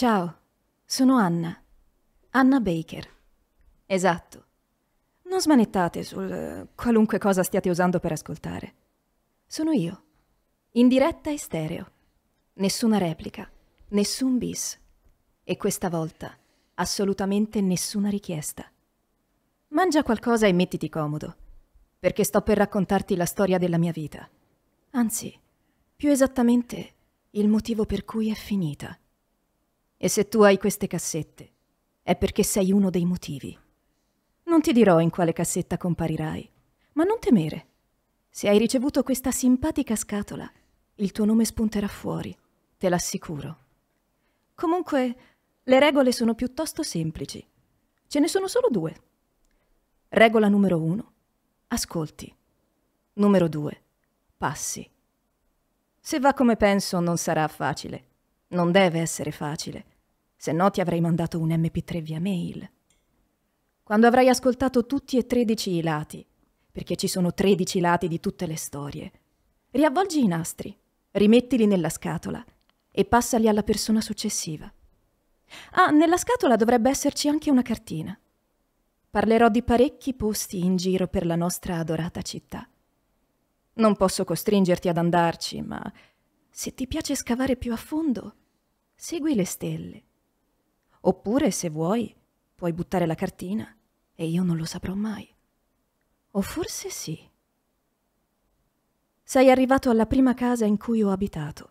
Ciao, sono Anna. Anna Baker. Esatto. Non smanettate sul qualunque cosa stiate usando per ascoltare. Sono io. In diretta e stereo. Nessuna replica, nessun bis. E questa volta assolutamente nessuna richiesta. Mangia qualcosa e mettiti comodo, perché sto per raccontarti la storia della mia vita. Anzi, più esattamente, il motivo per cui è finita. E se tu hai queste cassette, è perché sei uno dei motivi. Non ti dirò in quale cassetta comparirai, ma non temere. Se hai ricevuto questa simpatica scatola, il tuo nome spunterà fuori, te l'assicuro. Comunque, le regole sono piuttosto semplici. Ce ne sono solo due. Regola numero uno, ascolti. Numero due, passi. Se va come penso non sarà facile. Non deve essere facile, se no ti avrei mandato un MP3 via mail. Quando avrai ascoltato tutti e tredici i lati, perché ci sono tredici lati di tutte le storie, riavvolgi i nastri, rimettili nella scatola e passali alla persona successiva. Ah, nella scatola dovrebbe esserci anche una cartina. Parlerò di parecchi posti in giro per la nostra adorata città. Non posso costringerti ad andarci, ma se ti piace scavare più a fondo, segui le stelle. Oppure, se vuoi, puoi buttare la cartina e io non lo saprò mai. O forse sì. Sei arrivato alla prima casa in cui ho abitato,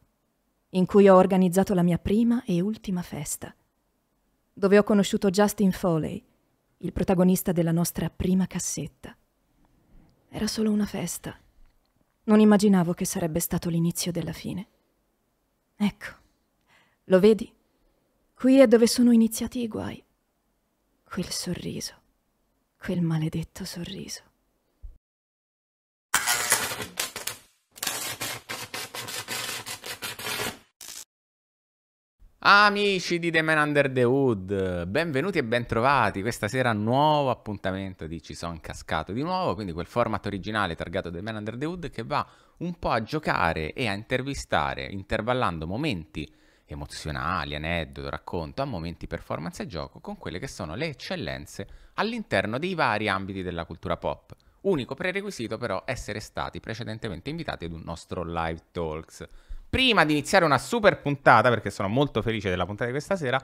in cui ho organizzato la mia prima e ultima festa, dove ho conosciuto Justin Foley, il protagonista della nostra prima cassetta. Era solo una festa. Non immaginavo che sarebbe stato l'inizio della fine. Ecco, lo vedi? Qui è dove sono iniziati i guai. Quel sorriso, quel maledetto sorriso. Amici di The Man Under the Hood, benvenuti e bentrovati. Questa sera nuovo appuntamento di Ci son cascato di nuovo, quindi quel format originale targato The Man Under the Hood che va un po' a giocare e a intervistare, intervallando momenti emozionali, aneddoto, racconto, a momenti performance e gioco con quelle che sono le eccellenze all'interno dei vari ambiti della cultura pop. Unico prerequisito però essere stati precedentemente invitati ad un nostro live talks prima di iniziare una super puntata, perché sono molto felice della puntata di questa sera,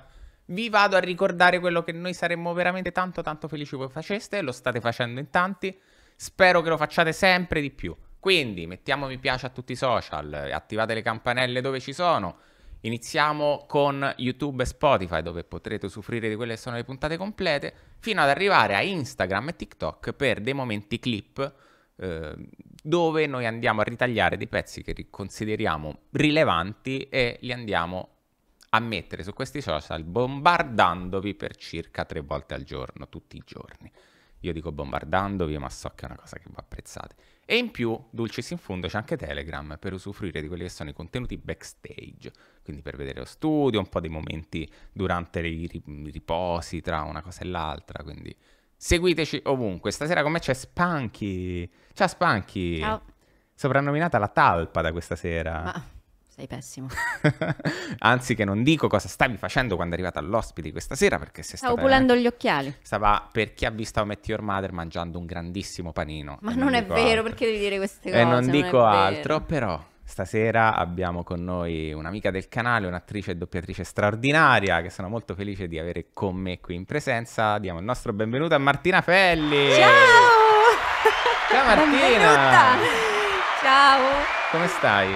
vi vado a ricordare quello che noi saremmo veramente tanto tanto felici voi faceste, lo state facendo in tanti, spero che lo facciate sempre di più. Quindi mettiamo mi piace a tutti i social, attivate le campanelle dove ci sono, iniziamo con YouTube e Spotify dove potrete usufruire di quelle che sono le puntate complete, fino ad arrivare a Instagram e TikTok per dei momenti clip Ehm, dove noi andiamo a ritagliare dei pezzi che consideriamo rilevanti e li andiamo a mettere su questi social bombardandovi per circa tre volte al giorno, tutti i giorni. Io dico bombardandovi, ma so che è una cosa che va apprezzate. E in più, dulcis in fondo, c'è anche Telegram per usufruire di quelli che sono i contenuti backstage, quindi per vedere lo studio, un po' dei momenti durante i riposi tra una cosa e l'altra, quindi Seguiteci ovunque. Stasera con me c'è Spanky. Ciao Spanky. Ciao. Soprannominata la talpa da questa sera. Ma sei pessimo. Anzi che non dico cosa stavi facendo quando è arrivata all'ospite questa sera perché sei Stavo stata... pulendo gli occhiali. Stava per chi ha visto Met Your Mother mangiando un grandissimo panino. Ma non, non è vero altro. perché devi dire queste cose. E non, non dico altro però Stasera abbiamo con noi un'amica del canale, un'attrice e doppiatrice straordinaria che sono molto felice di avere con me qui in presenza. Diamo il nostro benvenuto a Martina Felli. Ciao! Ciao Martina! Benvenuta. Ciao! Come stai?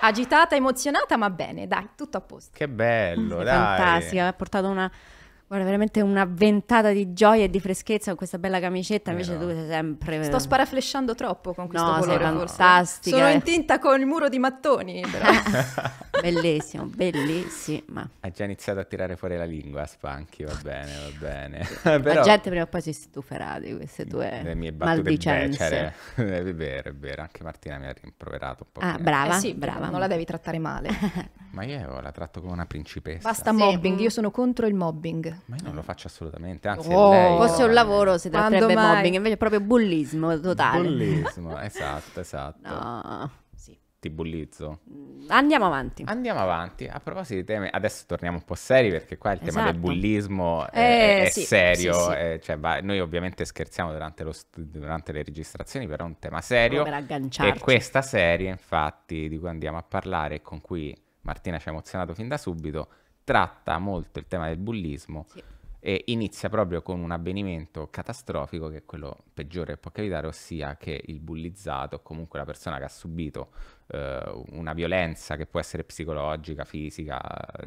Agitata, emozionata, ma bene, dai, tutto a posto. Che bello, È mm, dai. Fantastica, ha portato una Guarda, veramente una ventata di gioia e di freschezza con questa bella camicetta, invece tu sei sempre... Sto sparaflesciando troppo con questo no, colore, fantastica. Sono in tinta con il muro di mattoni, però. bellissimo, bellissima. Ha già iniziato a tirare fuori la lingua, Spanchi, va bene, va bene. però... La gente prima o poi si stuferà di queste tue Le mie maldicenze. è vero, è vero, anche Martina mi ha rimproverato un po'. Ah, brava, eh sì, brava. Non la devi trattare male. Ma io la tratto come una principessa. Basta sì. mobbing, io sono contro il mobbing. Ma io non lo faccio assolutamente, anzi oh, lei... Fosse un lavoro si tratterebbe mai... mobbing, invece è proprio bullismo totale. Bullismo, esatto, esatto. No, Ti bullizzo. Mm, andiamo avanti. Andiamo avanti. A proposito di temi, adesso torniamo un po' seri perché qua il esatto. tema del esatto. bullismo è, eh, è sì, serio. Sì, è, eh, cioè, va, noi ovviamente scherziamo durante, st- durante, le registrazioni, però è un tema serio. E questa serie, infatti, di cui andiamo a parlare e con cui Martina ci ha emozionato fin da subito tratta molto il tema del bullismo sì. e inizia proprio con un avvenimento catastrofico che è quello peggiore che può capitare, ossia che il bullizzato, comunque la persona che ha subito eh, una violenza che può essere psicologica, fisica,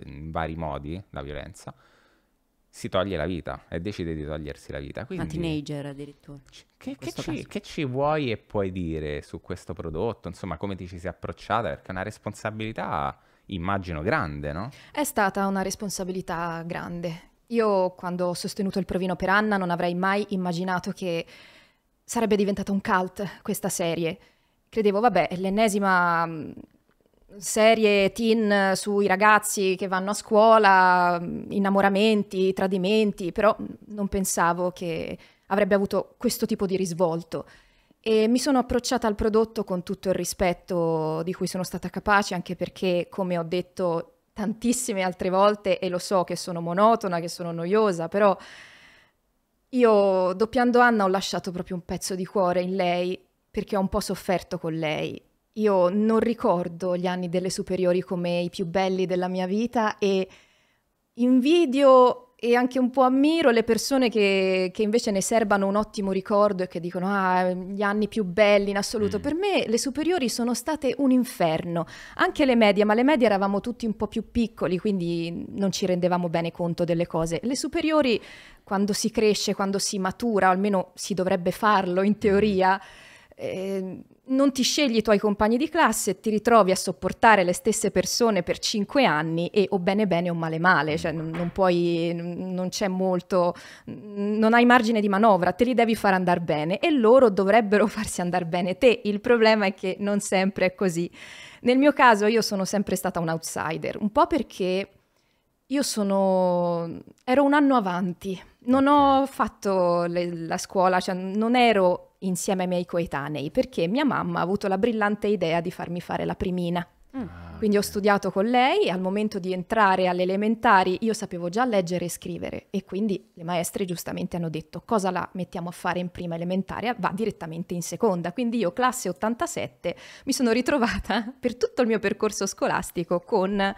in vari modi, la violenza, si toglie la vita e decide di togliersi la vita. Quindi, Una teenager addirittura. Che, che, ci, che, ci, vuoi e puoi dire su questo prodotto? Insomma, come ti ci sei approcciata? Perché è una responsabilità immagino grande, no? È stata una responsabilità grande. Io quando ho sostenuto il provino per Anna non avrei mai immaginato che sarebbe diventata un cult questa serie. Credevo, vabbè, l'ennesima mm, serie teen sui ragazzi che vanno a scuola, mm, innamoramenti, tradimenti, però mm, non pensavo che avrebbe avuto questo tipo di risvolto. E mi sono approcciata al prodotto con tutto il rispetto di cui sono stata capace, anche perché, come ho detto tantissime altre volte, e lo so che sono monotona, che sono noiosa, però io doppiando Anna ho lasciato proprio un pezzo di cuore in lei perché ho un po' sofferto con lei. Io non ricordo gli anni delle superiori come i più belli della mia vita e invidio e anche un po' ammiro le persone che, che, invece ne serbano un ottimo ricordo e che dicono ah, gli anni più belli in assoluto. Mm. Per me le superiori sono state un inferno, anche le medie, ma le medie eravamo tutti un po' più piccoli, quindi non ci rendevamo bene conto delle cose. Le superiori, quando si cresce, quando si matura, almeno si dovrebbe farlo in mm. teoria, eh, non ti scegli i tuoi compagni di classe, ti ritrovi a sopportare le stesse persone per cinque anni e o bene bene o male male, cioè non, non puoi, non c'è molto, non hai margine di manovra, te li devi far andare bene e loro dovrebbero farsi andare bene te, il problema è che non sempre è così. Nel mio caso io sono sempre stata un outsider, un po' perché io sono, ero un anno avanti, non ho fatto le, la scuola, cioè non ero insieme ai miei coetanei perché mia mamma ha avuto la brillante idea di farmi fare la primina. Mm. Ah, quindi ho studiato con lei, al momento di entrare alle elementari io sapevo già leggere e scrivere e quindi le maestre giustamente hanno detto cosa la mettiamo a fare in prima elementare, va direttamente in seconda. Quindi io classe 87 mi sono ritrovata per tutto il mio percorso scolastico con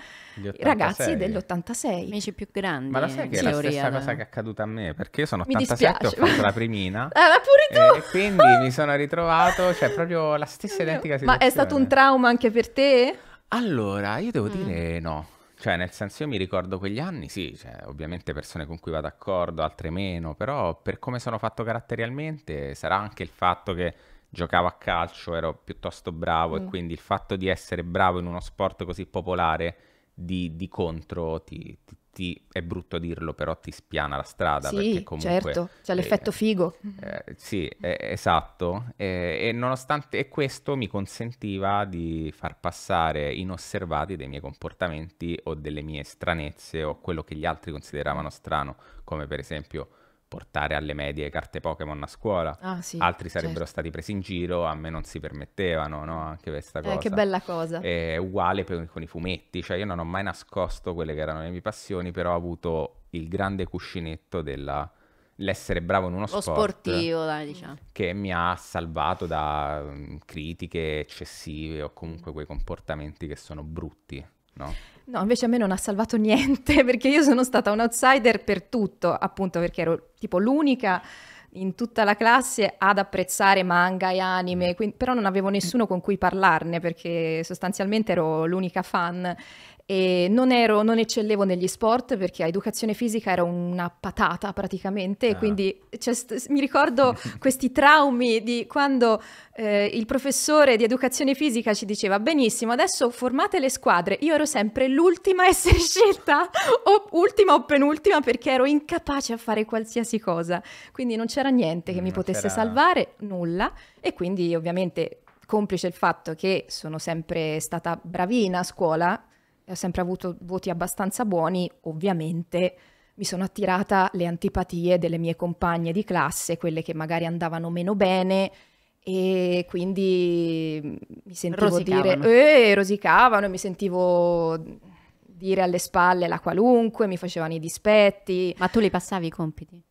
ragazzi dell'86. Amici più grandi. Ma la sai che è la stessa da... cosa che è accaduta a me, perché io sono 87 e ho fatto la primina. ah, pure tu! E quindi mi sono ritrovato, cioè proprio la stessa identica situazione. Ma è stato un trauma anche per te? Allora, io devo Mm. dire no. Cioè, nel senso, io mi ricordo quegli anni, sì, cioè, ovviamente persone con cui va d'accordo, altre meno, però per come sono fatto caratterialmente sarà anche il fatto che giocavo a calcio, ero piuttosto bravo e mm. quindi il fatto di essere bravo in uno sport così popolare di, di contro ti, ti- ti, è brutto dirlo, però ti spiana la strada. Sì, comunque, certo, c'è eh, l'effetto eh, figo. Eh, sì, eh, esatto. Eh, e nonostante e questo mi consentiva di far passare inosservati dei miei comportamenti o delle mie stranezze o quello che gli altri consideravano strano, come per esempio portare alle medie carte Pokémon a scuola. Ah, sì, Altri sarebbero certo. stati presi in giro, a me non si permettevano, no? Anche questa eh, cosa. Eh, che bella cosa. È uguale per, con i fumetti, cioè io non ho mai nascosto quelle che erano le mie passioni, però ho avuto il grande cuscinetto della l'essere bravo in uno sport sportivo, dai, diciamo. che mi ha salvato da mm, critiche eccessive o comunque quei comportamenti che sono brutti, no? No, invece a me non ha salvato niente perché io sono stata un outsider per tutto, appunto perché ero tipo l'unica in tutta la classe ad apprezzare manga e anime, mm. quindi, però non avevo nessuno con cui parlarne perché sostanzialmente ero l'unica fan e non, ero, non eccellevo negli sport perché a educazione fisica era una patata praticamente, ah. quindi cioè, mi ricordo questi traumi di quando eh, il professore di educazione fisica ci diceva benissimo, adesso formate le squadre, io ero sempre l'ultima a essere scelta, o ultima o penultima perché ero incapace a fare qualsiasi cosa, quindi non c'era niente che mi potesse salvare, nulla, e quindi ovviamente complice il fatto che sono sempre stata bravina a scuola, ho sempre avuto voti abbastanza buoni, ovviamente mi sono attirata le antipatie delle mie compagne di classe, quelle che magari andavano meno bene e quindi mi sentivo rosicavano. dire eh, rosicavano mi sentivo dire alle spalle la qualunque, mi facevano i dispetti. Ma tu li passavi i compiti?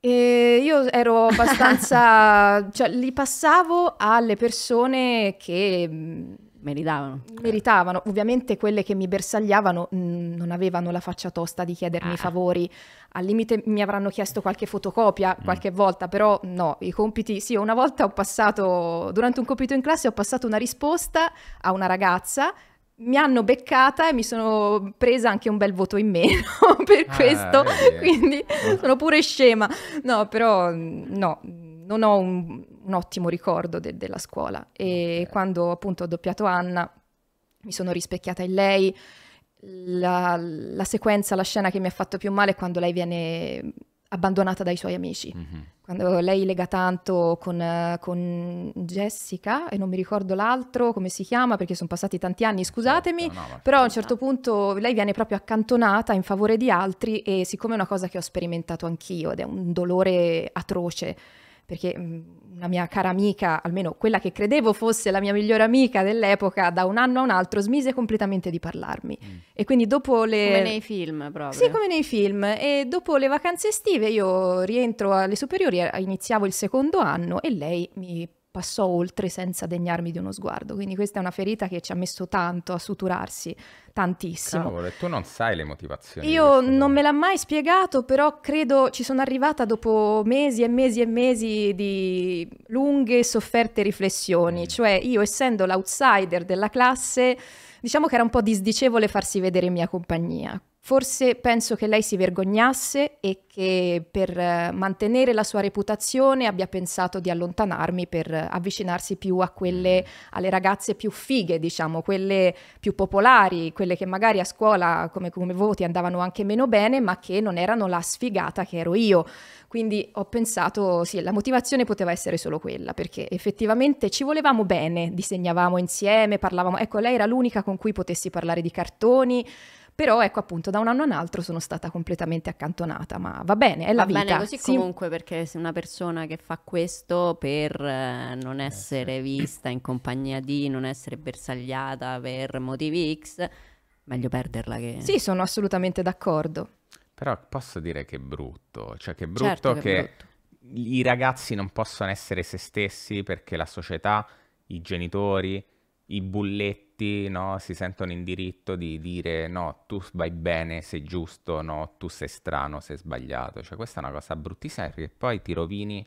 E io ero abbastanza, cioè li passavo alle persone che meritavano. Meritavano. Ovviamente quelle che mi bersagliavano mh, mm, non avevano la faccia tosta di chiedermi ah. favori. Al limite mi avranno chiesto qualche fotocopia mm. qualche mm. volta, però no, i compiti... Sì, una volta ho passato, durante un compito in classe ho passato una risposta a una ragazza mi hanno beccata e mi sono presa anche un bel voto in meno per ah, questo, quindi ah. sono pure scema. No, però mm, no, non ho un, un ottimo ricordo de- della scuola e okay. quando appunto ho doppiato Anna mi sono rispecchiata in lei. La, la, sequenza, la scena che mi ha fatto più male è quando lei viene abbandonata dai suoi amici. Mm-hmm. Quando lei lega tanto con, con, Jessica e non mi ricordo l'altro come si chiama perché sono passati tanti anni, certo, scusatemi, no, no, però a un certo punto lei viene proprio accantonata in favore di altri e siccome è una cosa che ho sperimentato anch'io ed è un dolore atroce perché mm, una mia cara amica, almeno quella che credevo fosse la mia migliore amica dell'epoca, da un anno a un altro smise completamente di parlarmi. Mm. E quindi dopo le... Come nei film proprio. Sì, come nei film. E dopo le vacanze estive io rientro alle superiori, iniziavo il secondo anno e lei mi passò oltre senza degnarmi di uno sguardo. Quindi questa è una ferita che ci ha messo tanto a suturarsi, tantissimo. Cavolo, e tu non sai le motivazioni. Io non modo. me l'ha mai spiegato, però credo ci sono arrivata dopo mesi e mesi e mesi di lunghe sofferte riflessioni, mm. cioè io essendo l'outsider della classe, diciamo che era un po' disdicevole farsi vedere in mia compagnia. Forse penso che lei si vergognasse e che per eh, mantenere la sua reputazione abbia pensato di allontanarmi per eh, avvicinarsi più a quelle, mm. alle ragazze più fighe, diciamo, quelle più popolari, quelle che magari a scuola come, come voti andavano anche meno bene, ma che non erano la sfigata che ero io. Quindi ho pensato, sì, la motivazione poteva essere solo quella, perché effettivamente ci volevamo bene, disegnavamo insieme, parlavamo, ecco, lei era l'unica con cui potessi parlare di cartoni, però ecco appunto da un anno all'altro sono stata completamente accantonata, ma va bene, è la va vita. Va bene così sì. comunque perché se una persona che fa questo per eh, non eh, essere vista in compagnia di, non essere bersagliata per motivi X, meglio perderla che... Sì, sono assolutamente d'accordo. Però posso dire che è brutto, cioè che è brutto certo che, che è brutto. i ragazzi non possono essere se stessi perché la società, i genitori i bulletti no, si sentono in diritto di dire no, tu vai bene sei giusto, no, tu sei strano sei sbagliato. Cioè questa è una cosa bruttissima perché poi ti rovini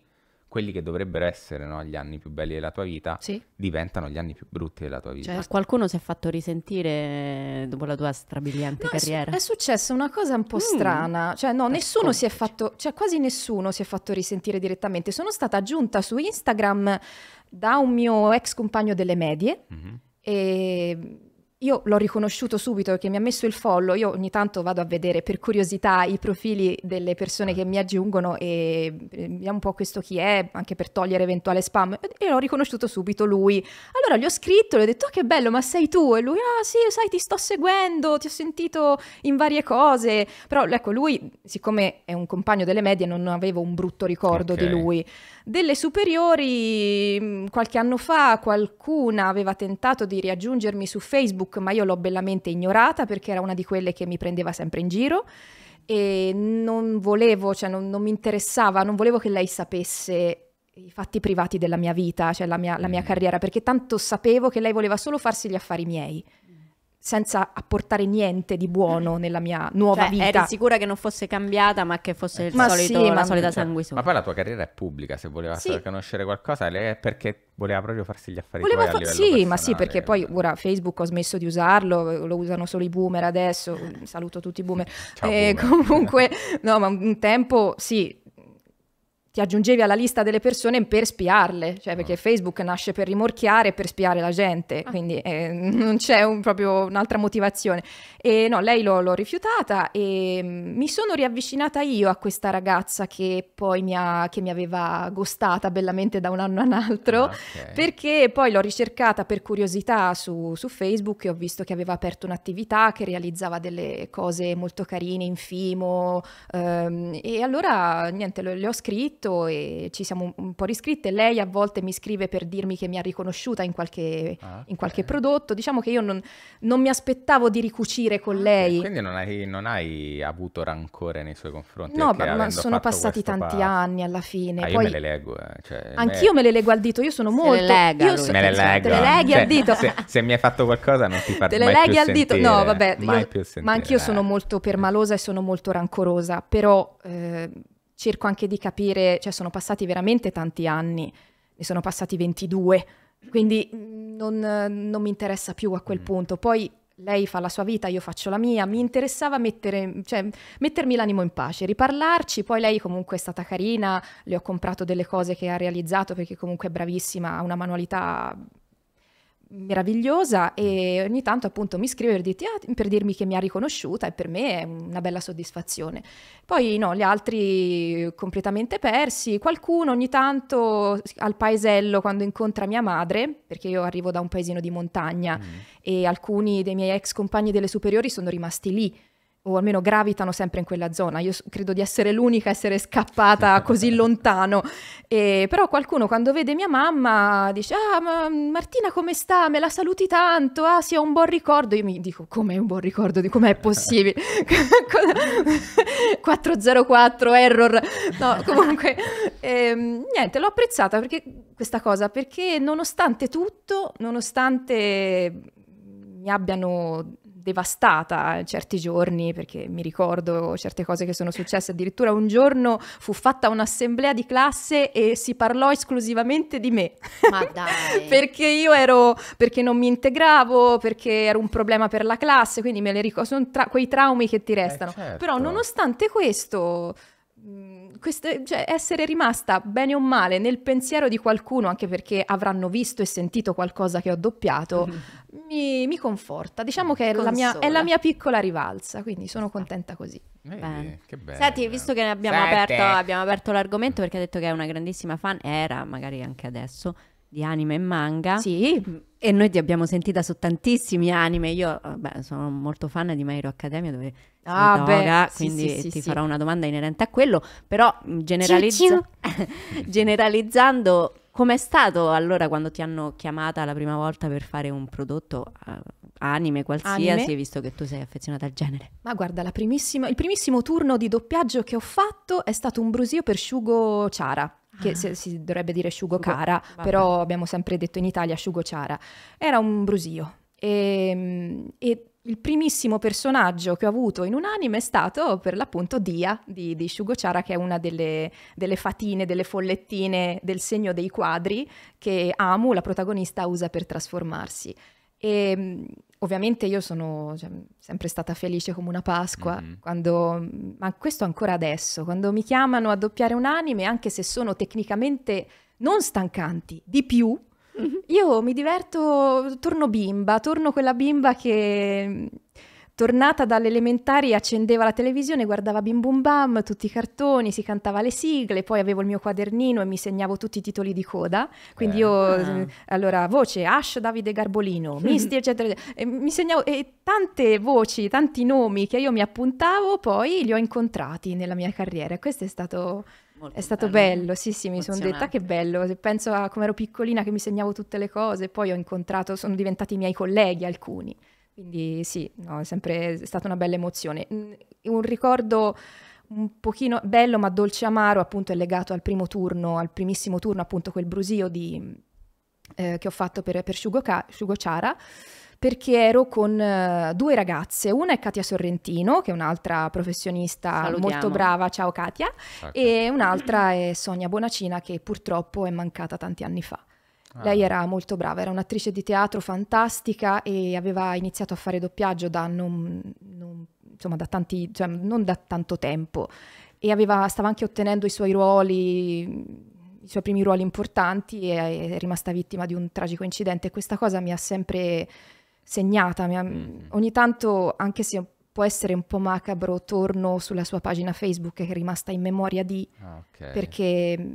quelli che dovrebbero essere no, gli anni più belli della tua vita sì. diventano gli anni più brutti della tua vita. Cioè, qualcuno si è fatto risentire dopo la tua strabiliante no, carriera? È, su- è successa una cosa un po' mm. strana, cioè no, nessuno si è fatto, cioè quasi nessuno si è fatto risentire direttamente. Sono stata aggiunta su Instagram da un mio ex compagno delle medie mm-hmm. e io l'ho riconosciuto subito che mi ha messo il follow, io ogni tanto vado a vedere per curiosità i profili delle persone che mi aggiungono e vediamo eh, un po' questo chi è, anche per togliere eventuale spam, e l'ho riconosciuto subito lui. Allora gli ho scritto, gli ho detto oh, che bello, ma sei tu? E lui, ah sì, sai, ti sto seguendo, ti ho sentito in varie cose, però ecco lui, siccome è un compagno delle medie, non avevo un brutto ricordo okay. di lui. Delle superiori, mm, qualche anno fa qualcuna aveva tentato di riaggiungermi su Facebook, ma io l'ho bellamente ignorata perché era una di quelle che mi prendeva sempre in giro e non volevo, cioè non, non mi interessava, non volevo che lei sapesse i fatti privati della mia vita, cioè la mia, la mia mm. carriera, perché tanto sapevo che lei voleva solo farsi gli affari miei senza apportare niente di buono mm. nella mia nuova cioè, vita. Eri sicura che non fosse cambiata, ma che fosse il ma solito, sì, la solita cioè sanguisuga. Ma poi la tua carriera è pubblica, se voleva sì. conoscere qualcosa, è perché voleva proprio farsi gli affari voleva fa- Sì, ma sì, perché poi ora Facebook ho smesso di usarlo, lo usano solo i boomer adesso, saluto tutti i boomer. Ciao, eh, boomer. Comunque, no, ma un tempo sì, ti aggiungevi alla lista delle persone per spiarle, cioè perché ah. Facebook nasce per rimorchiare, e per spiare la gente, ah. quindi eh, non c'è un, proprio un'altra motivazione. E no, lei l'ho, l'ho rifiutata e mm, mi sono riavvicinata io a questa ragazza che poi mi, ha, che mi aveva gustata bellamente da un anno all'altro, ah, okay. perché poi l'ho ricercata per curiosità su, su, Facebook e ho visto che aveva aperto un'attività che realizzava delle cose molto carine in Fimo ehm, e allora niente, le ho scritte scritto e ci siamo un po' riscritte. Lei a volte mi scrive per dirmi che mi ha riconosciuta in qualche, okay. Ah, in qualche prodotto. Diciamo che io non, non, mi aspettavo di ricucire con ah, lei. quindi non hai, non hai, avuto rancore nei suoi confronti? No, ma sono passati tanti passo. anni alla fine. Ah, Poi, io me le leggo. Eh, cioè, Anch'io me... le leggo al dito, io sono se molto... Lega, io so, me le leggo. Te le leghi al cioè, dito. Se, se, mi hai fatto qualcosa non ti faccio Te le leghi al sentire. dito. No, vabbè. Io, ma anch'io eh. sono molto permalosa e sono molto rancorosa, però... Eh, cerco anche di capire, cioè sono passati veramente tanti anni, ne sono passati 22, quindi mm, non, non mi interessa più a quel mm. punto. Poi lei fa la sua vita, io faccio la mia, mi interessava mettere, cioè, mettermi l'animo in pace, riparlarci, poi lei comunque è stata carina, le ho comprato delle cose che ha realizzato perché comunque è bravissima, ha una manualità meravigliosa e mm. ogni tanto appunto mi scrive per, dirti, ah, per, dirmi che mi ha riconosciuta e per me è una bella soddisfazione. Poi no, gli altri completamente persi, qualcuno ogni tanto al paesello quando incontra mia madre, perché io arrivo da un paesino di montagna mm. e alcuni dei miei ex compagni delle superiori sono rimasti lì o almeno gravitano sempre in quella zona. Io credo di essere l'unica a essere scappata così lontano. E, però qualcuno quando vede mia mamma dice: Ah, ma Martina come sta? Me la saluti tanto? Ah, sì, ho un buon ricordo. Io mi dico: Com'è un buon ricordo? Di com'è possibile? 404 error. No, comunque, ehm, niente, l'ho apprezzata perché questa cosa perché nonostante tutto, nonostante mi abbiano devastata certi giorni perché mi ricordo certe cose che sono successe, addirittura un giorno fu fatta un'assemblea di classe e si parlò esclusivamente di me. Ma dai. perché io ero perché non mi integravo, perché ero un problema per la classe, quindi me le ricordo sono tra- quei traumi che ti eh, restano. Eh certo. Però nonostante questo queste, cioè, essere rimasta bene o male nel pensiero di qualcuno, anche perché avranno visto e sentito qualcosa che ho doppiato, mi, mi, conforta. Diciamo che è la, mia, è la, mia, piccola rivalsa, quindi sono contenta così. Vedi, che bello. Senti, visto che abbiamo aperto, abbiamo aperto, l'argomento perché ha detto che è una grandissima fan, era magari anche adesso, di anime e manga. Sì. E noi ti abbiamo sentita su tantissimi anime. Io beh, sono molto fan di My Hero Academia dove ah, doga, beh, quindi sì, sì, ti sì, farò una domanda inerente a quello, però mm, generalizza- generalizzando com'è stato allora quando ti hanno chiamata la prima volta per fare un prodotto uh, anime qualsiasi, anime. visto che tu sei affezionata al genere? Ma guarda, il primissimo turno di doppiaggio che ho fatto è stato un brusio per Shugo Chara che ah. se, si dovrebbe dire Shugo Cara, però abbiamo sempre detto in Italia Shugo Ciara. Era un brusio. E, ehm, e, il primissimo personaggio che ho avuto in un anime è stato per l'appunto Dia di, di Shugochara, che è una delle, delle, fatine, delle follettine del segno dei quadri che Amu, la protagonista, usa per trasformarsi. E ehm, ovviamente io sono cioè, sempre stata felice come una Pasqua, mm -hmm. quando, ma questo ancora adesso, quando mi chiamano a doppiare un anime, anche se sono tecnicamente non stancanti, di più, mm -hmm. io mi diverto, torno bimba, torno quella bimba che Tornata dalle elementari accendeva la televisione, guardava Bim Bum Bam, tutti i cartoni, si cantava le sigle, poi avevo il mio quadernino e mi segnavo tutti i titoli di coda, quindi eh, io, eh. allora, voce, Ash Davide Garbolino, Misty, eccetera, eccetera. E mi segnavo, e tante voci, tanti nomi che io mi appuntavo, poi li ho incontrati nella mia carriera, questo è stato... Molto è stato bello, bello. sì, sì, mi sono detta che bello. Se penso a come ero piccolina che mi segnavo tutte le cose, poi ho incontrato, sono diventati miei colleghi alcuni. Quindi sì, no, è sempre stata una bella emozione. Mm, un ricordo un pochino bello ma dolce amaro appunto è legato al primo turno, al primissimo turno appunto quel brusio di, eh, che ho fatto per, per Shugo, perché ero con uh, due ragazze, una è Katia Sorrentino, che è un'altra professionista Salutiamo. molto brava, ciao Katia, okay. e un'altra è Sonia Bonacina che purtroppo è mancata tanti anni fa. Ah. Lei era molto brava, era un'attrice di teatro fantastica e aveva iniziato a fare doppiaggio da, non, non, insomma, da, tanti, cioè, non da tanto tempo e aveva, stava anche ottenendo i suoi ruoli i suoi primi ruoli importanti e è rimasta vittima di un tragico incidente. Questa cosa mi ha sempre segnata. Ha... Mm-hmm. Ogni tanto, anche se può essere un po' macabro, torno sulla sua pagina Facebook che è rimasta in memoria di, ah, okay. perché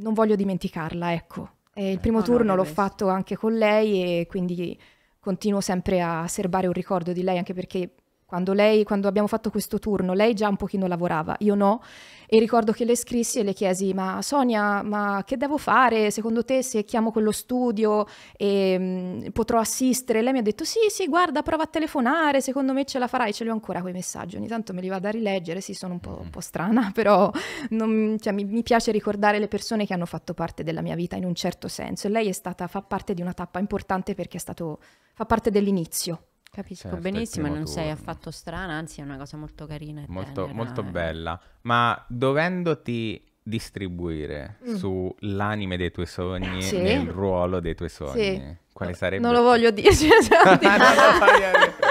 non voglio dimenticarla, ecco. E il primo ah, no, turno no, l'ho fatto anche con lei e quindi continuo sempre a serbare un ricordo di lei anche perché quando, lei, quando abbiamo fatto questo turno, lei già un pochino lavorava, io no, e ricordo che le scrissi e le chiesi, ma Sonia, ma che devo fare? Secondo te se chiamo quello studio e, mh, mm, potrò assistere? Lei mi ha detto, sì, sì, guarda, prova a telefonare, secondo me ce la farai, ce li ho ancora quei messaggi, ogni tanto me li vado a rileggere, sì, sono un po', un po mm-hmm. strana, però non, cioè, mi, mi, piace ricordare le persone che hanno fatto parte della mia vita in un certo senso, e lei è stata, fa parte di una tappa importante perché è stato, fa parte dell'inizio Capisco certo, benissimo, non turno. sei affatto strana, anzi è una cosa molto carina molto, molto eh. bella, ma dovendoti distribuire mm. sull'anime dei tuoi sogni, sì. nel ruolo dei tuoi sogni, sì. quale sarebbe? Non lo voglio dire, cioè, non lo voglio dire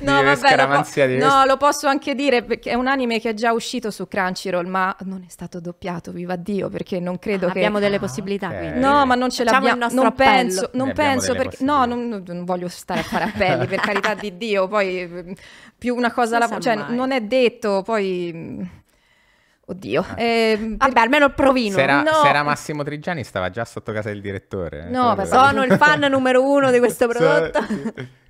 no, vabbè, lo, po di... no, lo posso anche dire perché è un anime che è già uscito su Crunchyroll, ma non è stato doppiato, viva Dio, perché non credo ah, che abbiamo delle ah, possibilità ah, okay. No, ma non ce l'abbiamo, non appello. penso, non penso perché no, non, non, voglio stare a fare appelli, per carità di Dio, poi più una cosa alla cioè mai. non è detto, poi Oddio. Ah. Eh, per... almeno il provino. Se era, no. se era, Massimo Trigiani stava già sotto casa del direttore. Eh, no, sono il fan numero uno di questo prodotto.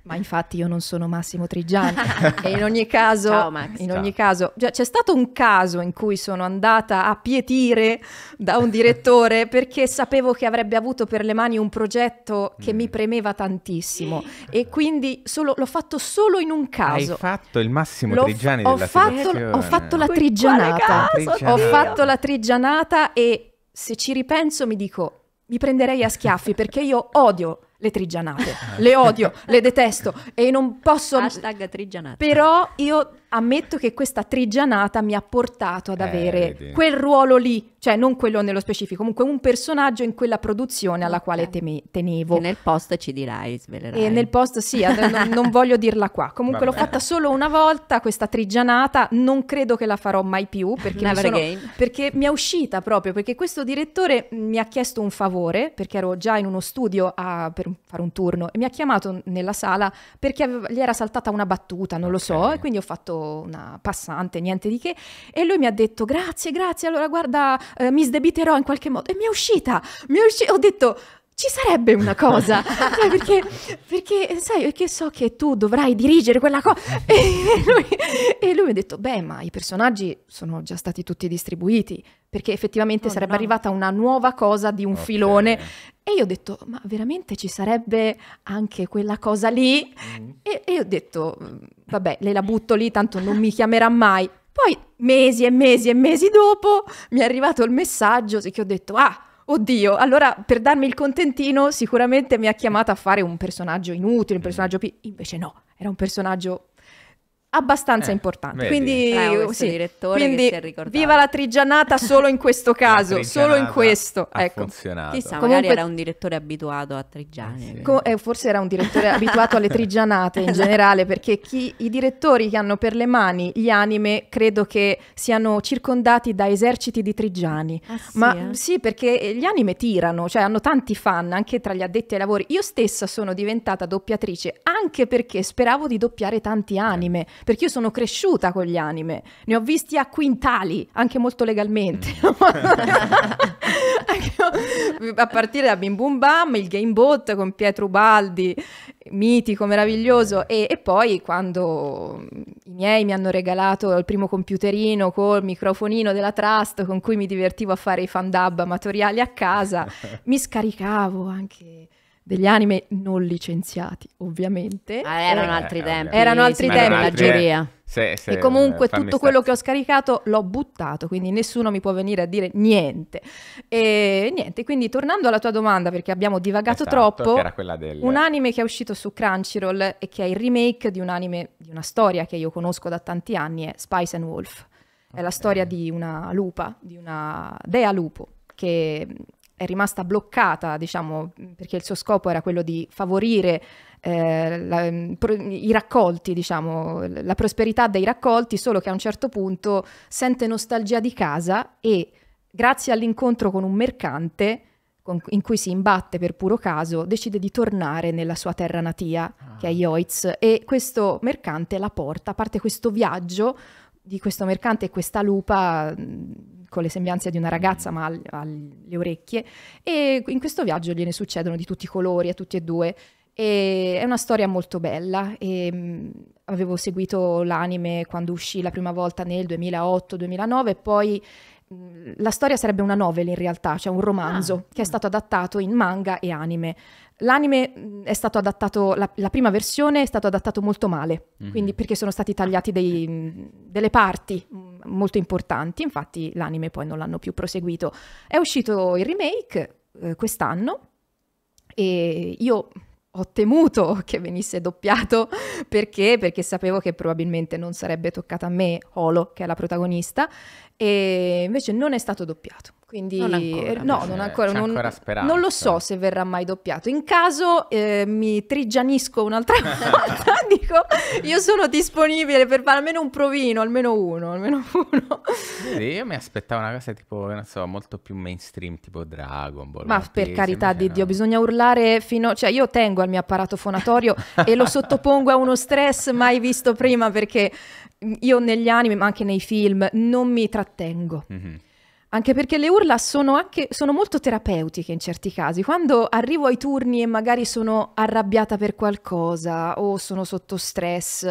Ma infatti io non sono Massimo Trigiani. e in ogni caso, Ciao, in ogni caso cioè, c'è stato un caso in cui sono andata a pietire da un direttore perché sapevo che avrebbe avuto per le mani un progetto che mm. mi premeva tantissimo. e quindi solo, l'ho fatto solo in un caso. Hai fatto il Massimo l'ho, Trigiani ho della fatto, Ho fatto la trigianata. Ho fatto la trigianata e se ci ripenso mi dico mi prenderei a schiaffi perché io odio le trigianate. Eh. le odio, le detesto e non posso... Hashtag trigianate. Però io ammetto che questa trigianata mi ha portato ad eh, avere eh, quel ruolo lì, cioè non quello nello specifico, comunque un personaggio in quella produzione alla quale temi, tenevo. E nel post ci dirai, svelerai. E nel post sì, non, non, voglio dirla qua. Comunque Vabbè. l'ho fatta solo una volta questa trigianata, non credo che la farò mai più perché, mi, sono, perché mi, è uscita proprio, perché questo direttore mi ha chiesto un favore, perché ero già in uno studio a, per fare un turno e mi ha chiamato nella sala perché avevo, gli era saltata una battuta, non okay. lo so, e quindi ho fatto una passante, niente di che, e lui mi ha detto grazie, grazie, allora guarda, eh, mi sdebiterò in qualche modo. E mi è uscita, mi è uscita, ho detto ci sarebbe una cosa, sai, cioè, perché, perché, sai, perché so che tu dovrai dirigere quella cosa. E lui, e lui mi ha detto, beh, ma i personaggi sono già stati tutti distribuiti, perché effettivamente oh, sarebbe no. arrivata una nuova cosa di un okay. filone. E io ho detto, ma veramente ci sarebbe anche quella cosa lì? Mm. E, e ho detto, vabbè, le la butto lì, tanto non mi chiamerà mai. Poi mesi e mesi e mesi dopo mi è arrivato il messaggio che ho detto, ah, Oddio, allora per darmi il contentino sicuramente mi ha chiamato a fare un personaggio inutile, un mm. personaggio... Pi- invece no, era un personaggio abbastanza eh, importante. Quindi, eh, sì. direttore quindi viva la trigianata solo in questo caso, solo in questo. ecco. funzionato. Chissà, Comunque, era un direttore abituato a trigiane. Eh, sì. Eh, forse era un direttore abituato alle trigianate in esatto. generale, perché chi, i direttori che hanno per le mani gli anime credo che siano circondati da eserciti di trigiani. Ah, sì, Ma eh. sì, perché eh, gli anime tirano, cioè hanno tanti fan anche tra gli addetti ai lavori. Io stessa sono diventata doppiatrice anche perché speravo di doppiare tanti anime perché io sono cresciuta con gli anime, ne ho visti a quintali, anche molto legalmente. Mm. a partire da Bim Bum Bam, il Game Bot con Pietro Ubaldi, mitico, meraviglioso, e, e poi quando i miei mi hanno regalato il primo computerino col microfonino della Trust con cui mi divertivo a fare i fan dub amatoriali a casa, mi scaricavo anche degli anime non licenziati, ovviamente. Ah, erano eh, altri eh, tempi. Erano altri sì, tempi, la giuria. Sì, sì, e comunque tutto quello che ho scaricato l'ho buttato, quindi nessuno mi può venire a dire niente. E niente, quindi tornando alla tua domanda, perché abbiamo divagato esatto, troppo, del... un anime che è uscito su Crunchyroll e che è il remake di un anime, di una storia che io conosco da tanti anni, è Spice and Wolf. È okay. la storia di una lupa, di una dea lupo, che è rimasta bloccata, diciamo, perché il suo scopo era quello di favorire eh, la, i raccolti, diciamo, la prosperità dei raccolti, solo che a un certo punto sente nostalgia di casa e grazie all'incontro con un mercante con, in cui si imbatte per puro caso, decide di tornare nella sua terra natia, ah. che è ah. Ioiz, e questo mercante la porta, a parte questo viaggio di questo mercante e questa lupa con le sembianze di una ragazza ma alle orecchie e in questo viaggio gliene succedono di tutti i colori a tutti e due e è una storia molto bella e avevo seguito l'anime quando uscì la prima volta nel 2008-2009 e poi la storia sarebbe una novel in realtà, cioè un romanzo ah, che è stato adattato in manga e anime. L'anime mm, è stato adattato, la, la, prima versione è stato adattato molto male, mm-hmm. quindi perché sono stati tagliati dei, mm, delle parti mm, molto importanti, infatti l'anime poi non l'hanno più proseguito. È uscito il remake eh, quest'anno e io ho temuto che venisse doppiato perché? perché? sapevo che probabilmente non sarebbe toccata a me Holo, che è la protagonista, e invece non è stato doppiato. Quindi non ancora, no, non, ancora, non, ancora non, lo so se verrà mai doppiato. In caso eh, mi trigianisco un'altra volta, dico io sono disponibile per fare almeno un provino, almeno uno, almeno uno. Sì, io mi aspettavo una cosa tipo, non so, molto più mainstream, tipo Dragon Ball. Ma Martese, per carità di no. Dio, bisogna urlare fino... Cioè io tengo al mio apparato fonatorio e lo sottopongo a uno stress mai visto prima perché io negli anime, ma anche nei film, non mi trattengo. Mm-hmm. Anche perché le urla sono, anche, sono molto terapeutiche in certi casi. Quando arrivo ai turni e magari sono arrabbiata per qualcosa o sono sotto stress,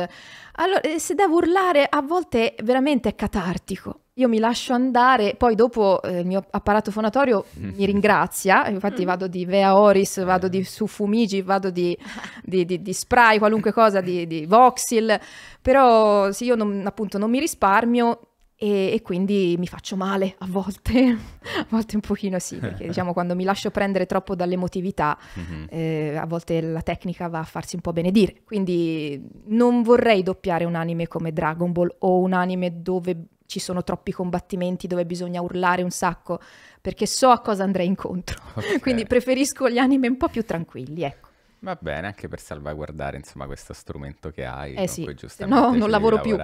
allora eh, se devo urlare a volte veramente è catartico. Io mi lascio andare, poi dopo eh, il mio apparato fonatorio mi ringrazia, infatti mm. vado di Vea Oris, vado di eh. Fumigi, vado di, di, di, di spray, qualunque cosa, di, Voxil, però se io non, appunto non mi risparmio, e, e, quindi mi faccio male a volte, a volte un pochino sì, perché diciamo quando mi lascio prendere troppo dall'emotività mm-hmm. eh, a volte la tecnica va a farsi un po' benedire, quindi non vorrei doppiare un anime come Dragon Ball o un anime dove ci sono troppi combattimenti dove bisogna urlare un sacco, perché so a cosa andrei incontro. Okay. Quindi preferisco gli anime un po' più tranquilli, ecco. Va bene, anche per salvaguardare insomma questo strumento che hai. Eh sì, no non lavoro più.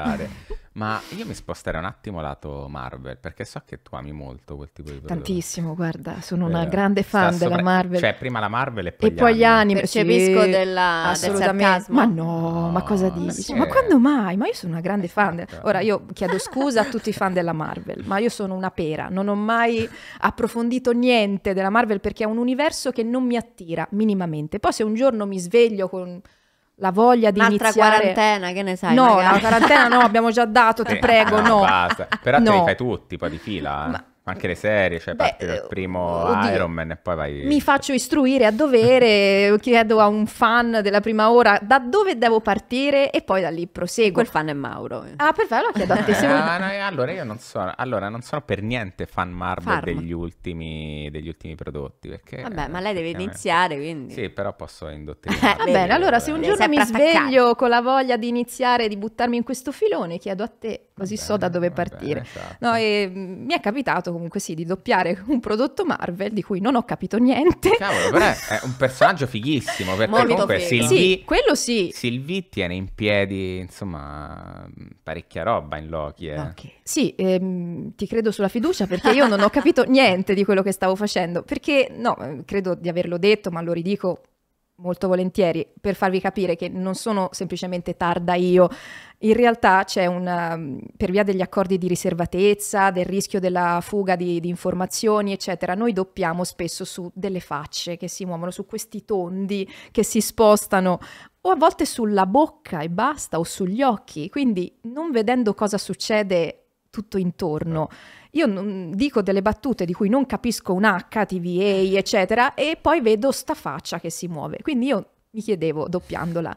Ma io mi sposterei un attimo lato Marvel, perché so che tu ami molto quel tipo di prodotti. Tantissimo, guarda, sono eh, una eh, grande fan sopra... della Marvel. Cioè, prima la Marvel e poi, e gli, poi anime. gli anime. Percepisco sì, della, del Ma no, ma cosa dici? Sì. Ma quando mai? Ma io sono una grande fan. Del... Ora, io chiedo scusa a tutti i fan della Marvel, ma io sono una pera. Non ho mai approfondito niente della Marvel perché è un universo che non mi attira minimamente. Poi se un giorno mi sveglio con la voglia di Un'altra iniziare... quarantena, che ne sai? No, magari. la quarantena no, abbiamo già dato, ti eh, prego, no. no. Basta. Però no. li fai tutti, poi di fila. Eh. Ma anche le serie, cioè Beh, parti dal eh, primo oddio, Iron Man e poi vai... Mi faccio istruire a dovere, eh, chiedo a un fan della prima ora da dove devo partire e poi da lì proseguo. Quel fan è Mauro. Eh. Ah, perfetto, lo chiedo a te. Se ah, vuoi... no, allora io non sono, allora, non sono per niente fan Marvel degli ultimi, degli ultimi, prodotti, perché... Vabbè, ma lei deve iniziare, quindi... Sì, però posso indottrinare. Va bene, allora se un giorno mi sveglio con la voglia di iniziare, di buttarmi in questo filone, chiedo a te così bene, so da dove partire. Bene, esatto. no, e, mm, mi è capitato comunque sì di doppiare un prodotto Marvel di cui non ho capito niente. Cavolo, però è un personaggio fighissimo perché Molto comunque figo. Sylvie, sì, quello sì. Sylvie tiene in piedi insomma mm, parecchia roba in Loki. Eh. Okay. Sì, ehm, ti credo sulla fiducia perché io non ho capito niente di quello che stavo facendo perché no, eh, credo di averlo detto ma lo ridico molto volentieri per farvi capire che non sono semplicemente tarda io, in realtà c'è un, ehm, per via degli accordi di riservatezza, del rischio della fuga di, di informazioni, eccetera, noi doppiamo spesso su delle facce che si muovono, su questi tondi che si spostano o a volte sulla bocca e basta o sugli occhi, quindi non vedendo cosa succede tutto intorno io non, dico delle battute di cui non capisco un H, TVA, eccetera, e poi vedo sta faccia che si muove. Quindi io mi chiedevo, doppiandola,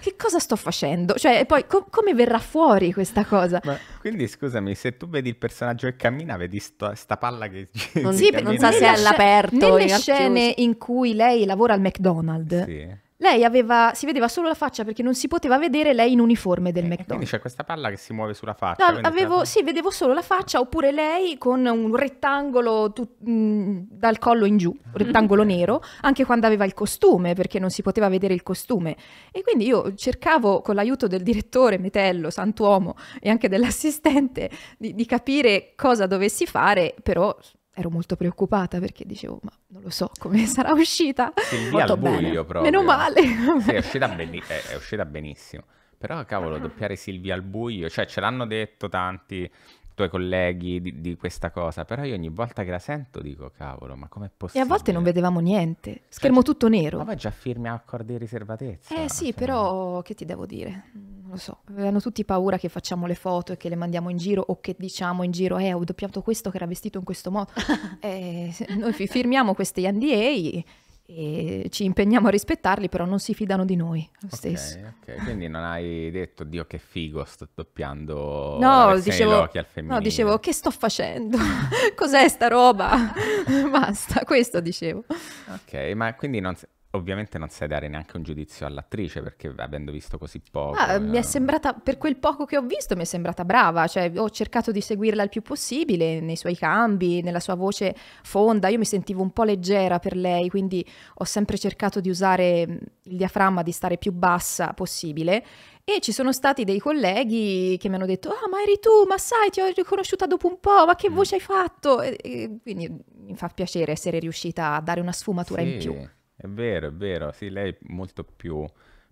che cosa sto facendo? Cioè, poi com- come verrà fuori questa cosa? Ma, quindi scusami, se tu vedi il personaggio che cammina, vedi sta, sta palla che non, sì, non sa se è all'aperto. Nelle scene in cui lei lavora al McDonald's. Sì lei aveva, si vedeva solo la faccia perché non si poteva vedere lei in uniforme del e, eh, McDonald's. Quindi c'è questa palla che si muove sulla faccia. No, avevo, la... Sì, vedevo solo la faccia oppure lei con un rettangolo tu, mh, dal collo in giù, un rettangolo nero, anche quando aveva il costume perché non si poteva vedere il costume. E quindi io cercavo con l'aiuto del direttore Metello, Santuomo e anche dell'assistente di, di capire cosa dovessi fare, però ero molto preoccupata perché dicevo ma non lo so come sarà uscita. Sì, molto buio proprio. Meno male. Sì, è uscita, ben... è uscita benissimo. Però cavolo, ah. doppiare Silvia al buio, cioè ce l'hanno detto tanti tuoi colleghi di, di, questa cosa, però io ogni volta che la sento dico cavolo, ma com'è possibile? E a volte non vedevamo niente, cioè, schermo cioè, tutto nero. Ma poi già firmi accordi di riservatezza. Eh sì, cioè... però che ti devo dire? lo so, hanno tutti paura che facciamo le foto e che le mandiamo in giro o che diciamo in giro, eh, ho doppiato questo che era vestito in questo modo. eh, noi firmiamo questi NDA e ci impegniamo a rispettarli, però non si fidano di noi lo stesso. Okay. Quindi non hai detto Dio che figo sto doppiando no, dicevo, no, dicevo che sto facendo? Cos'è sta roba? Basta, questo dicevo. Ok, ma quindi non, ovviamente non sai dare neanche un giudizio all'attrice perché avendo visto così poco... Ah, eh... Mi è eh, sembrata, per quel poco che ho visto, mi è sembrata brava, cioè ho cercato di seguirla il più possibile nei suoi cambi, nella sua voce fonda, io mi sentivo un po' leggera per lei, quindi ho sempre cercato di usare mm, il diaframma, di stare più bassa possibile e ci sono stati dei colleghi che mi hanno detto: Ah, ma eri tu, ma sai, ti ho riconosciuta dopo un po', ma che mm. voce hai fatto? E, e quindi mi fa piacere essere riuscita a dare una sfumatura sì. in più. È vero, è vero, sì, lei è molto più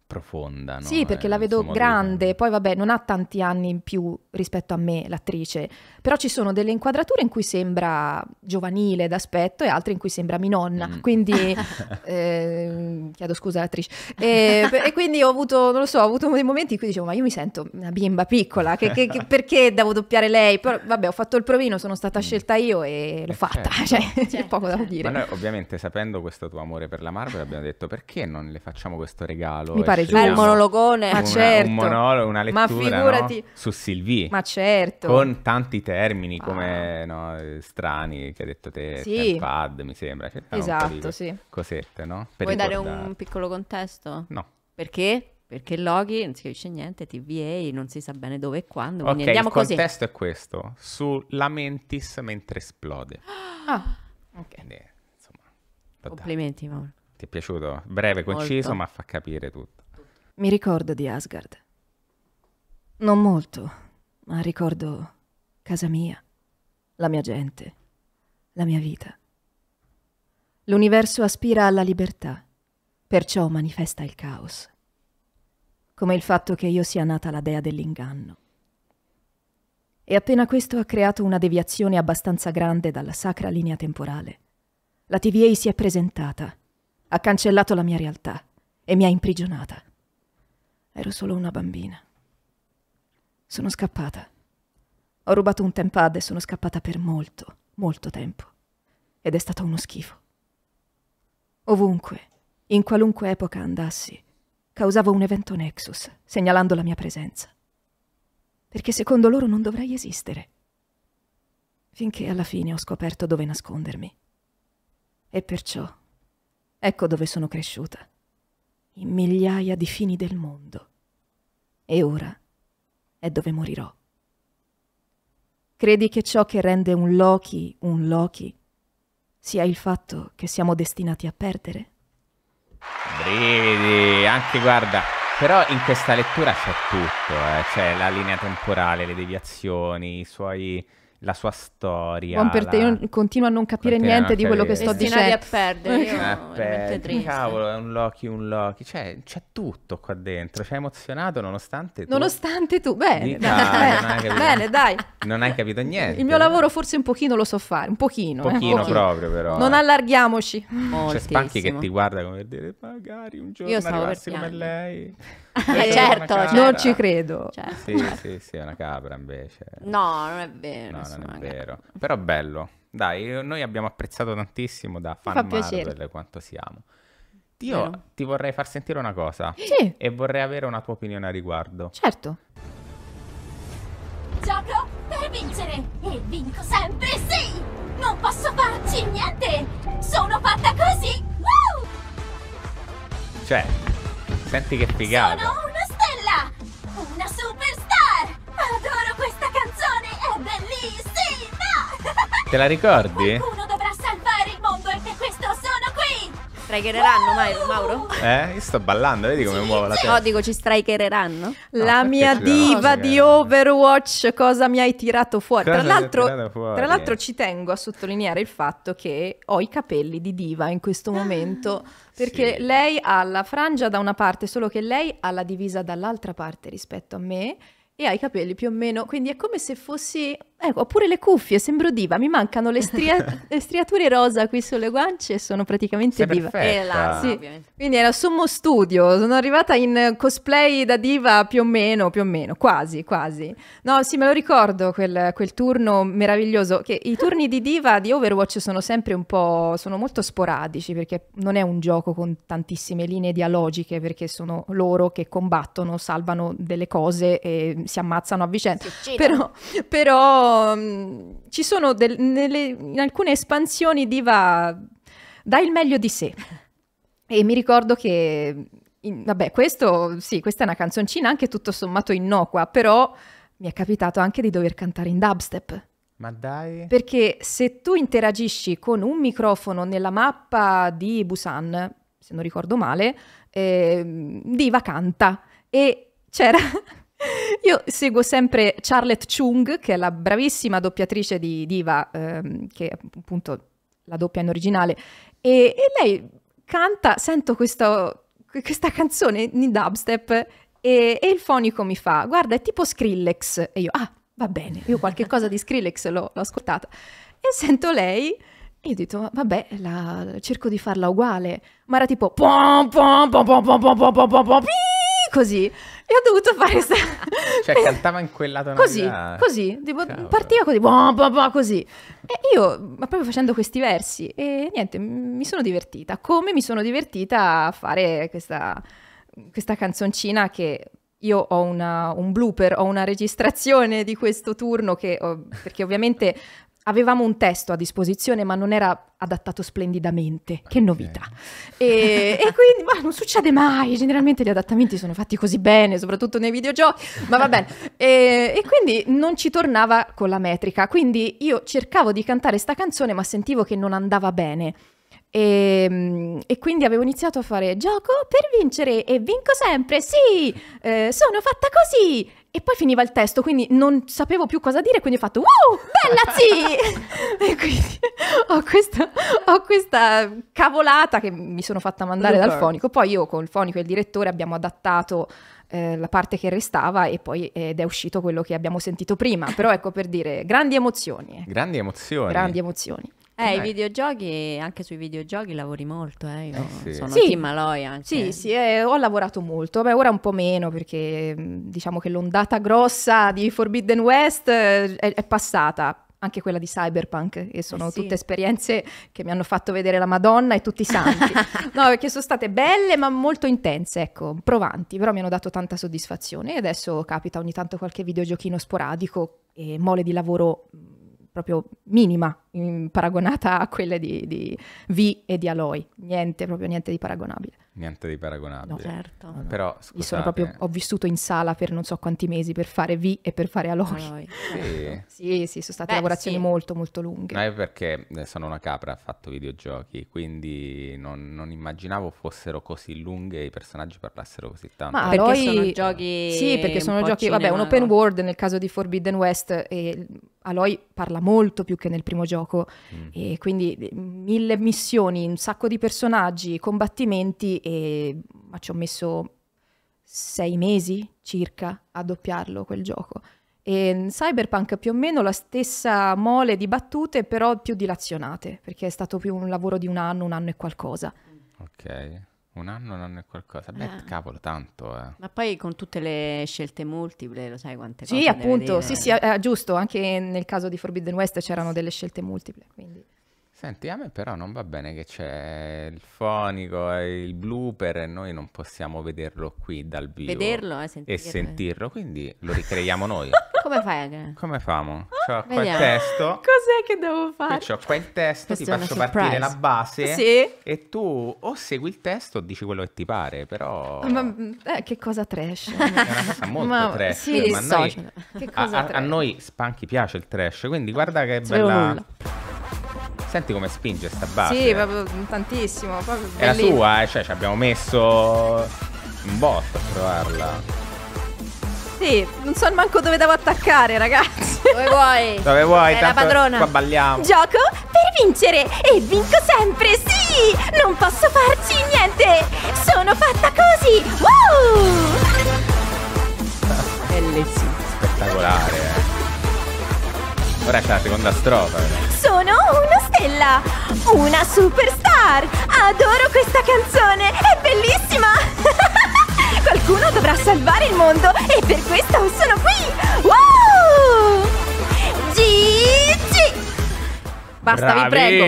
profonda. No? Sì, perché eh, la vedo grande, poi vabbè, non ha tanti anni in più rispetto a me l'attrice, però ci sono delle inquadrature in cui sembra giovanile d'aspetto e altre in cui sembra minonna, mm. quindi eh, chiedo scusa all'attrice. E, e, quindi ho avuto, non lo so, ho avuto dei momenti in cui dicevo, ma io mi sento una bimba piccola, che, che, che, perché devo doppiare lei? Però vabbè, ho fatto il provino, sono stata mm. scelta io e l'ho eh, fatta, certo. cioè, c'è certo, poco da certo. dire. Ma noi ovviamente sapendo questo tuo amore per la Marvel abbiamo detto, perché non le facciamo questo regalo? Mi pare fare giù. Beh, il monologone. Ma certo. Un monologo, una lettura, Ma figurati... No? Su Sylvie. Ma certo. Con tanti termini come, ah. no, strani, che hai detto te, sì. pad, mi sembra. Cioè, esatto, sì. Cosette, no? Per Vuoi ricordare. dare un piccolo contesto? No. Perché? perché Loki non si capisce niente, TVA non si sa bene dove e quando. Quindi okay, andiamo il così. Il contesto è questo: su Lamentis mentre esplode. Ah, ok. Quindi, insomma, Complimenti, Mauro. Ti è piaciuto? Breve, conciso, Molto. ma fa capire tutto. Mi ricordo di Asgard. Non molto, ma ricordo casa mia, la mia gente, la mia vita. L'universo aspira alla libertà, perciò manifesta il caos. Come il fatto che io sia nata la dea dell'inganno. E appena questo ha creato una deviazione abbastanza grande dalla sacra linea temporale, la TVA si è presentata, ha cancellato la mia realtà e mi ha imprigionata. Ero solo una bambina. Sono scappata. Ho rubato un tempad e sono scappata per molto, molto tempo. Ed è stato uno schifo. Ovunque, in qualunque epoca andassi, causavo un evento nexus, segnalando la mia presenza. Perché secondo loro non dovrei esistere. Finché alla fine ho scoperto dove nascondermi. E perciò, ecco dove sono cresciuta in migliaia di fini del mondo. E ora è dove morirò. Credi che ciò che rende un Loki un Loki sia il fatto che siamo destinati a perdere? Brividi, anche guarda, però in questa lettura c'è tutto, eh? c'è la linea temporale, le deviazioni, i suoi la sua storia. Buon per te, io continuo a non capire Continua niente di quello che sto Destinati dicendo. a perdere, io a perdere. Eh, cavolo, è un Loki, un Loki, cioè c'è tutto qua dentro, c'è emozionato nonostante tu. Nonostante tu, bene, dai. bene, dai. Non hai capito niente. Il mio lavoro forse un pochino lo so fare, un pochino. Eh, un pochino, eh, pochino. proprio però. Eh. Non eh. allarghiamoci. C'è Spacchi che ti guarda come per dire, magari un giorno io arrivassi come lei. Eh, certo, certo, non ci credo. Certo, sì, certo. sì, sì, è una capra invece. No, non è vero. No, non è vero. Però bello. Dai, noi abbiamo apprezzato tantissimo da fan Marvel quanto siamo. Io vero. ti vorrei far sentire una cosa. Sì. E vorrei avere una tua opinione a riguardo. Certo. Gioco per vincere e vinco sempre, sì! Non posso farci niente! Sono fatta così! Woo! Cioè, Senti che figata. Sono una stella! Una superstar! Adoro questa canzone! È bellissima! Te la ricordi? Qualcuno Strikereranno, Mauro? Eh, io sto ballando, vedi come sì, muovo la testa. No, oh, dico ci strikereranno. No, la mia diva di Overwatch, cosa mi hai tirato fuori? tra l'altro, fuori? tra l'altro ci tengo a sottolineare il fatto che ho i capelli di diva in questo ah, momento. Perché sì. lei ha la frangia da una parte, solo che lei ha la divisa dall'altra parte rispetto a me e ha i capelli più o meno. Quindi è come se fossi Ecco, oppure le cuffie, sembro diva, mi mancano le, stria- le striature rosa qui sulle guance e sono praticamente Sei diva. Eh, là, sì. Quindi era sommo studio, sono arrivata in cosplay da diva più o meno, più o meno, quasi, quasi. No, sì, me lo ricordo quel, quel turno meraviglioso, che i turni di diva di Overwatch sono sempre un po', sono molto sporadici perché non è un gioco con tantissime linee dialogiche perché sono loro che combattono, salvano delle cose e si ammazzano a vicenda. Però, però Mm, ci sono del, nelle, in alcune espansioni Diva dà il meglio di sé. E mi ricordo che, in, vabbè, questo, sì, questa è una canzoncina anche tutto sommato innocua, però mi è capitato anche di dover cantare in dubstep. Ma dai. Perché se tu interagisci con un microfono nella mappa di Busan, se non ricordo male, eh, Diva canta e c'era io seguo sempre Charlotte Chung, che è la bravissima doppiatrice di Diva, ehm, che appunto la doppia in originale, e, e lei canta, sento questo, questa canzone in dubstep e, e, il fonico mi fa, guarda, è tipo Skrillex, e io, ah, va bene, io qualche cosa di Skrillex l'ho, l'ho ascoltata, e sento lei... Io ho detto, vabbè, la, cerco di farla uguale, ma era tipo pom pom pom pom pom pom pom pom pom pom così e ho dovuto fare sta... cioè cantava in quella tonalità così così tipo, partiva così bah, bah, bah, così e io ma proprio facendo questi versi e niente mi sono divertita come mi sono divertita a fare questa, questa canzoncina che io ho una, un blooper, ho una registrazione di questo turno che ho, perché ovviamente avevamo un testo a disposizione ma non era adattato splendidamente, che novità. E, e quindi ma non succede mai, generalmente gli adattamenti sono fatti così bene, soprattutto nei videogiochi, ma va bene. E, e quindi non ci tornava con la metrica, quindi io cercavo di cantare sta canzone ma sentivo che non andava bene. E, ehm, e, quindi avevo iniziato a fare gioco per vincere e vinco sempre, sì, eh, sono fatta così, e poi finiva il testo, quindi non sapevo più cosa dire, quindi ho fatto Wow, bella sì! e quindi ho questa, ho questa, cavolata che mi sono fatta mandare dal fonico. Poi io con il fonico e il direttore abbiamo adattato eh, la parte che restava e poi ed è uscito quello che abbiamo sentito prima. Però ecco per dire, grandi emozioni. Ecco. Grandi emozioni. Grandi emozioni. Eh, i videogiochi, anche sui videogiochi lavori molto, eh. Io eh sì. sono sì. Aloy anche. Sì, sì, eh, ho lavorato molto. Beh, ora un po' meno perché mm, diciamo che l'ondata grossa di Forbidden West eh, è, è passata anche quella di Cyberpunk, e sono eh sì. tutte esperienze che mi hanno fatto vedere la Madonna e tutti i santi. no, perché sono state belle ma molto intense, ecco, provanti, però mi hanno dato tanta soddisfazione e adesso capita ogni tanto qualche videogiochino sporadico e mole di lavoro mm, proprio minima in, paragonata a quelle di, di Vi e di Aloy. Niente, proprio niente di paragonabile. Niente di paragonabile. No, certo. No, Però, scusate... proprio, ho vissuto in sala per non so quanti mesi per fare Vi e per fare Aloy. Aloy. Sì. sì, sì, sono state Beh, lavorazioni sì. molto, molto lunghe. Ma è perché eh, sono una capra, ha fatto videogiochi, quindi non, non, immaginavo fossero così lunghe e i personaggi parlassero così tanto. Ma perché Aloy... sono giochi... Sì, perché sono un giochi... Vabbè, un open world nel caso di Forbidden West e Aloy parla molto più che nel primo gioco gioco. Mm. E quindi mille missioni, un sacco di personaggi, combattimenti e ma ci ho messo sei mesi circa a doppiarlo quel gioco. E Cyberpunk più o meno la stessa mole di battute, però più dilazionate, perché è stato più un lavoro di un anno, un anno e qualcosa. Ok. Un anno, un anno e qualcosa. Beh, eh. cavolo, tanto. Eh. Ma poi con tutte le scelte multiple, lo sai quante sì, cose. Appunto, sì, sì, appunto. Eh, eh, giusto. Anche nel caso di Forbidden West c'erano delle scelte multiple. Quindi. Senti, a me però non va bene che c'è il fonico e il blooper e noi non possiamo vederlo qui dal vivo. Vederlo eh, sentirlo. e eh. sentirlo, quindi lo ricreiamo noi. Come fai? Che... Come famo? C'ho qua il testo. Cos'è che devo Qui fare? c'ho qua il testo, Questa ti è una faccio partire la base. Sì. E tu o segui il testo o dici quello che ti pare, però... Ma eh, che cosa trash? È una cosa molto Ma- trash. sì, ma noi, dissocio. Che a, cosa a- a noi Spanchi piace il trash, quindi guarda che Sapevo bella... nulla. Senti come spinge sta base. Sì, proprio tantissimo. Proprio È la sua, eh, cioè ci abbiamo messo un botto a trovarla. Sì. Sì, non so neanche dove devo attaccare, ragazzi. Dove vuoi? Dove vuoi? È la padrona. Qua balliamo. Gioco per vincere e vinco sempre, sì! Non posso farci niente! Sono fatta così! Wow! Bellissimo. Spettacolare, eh. Ora c'è la seconda strofa. Sono una stella, una superstar. Adoro questa canzone, è bellissima mondo e per questo sono qui Basta, vi prego.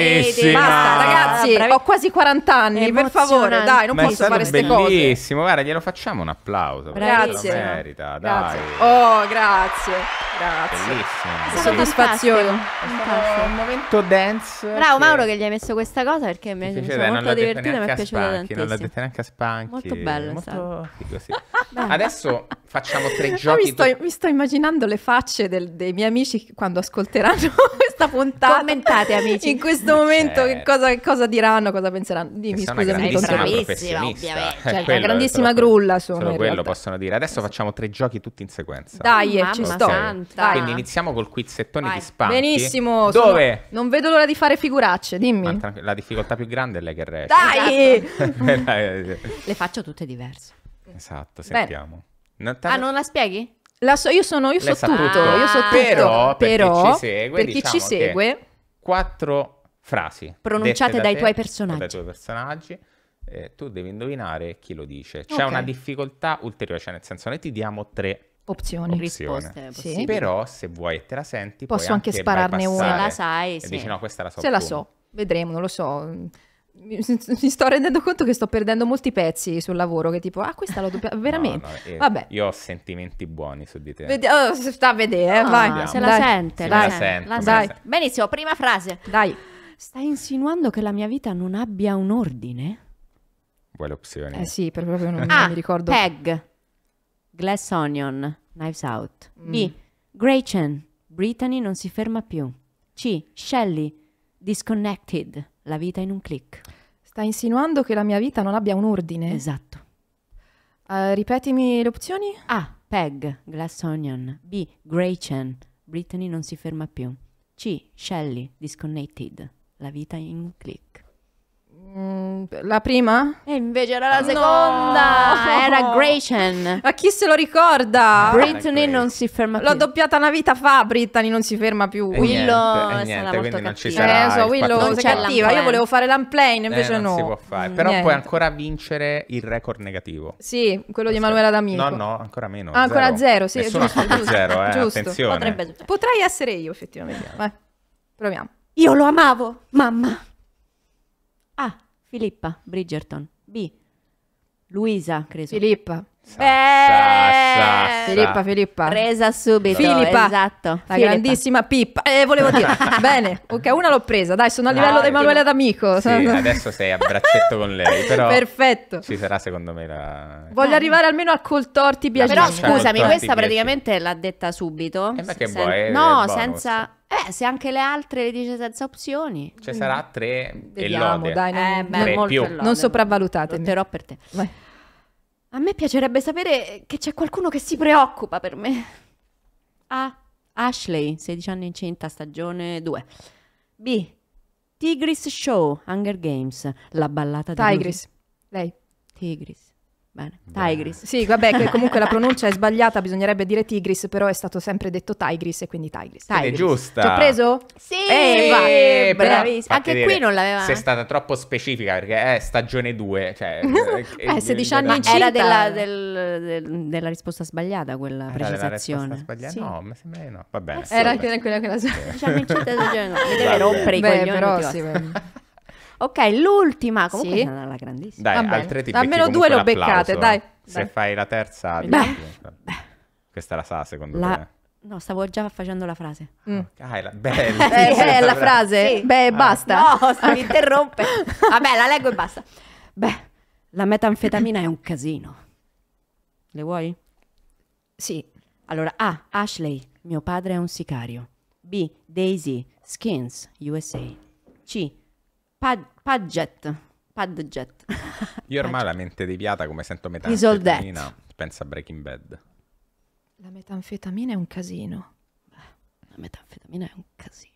Basta, ragazzi, Bravi... ho quasi 40 anni, per favore, dai, non Ma posso fare queste cose. Bellissimo, guarda, glielo facciamo un applauso. Grazie. Lo merita, grazie. dai. Oh, grazie. Grazie. Bellissimo. Soddisfazione. Fantastico. Un momento dance. Bravo che... Mauro che gli hai messo questa cosa perché mi è piaciuta molto divertita, mi è piaciuta tantissimo. Non l'ha detta neanche a Spanchi. Molto bello, Adesso facciamo tre giochi. Mi sto, immaginando le facce dei miei amici quando ascolteranno questa puntata. Commentare Pensate, amici. In questo momento certo. che, cosa, che cosa, diranno, cosa penseranno? Dimmi, scusa, una grandissima professionista. Eh, cioè, cioè, quello, una grandissima solo, grulla sono Solo quello possono dire. Adesso facciamo tre giochi tutti in sequenza. Dai, oh, ci sto. Santa. Quindi iniziamo col quizzettone di spanchi. Benissimo. Dove? Sono... Non vedo l'ora di fare figuracce, dimmi. La difficoltà più grande è lei che resta. Dai! Esatto. Eh, eh, Le faccio tutte diverse. Esatto, sentiamo. Non ah, non la spieghi? La so, io sono, io so tutto, Ah, io so ah. tutto. Però, per chi ci segue, per chi diciamo ci segue quattro frasi pronunciate dai, te, tuoi personaggi. Dai tuoi personaggi. Eh, tu devi indovinare chi lo dice. C'è okay. una difficoltà ulteriore, cioè nel senso noi ti diamo tre opzioni, risposte. Sì. Però se vuoi e te la senti, posso anche, anche spararne una. la sai, e dici no, questa la so. Se la so, vedremo, non lo so mi, sto rendendo conto che sto perdendo molti pezzi sul lavoro che tipo ah questa l'ho doppiata veramente no, no, eh, vabbè io ho sentimenti buoni su di te Vedi- oh, sta a vedere no, vai se la sente benissimo prima frase dai stai insinuando che la mia vita non abbia un ordine? vuoi l'opzione? eh sì per proprio non, ah, mi ricordo Peg Glass Onion Knives Out mm. B Gretchen Brittany non si ferma più C Shelley Disconnected la vita in un click. Sta insinuando che la mia vita non abbia un ordine. Esatto. Uh, ripetimi le opzioni. A. Peg, Glass Onion. B. Gretchen, Brittany non si ferma più. C. Shelley, Disconnected. La vita in un click. Mm, la prima? E invece era la seconda, no! era Gretchen. Ma chi se lo ricorda? Brittany non si ferma più. L'ho doppiata una vita fa, Brittany non si ferma più. E Willow niente, sarà niente, molto non ci sarà eh, so, Willow non c'è cattiva. Io volevo fare l'unplane, eh, invece eh, no. si può fare. Però niente. puoi ancora vincere il record negativo. Sì, quello di Emanuela D'Amico. No, no, ancora meno. Ah, ancora zero, zero sì. Nessuno giusto, giusto, zero, eh, giusto. attenzione. Potrebbe... Potrei essere io, effettivamente. Vai, proviamo. Io lo amavo, mamma. Ah. Filippa Bridgerton. B. Luisa, credo. Filippa. Sa, sa, sa, Filippa, Filippa. Presa subito. Filippa. Esatto. esatto. La Filippa. grandissima Pippa. Eh, volevo dire. Bene, ok, una l'ho presa. Dai, sono a livello no, di Emanuele D'Amico. Sì, adesso sei a braccetto con lei. Però Perfetto. Ci sarà secondo me la... Voglio ah. arrivare almeno al Coltorti piacere. Però scusami, questa praticamente l'ha detta subito. Eh, ma che Se... vuoi? No, eh, senza... Eh, se anche le altre le dice senza opzioni. Cioè sarà tre Vediamo, e lode. dai, non, eh, beh, tre molto più. non sopravvalutate. Però per te. Vai. A me piacerebbe sapere che c'è qualcuno che si preoccupa per me. A. Ashley, 16 anni incinta, stagione 2. B. Tigris Show, Hunger Games, la ballata di... Tigris, lei. Tigris. Bene. Tigris. Sì, vabbè, che comunque la pronuncia è sbagliata, bisognerebbe dire Tigris, però è stato sempre detto Tigris e quindi Tigris. Tigris. È giusta. Ci ho preso? Sì, eh, va, bravissima. Anche dire, qui non l'aveva. Sei stata troppo specifica perché è stagione 2, cioè eh, 16 eh, eh, anni eh, in città. Era della, del, del, della, risposta sbagliata quella era precisazione. sbagliata? Sì. No, ma sembra di no. Va bene. Era quella che la 16 anni diciamo in città stagione 2. Mi deve rompere i coglioni. Però Ok, l'ultima. Comunque sì. è grandissima. Dai, Vabbè. altre ti Almeno due l'ho beccate, eh. dai. Se dai. fai la terza... Beh. Questa la sa, secondo la... te? No, stavo già facendo la frase. Mm. Ah, è la, bella, eh, eh, la frase? Sì. Beh, ah. basta. No, si interrompe. Vabbè, la leggo e basta. Beh, la metanfetamina è un casino. Le vuoi? Sì. Allora, A. Ashley, mio padre è un sicario. B. Daisy, Skins, USA. C. Pad- Padget. Padget. Io ormai ho la mente deviata come sento metanfetamina. Pensa a Breaking Bad. La metanfetamina è un casino. Beh, la metanfetamina è un casino.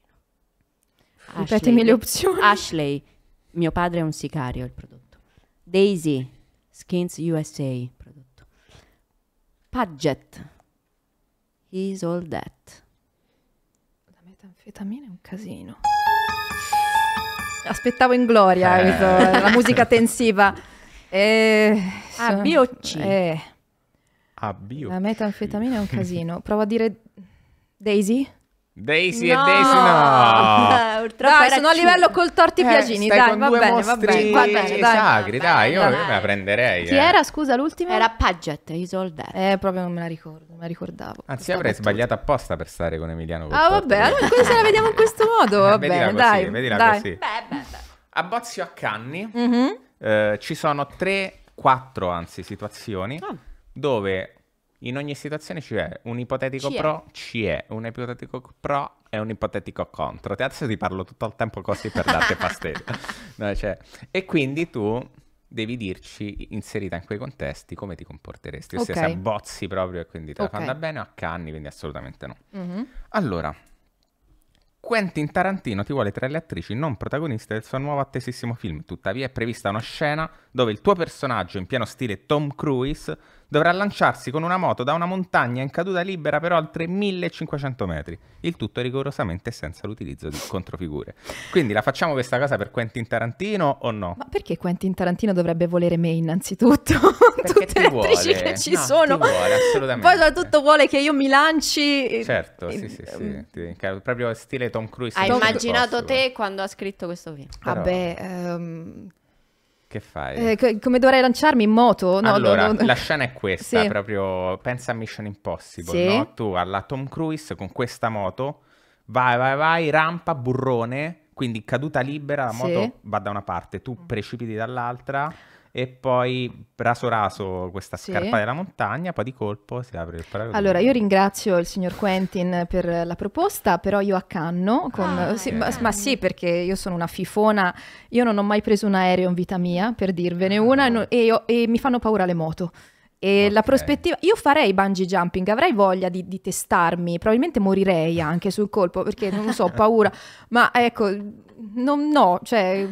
Ashley, Ripetemi le opzioni. Ashley, mio padre è un sicario, il prodotto. Daisy, Skins USA, il prodotto. Padget, he's all that. La metanfetamina è un casino aspettavo in gloria eh. questo, la musica tensiva. Eh, A, B o C? Eh. A, B o La metanfetamina è un casino. provo a dire Daisy. Daisy no. e Daisy no. purtroppo dai, sono a livello col torti eh, dai, va bene, va bene, va bene, dai, sacri, dai, io, me la prenderei. Chi eh. era, scusa, l'ultima? Era Paget, Isolde. Eh, proprio non me la ricordo, non me la ricordavo. Anzi, avrei sbagliato tutto. apposta per stare con Emiliano Ah, vabbè, allora questa la vediamo in questo modo, va bene, così, dai. Vedila dai. così. Beh, beh, beh. A a Canni mm -hmm. eh, ci sono 3, 4 anzi situazioni oh. dove in ogni situazione c'è un ipotetico c'è. pro, c'è un ipotetico pro e un ipotetico contro. Te adesso ti parlo tutto il tempo così per darti fastidio. No, cioè, e quindi tu devi dirci, inserita in quei contesti, come ti comporteresti. Okay. Se abbozzi proprio e quindi te okay. la fanno bene o accanni, quindi assolutamente no. Mm-hmm. Allora, Quentin Tarantino ti vuole tra le attrici non protagoniste del suo nuovo attesissimo film. Tuttavia è prevista una scena dove il tuo personaggio, in pieno stile Tom Cruise, Dovrà lanciarsi con una moto da una montagna in caduta libera per oltre 1500 metri, il tutto rigorosamente senza l'utilizzo di controfigure. Quindi la facciamo questa cosa per Quentin Tarantino o no? Ma perché Quentin Tarantino dovrebbe volere me innanzitutto? Tutte le attrici vuole. che ci no, sono. Vuole, assolutamente. Poi soprattutto vuole che io mi lanci. Certo, e... sì, sì, sì. Ehm, ti... Proprio stile Tom Cruise. Hai immaginato te quando ha scritto questo film? Vabbè, ehm... Che fai? Eh, come dovrei lanciarmi in moto? No, allora, no, no, la scena è questa, sì. proprio pensa a Mission Impossible, sì. Tu alla Tom Cruise con questa moto, vai, vai, vai, rampa, burrone, quindi caduta libera, la moto sì. va da una parte, tu precipiti dall'altra e poi raso raso questa sì. scarpa della montagna, poi di colpo si apre il paragone. Allora, io ringrazio il signor Quentin per la proposta, però io accanno, con, ah, sì, ma, ma, sì, perché io sono una fifona, io non ho mai preso un aereo in vita mia, per dirvene ah, una, no. e, io, e mi fanno paura le moto. E okay. la prospettiva, io farei bungee jumping, avrei voglia di, di, testarmi, probabilmente morirei anche sul colpo perché non so, ho paura, ma ecco, non, no, cioè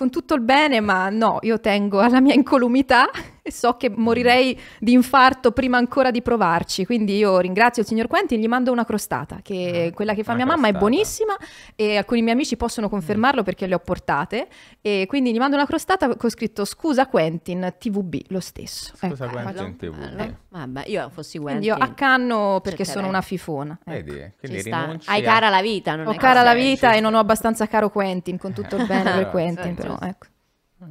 con tutto il bene, ma no, io tengo alla mia incolumità so che morirei di infarto prima ancora di provarci. Quindi io ringrazio il signor Quentin, gli mando una crostata, che mm, quella che fa mia crostata. mamma è buonissima e alcuni miei amici possono mm. confermarlo mm. perché le ho portate. E quindi gli mando una crostata con scritto scusa Quentin, TVB lo stesso. Scusa eh, Quentin, TVB. Vabbè, io fossi Quentin. Io accanno perché sono una fifona. Ecco. Eh, quindi rinunci. Hai cara la vita, non Ho cara la vita e non ho abbastanza caro Quentin, con tutto il bene per Quentin, però ecco.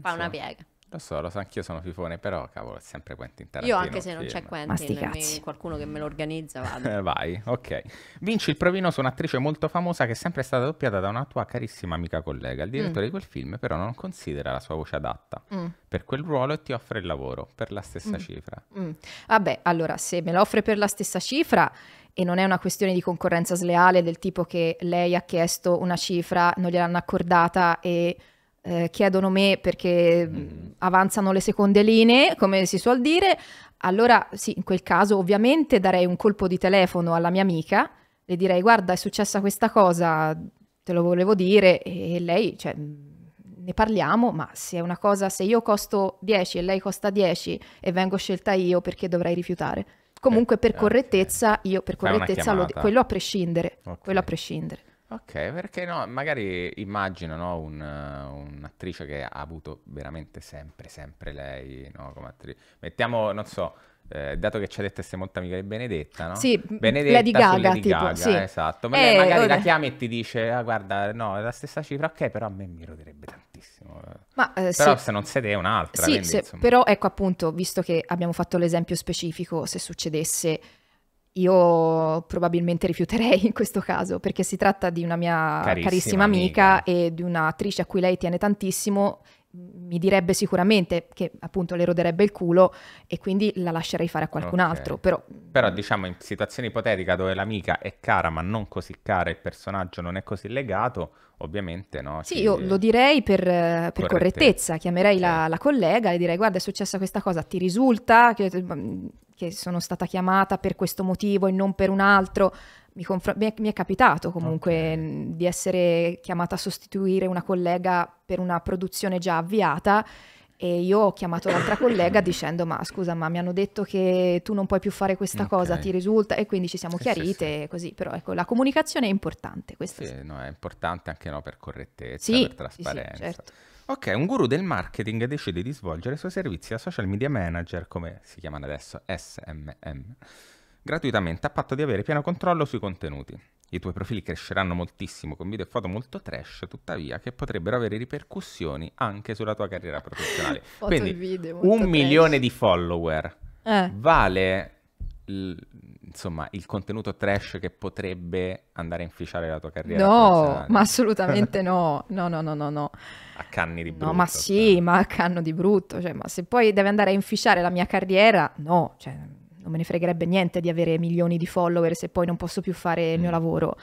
Fa una piega. Lo so, lo so, anch'io sono fifone, però cavolo, è sempre Quentin Tarantino. Io anche se non c'è Quentin, me, qualcuno che me lo organizza, vado. Vai, ok. Vinci il provino su un'attrice molto famosa che è sempre stata doppiata da una tua carissima amica collega. Il direttore mm. di quel film però non considera la sua voce adatta mm. per quel ruolo e ti offre il lavoro per la stessa mm. cifra. Mm. Vabbè, allora, se me lo offre per la stessa cifra e non è una questione di concorrenza sleale del tipo che lei ha chiesto una cifra, non gliel'hanno accordata e eh, chiedono me perché mm, mm. avanzano le seconde linee, come si suol dire, allora sì, in quel caso ovviamente darei un colpo di telefono alla mia amica, le direi guarda è successa questa cosa, te lo volevo dire e lei, cioè, mm, ne parliamo, ma se è una cosa, se io costo 10 e lei costa 10 e vengo scelta io perché dovrei rifiutare? Comunque eh, per eh, correttezza, io per correttezza lo, quello a prescindere, okay. quello a prescindere. Ok, perché no, magari immagino no, un, eh, un'attrice che ha avuto veramente sempre, sempre lei no, come attrice. Mettiamo, non so, eh, dato che ci ha detto che essere molto amica di Benedetta, no? Sì, mm, Benedetta Lady Gaga, Lady tipo, Gaga sì. esatto. Ma eh, magari ora... la chiami e ti dice, ah, guarda, no, è la stessa cifra, ok, però a me mi roderebbe tantissimo. Eh. Ma, eh, però sì. se non siete è un'altra. Sì, quindi, se, però ecco appunto, visto che abbiamo fatto l'esempio specifico, se succedesse io probabilmente rifiuterei in questo caso perché si tratta di una mia carissima, carissima amica, amica e di un'attrice a cui lei tiene tantissimo mi direbbe sicuramente che appunto le roderebbe il culo e quindi la lascerei fare a qualcun okay. altro. Però... però... diciamo in situazione ipotetica dove l'amica è cara ma non così cara, il personaggio non è così legato, ovviamente no. Sì, io lo direi per, per correttezza. chiamerei okay. la, la, collega e direi guarda è successa questa cosa, ti risulta? Che... Ehm, che sono stata chiamata per questo motivo e non per un altro. Mi, mi, è, mi è, capitato comunque okay. Mm, di essere chiamata a sostituire una collega per una produzione già avviata e io ho chiamato l'altra collega dicendo ma scusa ma mi hanno detto che tu non puoi più fare questa okay. cosa, ti risulta? E quindi ci siamo chiarite sì, sì, così, però ecco la comunicazione è importante. Questa sì, no, è importante anche no, per correttezza, per trasparenza. Certo. Ok, un guru del marketing decide di svolgere i suoi servizi da social media manager, come si chiamano adesso, SMM, gratuitamente a patto di avere pieno controllo sui contenuti. I tuoi profili cresceranno moltissimo con video e foto molto trash, tuttavia, che potrebbero avere ripercussioni anche sulla tua carriera professionale. Quindi, video, un trash. milione di follower eh. vale il, insomma, il contenuto trash che potrebbe andare a inficiare la tua carriera. No, ma assolutamente no. No, no, no, no, no. A canni di brutto. No, ma cioè. sì, cioè. ma a canno di brutto. Cioè, ma se poi deve andare a inficiare la mia carriera, no, cioè, non me ne fregherebbe niente di avere milioni di follower se poi non posso più fare il mio mm. lavoro.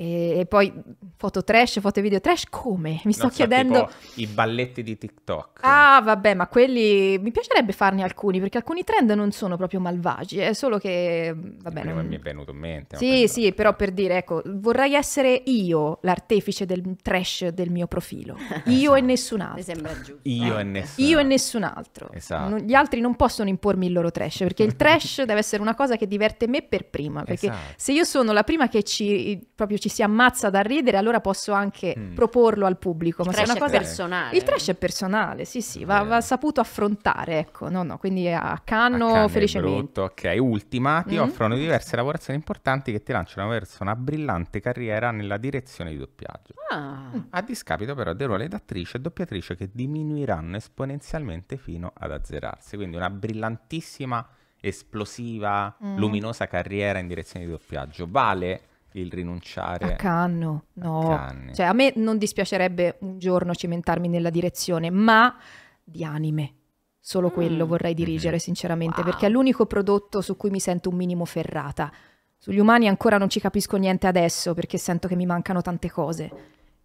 E, poi foto trash, foto e video trash, come? Mi sto no, chiedendo... So, I balletti di TikTok. Ah, vabbè, ma quelli... Mi piacerebbe farne alcuni, perché alcuni trend non sono proprio malvagi, è solo che... Mm, vabbè, non... Mm. mi è venuto in mente. Sì, sì, che... però per dire, ecco, vorrei essere io l'artefice del trash del mio profilo. Esatto. Io esatto. e nessun altro. Mi sembra giusto. Io, eh. e, ecco. nessun... io e nessun altro. Esatto. Non, gli altri non possono impormi il loro trash, perché il trash deve essere una cosa che diverte me per prima, perché esatto. se io sono la prima che ci, proprio ci ci si ammazza da ridere, allora posso anche mm. proporlo al pubblico. Il ma trash una cosa... personale. Il trash è personale, sì sì, va, va saputo affrontare, ecco, no, no, quindi a canno, a canno felicemente. Ok, ultima, ti mm. offrono diverse lavorazioni importanti che ti lanciano verso una brillante carriera nella direzione di doppiaggio. Ah. Mm. A discapito però dei ruoli d'attrice e doppiatrice che diminuiranno esponenzialmente fino ad azzerarsi, quindi una brillantissima esplosiva, mm. luminosa carriera in direzione di doppiaggio. Vale il rinunciare a canno, no. A cioè a me non dispiacerebbe un giorno cimentarmi nella direzione, ma di anime. Solo mm. quello vorrei dirigere, mhm. sinceramente, wow. perché è l'unico prodotto su cui mi sento un minimo ferrata. Sugli umani ancora non ci capisco niente adesso, perché sento che mi mancano tante cose.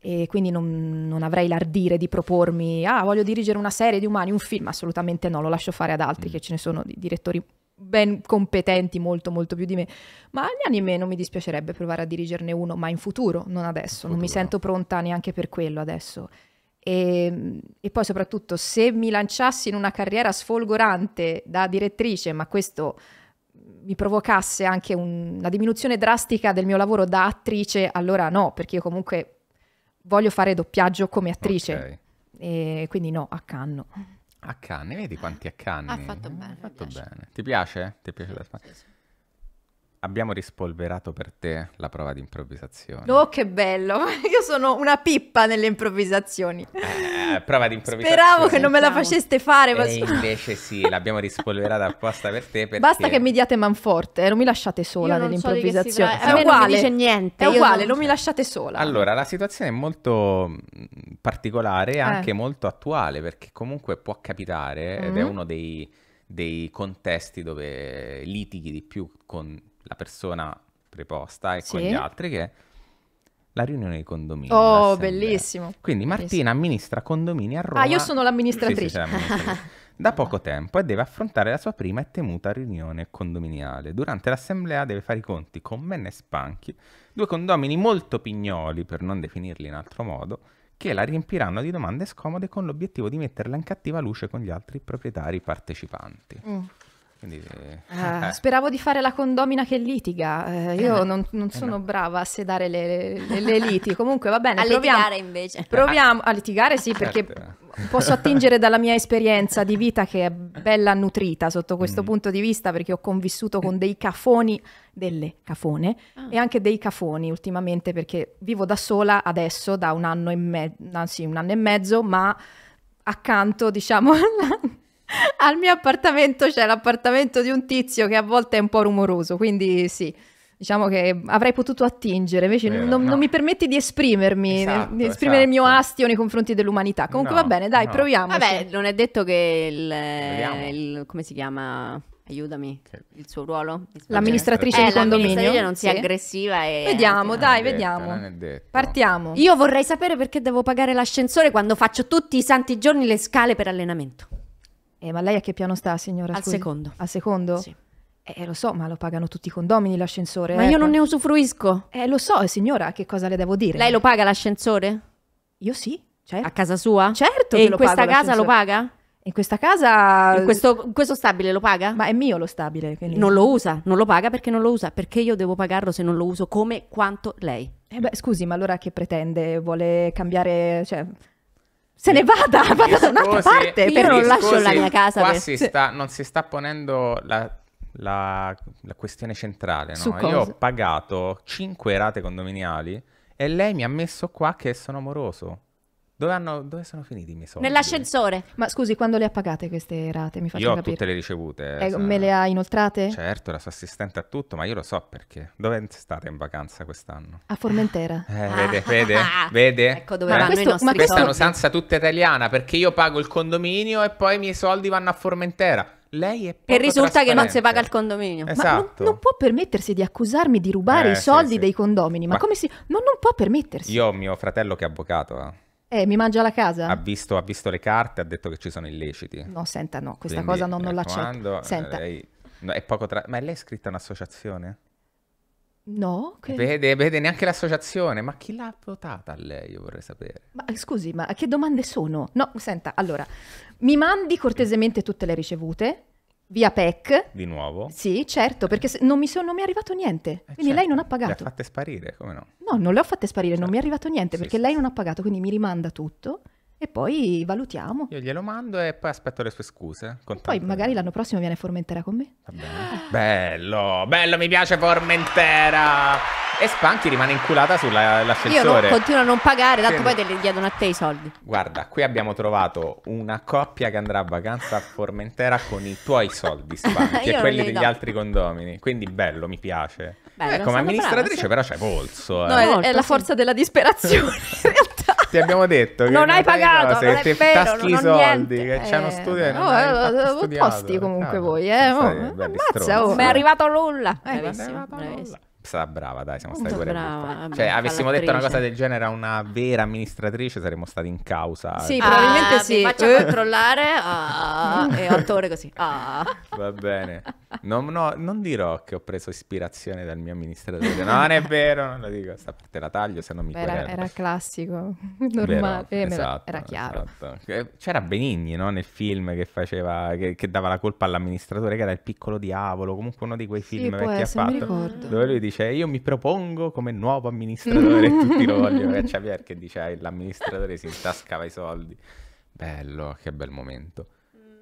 E quindi non, non avrei l'ardire di propormi, ah, voglio dirigere una serie di umani, un film. Assolutamente no, lo lascio fare ad altri, mm. che ce ne sono di direttori ben competenti molto molto più di me ma gli anime non mi dispiacerebbe provare a dirigerne uno ma in futuro non adesso futuro. non mi sento pronta neanche per quello adesso e, ehm, e, poi soprattutto se mi lanciassi in una carriera sfolgorante da direttrice ma questo mi provocasse anche un, una diminuzione drastica del mio lavoro da attrice allora no perché io comunque voglio fare doppiaggio come attrice okay. e quindi no a canno a canne, vedi quanti a canne. Ha fatto bene. Ha fatto bene. Ti piace? Ti piace sì, la Spagna? Sì, sì. Abbiamo rispolverato per te la prova di improvvisazione. Oh, che bello! Io sono una pippa nelle improvvisazioni. Eh, prova di improvvisazione. Speravo che non me la faceste fare. Ma... invece sì, l'abbiamo rispolverata apposta per te. Perché... Basta che mi diate manforte, eh, non mi lasciate sola nell'improvvisazione. So è uguale, non mi dice niente. È uguale, non... non... mi lasciate sola. Allora, la situazione è molto mm, particolare e eh. anche eh. molto attuale, perché comunque può capitare, mm-hmm. ed è mm-hmm. uno dei, dei contesti dove litighi di più con la persona preposta e sì. con gli altri che la riunione di condomini. Oh, bellissimo. Quindi Martina bellissimo. amministra condomini a ah, Roma. Ah, io sono l'amministratrice. Sì, sì, da poco tempo e deve affrontare la sua prima e temuta riunione condominiale. Durante l'assemblea deve fare i conti con Menne e Spanchi, due condomini molto pignoli, per non definirli in altro modo, che la riempiranno di domande scomode con l'obiettivo di metterla in cattiva luce con gli altri proprietari partecipanti. Mm. Quindi, eh, ah, eh. Speravo di fare la condomina che litiga. Eh, io eh, non, non eh sono no. brava a sedare le, le, le, liti. Comunque va bene. A proviamo, litigare invece. Proviamo a litigare, sì, ah, perché certo. Eh. posso attingere dalla mia esperienza di vita che è bella nutrita sotto questo mm. punto di vista, perché ho convissuto con dei cafoni, delle cafone ah. e anche dei cafoni ultimamente, perché vivo da sola adesso da un anno e mezzo, anzi un anno e mezzo, ma accanto, diciamo, Al mio appartamento c'è l'appartamento di un tizio che a volte è un po' rumoroso, quindi sì, diciamo che avrei potuto attingere, invece eh, non, no. non, mi permetti di esprimermi, esatto, di esatto. esprimere esatto. il mio astio nei confronti dell'umanità. Comunque no, va bene, dai, no. proviamo. Vabbè, non è detto che il, il come si chiama? Aiutami, il suo ruolo? L'amministratrice eh, di condominio. non sia sì. aggressiva e... Vediamo, dai, detto, vediamo. Partiamo. Io vorrei sapere perché devo pagare l'ascensore quando faccio tutti i santi giorni le scale per allenamento. Eh, ma lei a che piano sta, signora? Al scusi? secondo. Al secondo? Sì. Eh, lo so, ma lo pagano tutti i condomini l'ascensore. Ma eh, io non ne usufruisco. Eh, lo so, eh, signora, che cosa le devo dire? Lei lo paga l'ascensore? Io sì, certo. A casa sua? Certo. lo pago E in questa casa lo paga? In questa casa... In questo, in questo, stabile lo paga? Ma è mio lo stabile. Quindi... Non lo usa, non lo paga perché non lo usa. Perché io devo pagarlo se non lo uso come quanto lei? Eh beh, scusi, ma allora che pretende? Vuole cambiare... Cioè se ne vada, vada da un'altra parte, però non lascio la mia casa. Qua per... si sta, non si sta ponendo la, la, la questione centrale, no? Io ho pagato 5 rate condominiali e lei mi ha messo qua che sono moroso. Dove, hanno, dove, sono finiti i miei soldi? Nell'ascensore. Ma scusi, quando le ha pagate queste rate? Mi faccio io capire. ho tutte le ricevute. Eh, me le ha inoltrate? Certo, la sua assistente a tutto, ma io lo so perché. Dove state in vacanza quest'anno? A Formentera. Eh, vede, vede, ah. vede. Ecco dove eh. vanno questo, Ma questa soldi. è un'usanza tutta italiana, perché io pago il condominio e poi i miei soldi vanno a Formentera lei è poco E risulta che non si paga il condominio. Esatto. Non, non, può permettersi di accusarmi di rubare eh, i soldi sì, sì. dei condomini, ma, ma, come si... No, non può permettersi. Io ho mio fratello che è avvocato, eh. Eh, mi mangia la casa? Ha visto, ha visto le carte, ha detto che ci sono illeciti. No, senta, no, questa Quindi, cosa non, non l'accetto. Eh, senta. Lei, no, è poco tra... Ma lei è iscritta a un'associazione? No. Eh, che... Vede, vede neanche l'associazione. Ma chi l'ha votata a lei? Io vorrei sapere. Ma eh, scusi, ma che domande sono? No, senta, allora, mi mandi cortesemente tutte le ricevute Via PEC. Di nuovo? Sì, certo, perché non mi, sono, non mi è arrivato niente. Eh quindi certo. lei non ha pagato. Certo. Le ha fatte sparire, come no? No, non le ho fatte sparire, certo. non mi è certo. arrivato niente sì, perché sì, lei non ha pagato, quindi mi rimanda tutto e poi valutiamo. Io glielo mando e poi aspetto le sue scuse. Poi magari l'anno prossimo viene Formentera con me. Bello, bello, mi piace Formentera. E Spanchi rimane inculata sull'ascensore. Io continuo a non pagare, tanto sì. poi te li chiedono a te i soldi. Guarda, qui abbiamo trovato una coppia che andrà a vacanza a Formentera con i tuoi soldi, Spanchi, e quelli degli do. altri condomini. Quindi bello, mi piace. Bello, eh, come amministratrice brava, sì. però c'è polso. Eh. No, è, Molto, eh. è la forza sì. della disperazione in realtà. ti abbiamo detto che non hai pagato cose, non è vero, taschi i soldi che c'è uno eh, studio no, non oh, no, eh, no, posti comunque ah, voi eh, oh, eh, ammazza oh. è arrivato nulla eh, sarà brava, dai, siamo stati pure brava, Cioè, avessimo detto una cosa del genere a una vera amministratrice, saremmo stati in causa. Sì, ah, probabilmente sì. Faccia controllare ah, e otto ore così. Ah. Va bene non, no, non, dirò che ho preso ispirazione dal mio amministratore. No, non è vero, non lo dico. Sta parte la taglio, se non mi era, era classico, normale. Vero, eh, esatto, era chiaro. Esatto. C'era Benigni no? nel film che faceva, che, che, dava la colpa all'amministratore, che era il piccolo diavolo. Comunque uno di quei film sì, vecchi ha fatto. Dove lui dice: Io mi propongo come nuovo amministratore. e tutti lo vogliono. E c'è Pier che dice: ah, L'amministratore si intascava i soldi. Bello, che bel momento.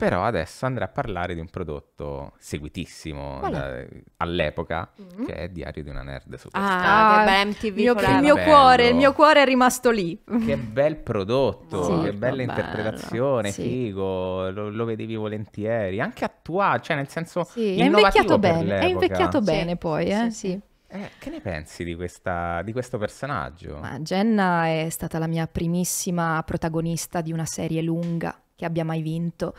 Però adesso andrà a parlare di un prodotto seguitissimo da, all'epoca, mm-hmm. che è Diario di una nerd superstar. Ah, ah MTV mio, il mio cuore, il mio cuore è rimasto lì. Che bel prodotto, sì, che bella interpretazione, sì. figo, lo, lo, vedevi volentieri, anche attuale, cioè nel senso sì, è invecchiato bene, è invecchiato bene poi, eh? sì. Eh, che ne pensi di, questa, di questo personaggio? Ma Jenna è stata la mia primissima protagonista di una serie lunga che abbia mai vinto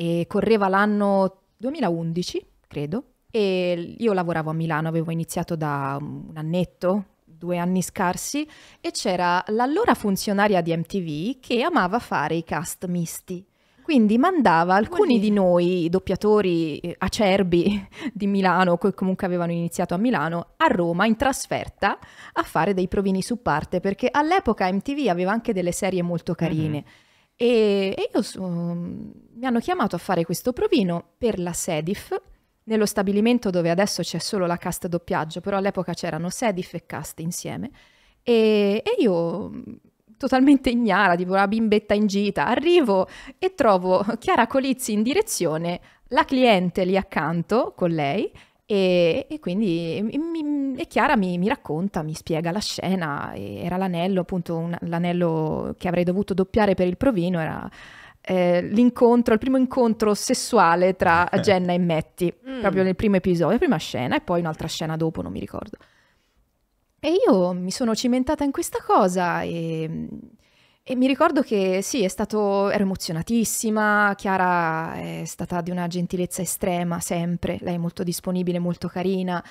e correva l'anno 2011, credo, e io lavoravo a Milano, avevo iniziato da un annetto, due anni scarsi, e c'era l'allora funzionaria di MTV che amava fare i cast misti. Quindi mandava alcuni di noi, doppiatori eh, acerbi di Milano, che comunque avevano iniziato a Milano, a Roma in trasferta a fare dei provini su parte, perché all'epoca MTV aveva anche delle serie molto carine. Mm-hmm. E, e io su, mm, mi hanno chiamato a fare questo provino per la Sedif, nello stabilimento dove adesso c'è solo la cast doppiaggio, però all'epoca c'erano Sedif e cast insieme. E, e io mm, totalmente ignara, tipo una bimbetta in gita, arrivo e trovo Chiara Colizzi in direzione, la cliente lì accanto con lei e, e quindi mi, e Chiara mi, mi, racconta, mi spiega la scena, era l'anello, appunto un, l'anello che avrei dovuto doppiare per il provino, era eh, l'incontro, il primo incontro sessuale tra Jenna e Matty, mm. proprio nel primo episodio, prima scena e poi un'altra scena dopo, non mi ricordo. E io mi sono cimentata in questa cosa e e mi ricordo che sì, è stato, ero emozionatissima, Chiara è stata di una gentilezza estrema sempre, lei è molto disponibile, molto carina.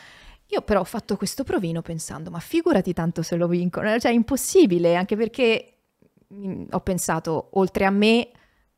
Io però ho fatto questo provino pensando, ma figurati tanto se lo vincono, cioè è impossibile, anche perché mm, ho pensato, oltre a me,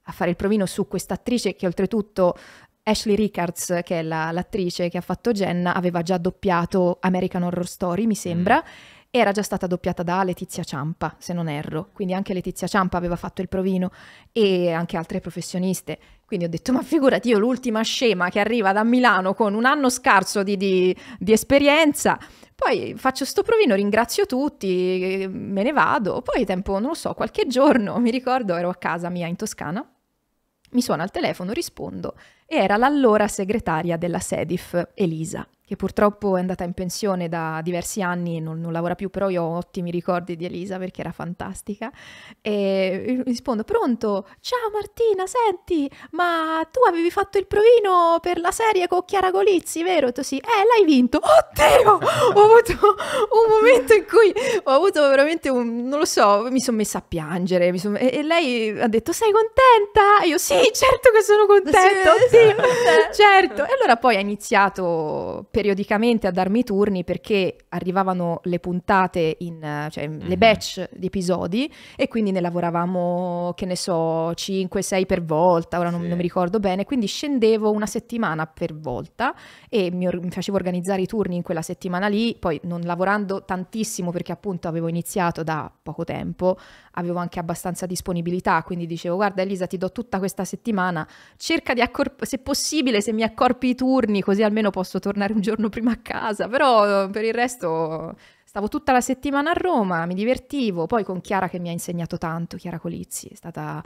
a fare il provino su questa attrice che oltretutto Ashley Rickards, che è la, l'attrice che ha fatto Jenna, aveva già doppiato American Horror Story, mi sembra. Mm era già stata doppiata da Letizia Ciampa, se non erro, quindi anche Letizia Ciampa aveva fatto il provino e anche altre professioniste. Quindi ho detto, ma figurati io l'ultima scema che arriva da Milano con un anno scarso di, di, di esperienza, poi faccio sto provino, ringrazio tutti, me ne vado, poi tempo, non lo so, qualche giorno, mi ricordo ero a casa mia in Toscana, mi suona il telefono, rispondo e era l'allora segretaria della SEDIF, Elisa, che purtroppo è andata in pensione da diversi anni e non, non, lavora più, però io ho ottimi ricordi di Elisa perché era fantastica. E rispondo, pronto? Ciao Martina, senti, ma tu avevi fatto il provino per la serie con Chiara Golizzi, vero? sì, eh, l'hai vinto. Oddio! ho avuto un momento in cui ho avuto veramente un, non lo so, mi sono messa a piangere. Son, e, e, lei ha detto, sei contenta? E io sì, certo che sono contenta. Sì, sì, certo. E allora poi ha iniziato periodicamente a darmi i turni perché arrivavano le puntate, in, cioè mm-hmm. le mhm. batch di episodi e quindi ne lavoravamo, che ne so, 5-6 per volta, ora non, sì. non, mi ricordo bene, quindi scendevo una settimana per volta e mi, or- mi facevo organizzare i turni in quella settimana lì, poi non lavorando tantissimo perché appunto avevo iniziato da poco tempo, avevo anche abbastanza disponibilità, quindi dicevo guarda Elisa ti do tutta questa settimana, cerca di accorpare se possibile, se mi accorpi i turni, così almeno posso tornare un giorno prima a casa, però eh, per il resto stavo tutta la settimana a Roma, mi divertivo, poi con Chiara che mi ha insegnato tanto, Chiara Colizzi, è stata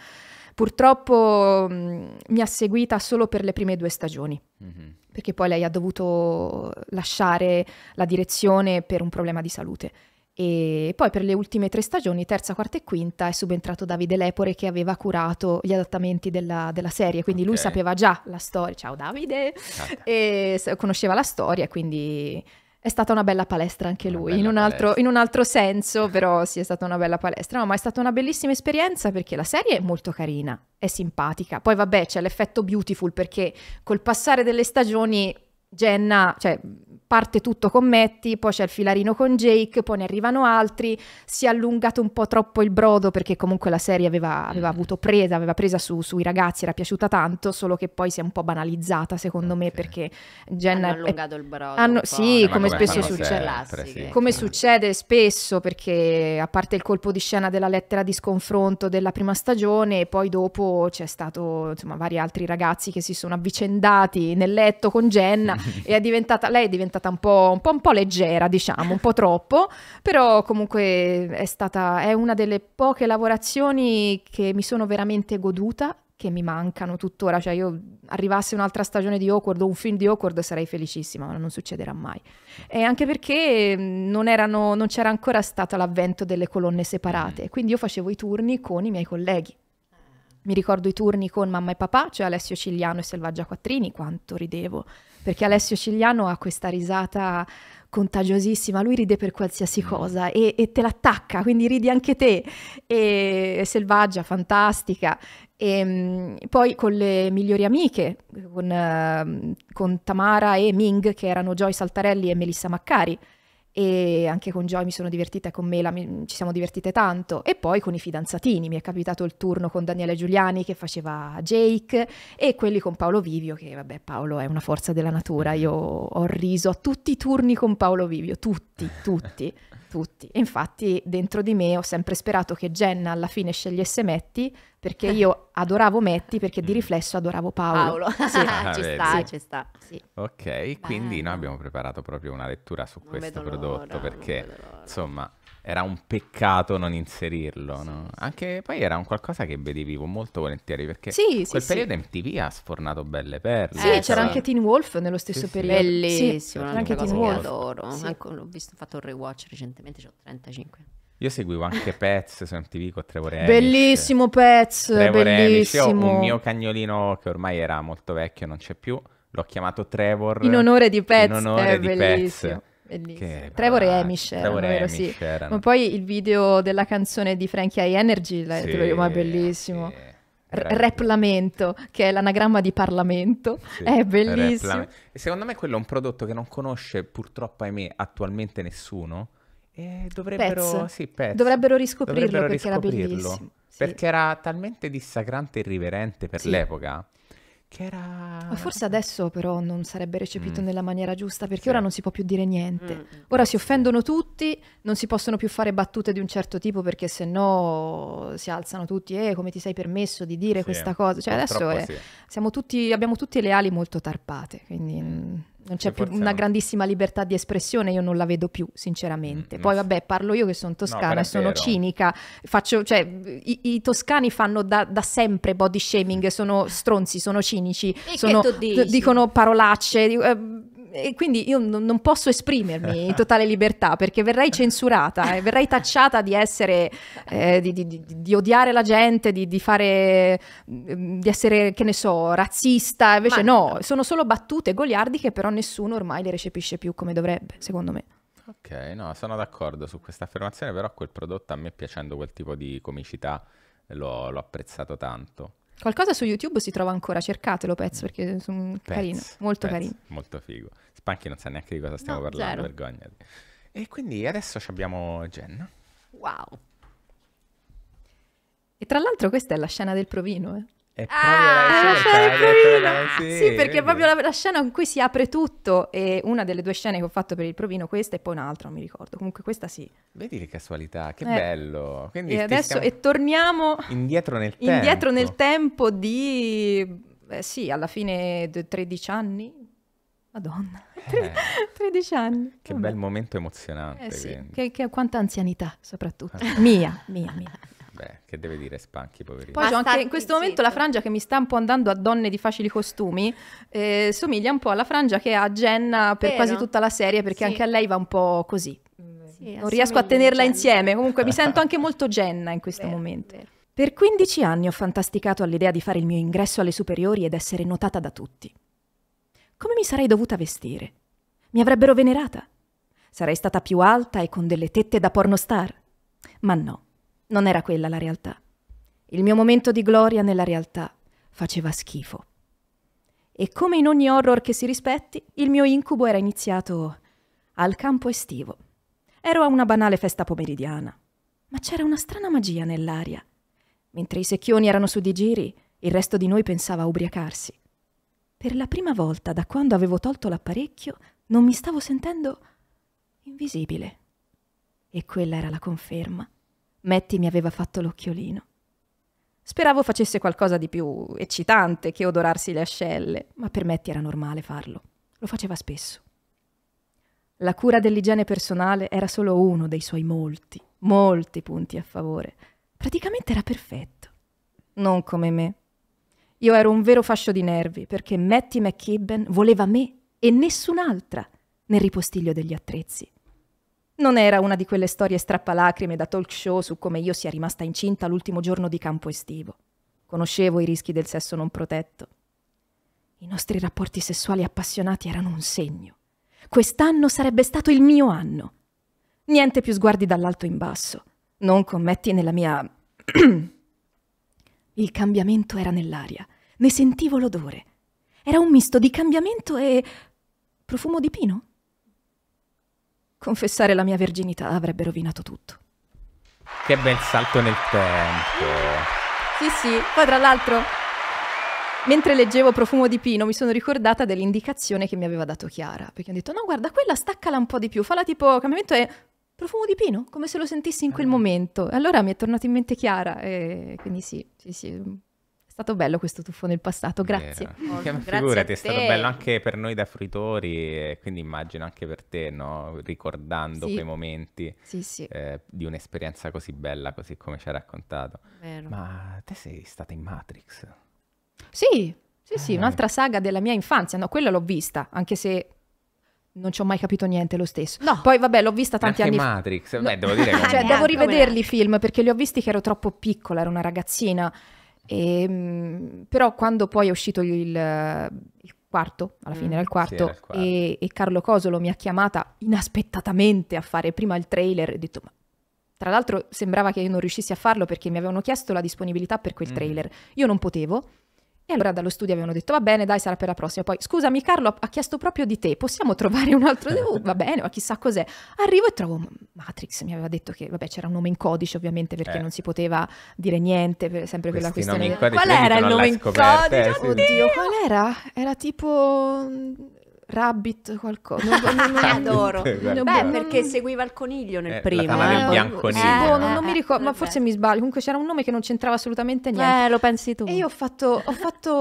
purtroppo mh, mm, mi ha seguita solo per le prime due stagioni, mm-hmm. perché poi lei ha dovuto lasciare la direzione per un problema di salute. E poi per le ultime tre stagioni, terza, quarta e quinta, è subentrato Davide Lepore che aveva curato gli adattamenti della, della serie, quindi okay. lui sapeva già la storia, ciao Davide, Cata. e conosceva la storia, quindi è stata una bella palestra anche una lui, in un, altro, in un, altro, senso, però sì, è stata una bella palestra. No, ma è stata una bellissima esperienza perché la serie è molto carina, è simpatica. Poi vabbè, c'è l'effetto beautiful perché col passare delle stagioni Jenna, cioè parte tutto con Matty, poi c'è il filarino con Jake, poi ne arrivano altri, si è allungato un po' troppo il brodo perché comunque la serie aveva, aveva mm. avuto presa, aveva presa su, sui ragazzi, era piaciuta tanto, solo che poi si è un po' banalizzata secondo okay. me perché Jenna... Hanno allungato il brodo. Hanno, eh, sì, come, come, mm. spesso succede. Come succede spesso perché a parte il colpo di scena della lettera di sconfronto della prima stagione, poi dopo c'è stato insomma vari altri ragazzi che si sono avvicendati nel letto con Jenna e è diventata, lei è diventata stata un po', un po', un po leggera, diciamo, un po' troppo, però comunque è stata è una delle poche lavorazioni che mi sono veramente goduta che mi mancano tuttora, cioè io arrivasse un'altra stagione di Awkward o un film di Awkward sarei felicissima, ma non succederà mai. E anche perché non, erano, non c'era ancora stato l'avvento delle colonne separate, mm. quindi io facevo i turni con i miei colleghi. Mi ricordo i turni con mamma e papà, cioè Alessio Cigliano e Selvaggia Quattrini, quanto ridevo perché Alessio Cigliano ha questa risata contagiosissima, lui ride per qualsiasi mm. cosa e, e te l'attacca, quindi ridi anche te, e, è selvaggia, fantastica. E, ehm, poi con le migliori amiche, con, ehm, con Tamara e Ming, che erano Joy Saltarelli e Melissa Maccari, e anche con Joy mi sono divertita con Mela mi, mm, ci siamo divertite tanto e poi con i fidanzatini mi è capitato il turno con Daniele Giuliani che faceva Jake e quelli con Paolo Vivio che vabbè Paolo è una forza della natura io ho riso a tutti i turni con Paolo Vivio tutti tutti tutti. infatti dentro di me ho sempre sperato che Jenna alla fine scegliesse Metti perché eh. io adoravo Metti perché di mm. riflesso adoravo Paolo. Paolo. Sì. Ah, ci, sta, sì. ci sta, ci Ok, quindi noi abbiamo preparato proprio una lettura su non questo prodotto perché insomma era un peccato non inserirlo. Sì, no? Anche poi era un qualcosa che vedevi molto volentieri perché sì, quel sì, periodo MTV ha sfornato belle perle. Sì, eh, c'era cioè anche Teen Wolf nello stesso periodo. Bellissimo, c'era anche Teen Wolf. Adoro. Ecco, l'ho visto, ho fatto un rewatch recentemente, ho 35. Io seguivo anche Pets su MTV con Trevor Ennis. Bellissimo Pets, Trevor bellissimo. Ennis. un mio cagnolino che ormai era molto vecchio, non c'è più, l'ho chiamato Trevor. In onore di Pets, in onore è di bellissimo. Pets bellissimo. Trevor e Amish, erano, Trevor vero, Amish sì. erano. Ma poi il video della canzone di Frankie High Energy, la, sì, te lo dico, ma è bellissimo. Sì. R- Replamento, che è l'anagramma di Parlamento, sì, è bellissimo. Replam- secondo me quello è un prodotto che non conosce purtroppo, ahimè, attualmente nessuno. E dovrebbero, sì, dovrebbero riscoprirlo dovrebbero perché riscoprirlo, era bellissimo. Perché era talmente dissacrante e irriverente per l'epoca che era... Forse adesso però non sarebbe recepito mm. nella maniera giusta perché sì. ora non si può più dire niente. Mm, mm. Ora si offendono tutti, non si possono più fare battute di un certo tipo perché se no si alzano tutti e eh, come ti sei permesso di dire sì. questa cosa. Cioè adesso è, sì. siamo tutti, abbiamo tutte le ali molto tarpate, quindi... Mm non c'è più una grandissima libertà di espressione, io non la vedo più, sinceramente. Mm, Poi, mm. vabbè, parlo io che sono toscana, no, sono cinica, faccio, cioè, i, i toscani fanno da, da, sempre body shaming, sono stronzi, sono cinici, sono, dicono parolacce. Dico, eh, e quindi io n- non posso esprimermi in totale libertà perché verrei censurata, e verrei tacciata di essere, eh, di, di, di, di, odiare la gente, di, fare, mm, di essere, che ne so, razzista, invece Ma... no, sono solo battute goliardiche però nessuno ormai le recepisce più come dovrebbe, secondo me. Ok, no, sono d'accordo su questa affermazione, però quel prodotto a me piacendo quel tipo di comicità l'ho, l'ho apprezzato tanto. Qualcosa su YouTube si trova ancora, cercatelo pezzo perché sono Pets, carino, molto Pets, carino. Molto figo. Spanky non sa neanche di cosa stiamo no, parlando, vergognati. E quindi adesso abbiamo Jen. Wow. E tra l'altro questa è la scena del provino, eh. È proprio ah, la scena, la Sì, sì, perché è proprio la, la, scena in cui si apre tutto. E una delle due scene che ho fatto per il provino, questa e poi un'altra, non mi ricordo. Comunque questa sì. Vedi che casualità, che eh. bello. Quindi e adesso e torniamo indietro nel tempo. Indietro nel tempo di eh, sì, alla fine 13 anni. Madonna, eh. 13 anni. Che Vabbè. bel momento emozionante. Eh sì. Che, che, quanta anzianità, soprattutto. mia, mia, mia. Beh, che deve dire spanchi, poverino. Poi ho anche in questo momento la frangia che mi sta un po' andando a donne di facili costumi, eh, somiglia un po' alla frangia che ha Jenna per Vero. quasi tutta la serie, perché sì. anche a lei va un po' così. Sì, non riesco a tenerla insieme, comunque mi sento anche molto Jenna in questo Vero. momento. Vero. Per 15 anni ho fantasticato all'idea di fare il mio ingresso alle superiori ed essere notata da tutti. Come mi sarei dovuta vestire? Mi avrebbero venerata? Sarei stata più alta e con delle tette da pornostar? Ma no. Non era quella la realtà. Il mio momento di gloria nella realtà faceva schifo. E come in ogni horror che si rispetti, il mio incubo era iniziato al campo estivo. Ero a una banale festa pomeridiana, ma c'era una strana magia nell'aria. Mentre i secchioni erano su di giri, il resto di noi pensava a ubriacarsi. Per la prima volta da quando avevo tolto l'apparecchio, non mi stavo sentendo invisibile. E quella era la conferma. Matty mi aveva fatto l'occhiolino. Speravo facesse qualcosa di più eccitante che odorarsi le ascelle, ma per Matty era normale farlo. Lo faceva spesso. La cura dell'igiene personale era solo uno dei suoi molti, molti punti a favore. Praticamente era perfetto. Non come me. Io ero un vero fascio di nervi perché Matty McKibben voleva me e nessun'altra nel ripostiglio degli attrezzi. Non era una di quelle storie strappalacrime da talk show su come io sia rimasta incinta l'ultimo giorno di campo estivo. Conoscevo i rischi del sesso non protetto. I nostri rapporti sessuali appassionati erano un segno. Quest'anno sarebbe stato il mio anno. Niente più sguardi dall'alto in basso. Non commetti nella mia... il cambiamento era nell'aria. Ne sentivo l'odore. Era un misto di cambiamento e... profumo di pino? Confessare la mia verginità avrebbe rovinato tutto. Che bel salto nel tempo. Sì, sì, poi tra l'altro, mentre leggevo Profumo di Pino, mi sono ricordata dell'indicazione che mi aveva dato Chiara, perché ho detto, no, guarda, quella staccala un po' di più, falla tipo cambiamento e Profumo di Pino, come se lo sentissi in quel mm. momento. E allora mi è tornata in mente Chiara, e quindi sì, sì, sì, è stato bello questo tuffo nel passato, grazie. Vero. Che grazie figurati, è stato bello anche per noi da fruitori, quindi immagino anche per te, no? ricordando sì. quei momenti sì, sì. Eh, di un'esperienza così bella, così come ci hai raccontato. Vero. Ma te sei stata in Matrix? Sì, sì, sì, eh. un'altra saga della mia infanzia, no, quella l'ho vista, anche se non ci ho mai capito niente lo stesso. No. Poi vabbè, l'ho vista tanti Anche anni fa. Matrix, beh, devo dire che Cioè, devo rivederli i film perché li ho visti che ero troppo piccola, ero una ragazzina e, ehm, però quando poi è uscito il, il quarto, alla mm. fine mm, era il quarto, sì, era il quarto. E, e, Carlo Cosolo mi ha chiamata inaspettatamente a fare prima il trailer ho detto ma tra l'altro sembrava che io non riuscissi a farlo perché mi avevano chiesto la disponibilità per quel mm. trailer. Mm. Io non potevo, e allora dallo studio avevano detto va bene, dai, sarà per la prossima. Poi scusami Carlo, ha chiesto proprio di te, possiamo trovare un altro? Oh, va bene, ma chissà cos'è. Arrivo e trovo Matrix, mi aveva detto che vabbè, c'era un nome in codice ovviamente perché eh. non si poteva dire niente, per, sempre Questi quella questione. Qual era il nome in eh, codice? Eh, sì. Oddio, qual era? Era tipo Rabbit qualcosa. Non, non, non adoro. Eh, Beh, perché seguiva il coniglio nel eh, primo. La eh. bianco eh, non, boh, non, mi eh, ricordo, ma forse mi sbaglio. Comunque c'era un nome che non c'entrava assolutamente eh, niente. Eh, lo pensi tu. E io ho fatto, ho fatto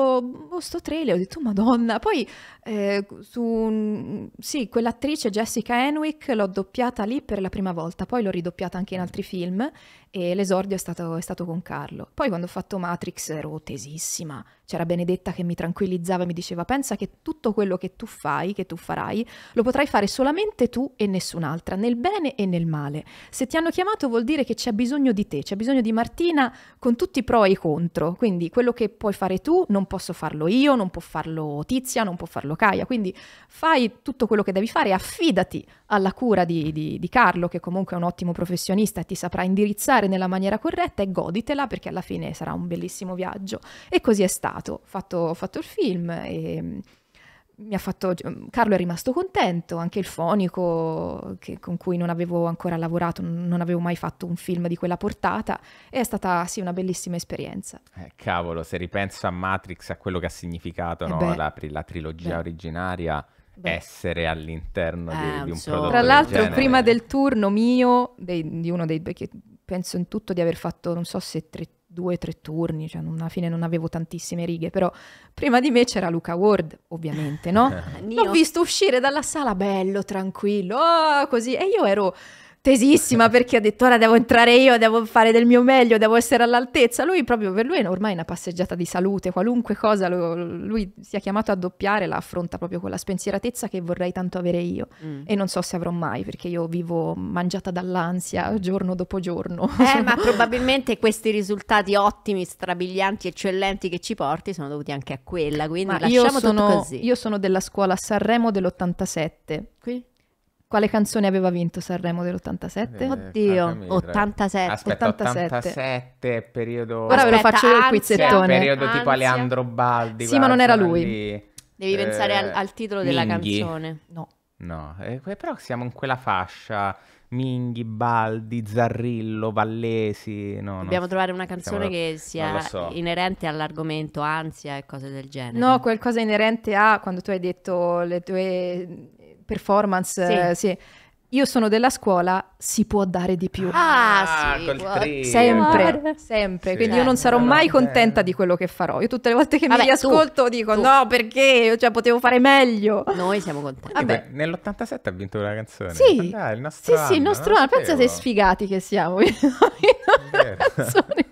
oh, sto trailer, ho detto madonna. Poi eh, su, sì, quell'attrice Jessica Henwick l'ho doppiata lì per la prima volta, poi l'ho ridoppiata anche in altri film e l'esordio è stato, è stato con Carlo. Poi quando ho fatto Matrix ero tesissima, c'era Benedetta che mi tranquillizzava e mi diceva pensa che tutto quello che tu fai, che tu farai, lo potrai fare solamente tu e nessun'altra, nel bene e nel male. Se ti hanno chiamato vuol dire che c'è bisogno di te, c'è bisogno di Martina con tutti i pro e i contro, quindi quello che puoi fare tu non posso farlo io, non può farlo Tizia, non può farlo Kaia, quindi fai tutto quello che devi fare, affidati alla cura di, di, di Carlo che comunque è un ottimo professionista e ti saprà indirizzare guidare nella maniera corretta e goditela perché alla fine sarà un bellissimo viaggio. E così è stato. Ho fatto, ho fatto il film e mm, fatto, cioè, mm, Carlo è rimasto contento, anche il fonico che, con cui non avevo ancora lavorato, non avevo mai fatto un film di quella portata e è stata sì una bellissima esperienza. Eh, cavolo, se ripenso a Matrix, a quello che ha significato eh no, beh, la, la, trilogia beh. originaria, Beh. essere all'interno eh, di, di, un so. prodotto. Tra l'altro, prima del turno mio, dei, di uno dei due penso in tutto di aver fatto, non so se tre, due o tre turni, cioè alla fine non avevo tantissime righe, però prima di me c'era Luca Ward, ovviamente, no? L'ho visto uscire dalla sala bello, tranquillo, oh, così, e io ero tesissima perché ha detto ora devo entrare io, devo fare del mio meglio, devo essere all'altezza. Lui proprio per lui è ormai una passeggiata di salute, qualunque cosa lo, lui sia chiamato a doppiare la affronta proprio con la spensieratezza che vorrei tanto avere io mm. e non so se avrò mai perché io vivo mangiata dall'ansia giorno dopo giorno. Eh, ma probabilmente questi risultati ottimi, strabilianti, eccellenti che ci porti sono dovuti anche a quella, quindi ma lasciamo sono, così. Io sono della scuola Sanremo dell'87. Qui? Quale canzone aveva vinto Sanremo dell'87? Eh, Oddio, 87. Aspetta, 87. 87 periodo... Ora ve lo faccio io il quizzettone. periodo ansia. tipo Aleandro Baldi. Sì, ma non era lui. Lì. Devi eh, pensare al, al titolo Minghi. della canzone. No. No, eh, però siamo in quella fascia. Minghi, Baldi, Zarrillo, Vallesi. No, Dobbiamo no, trovare una canzone siamo... che sia so. inerente all'argomento ansia e cose del genere. No, qualcosa inerente a quando tu hai detto le tue performance, sì. Eh, sì. Io sono della scuola, si può dare di più. Ah, ah sì, può... sempre, sempre. Sì. Quindi eh, io non sarò mai contenta di quello che farò. Io tutte le volte che Vabbè, mi riascolto tu, dico tu. no, perché io cioè, potevo fare meglio. Noi siamo contenti. Vabbè. nell'87 ha vinto una canzone. Sì, Dai, il nostro sì, anno, sì, il nostro anno. Pensate sfigati che siamo. canzone.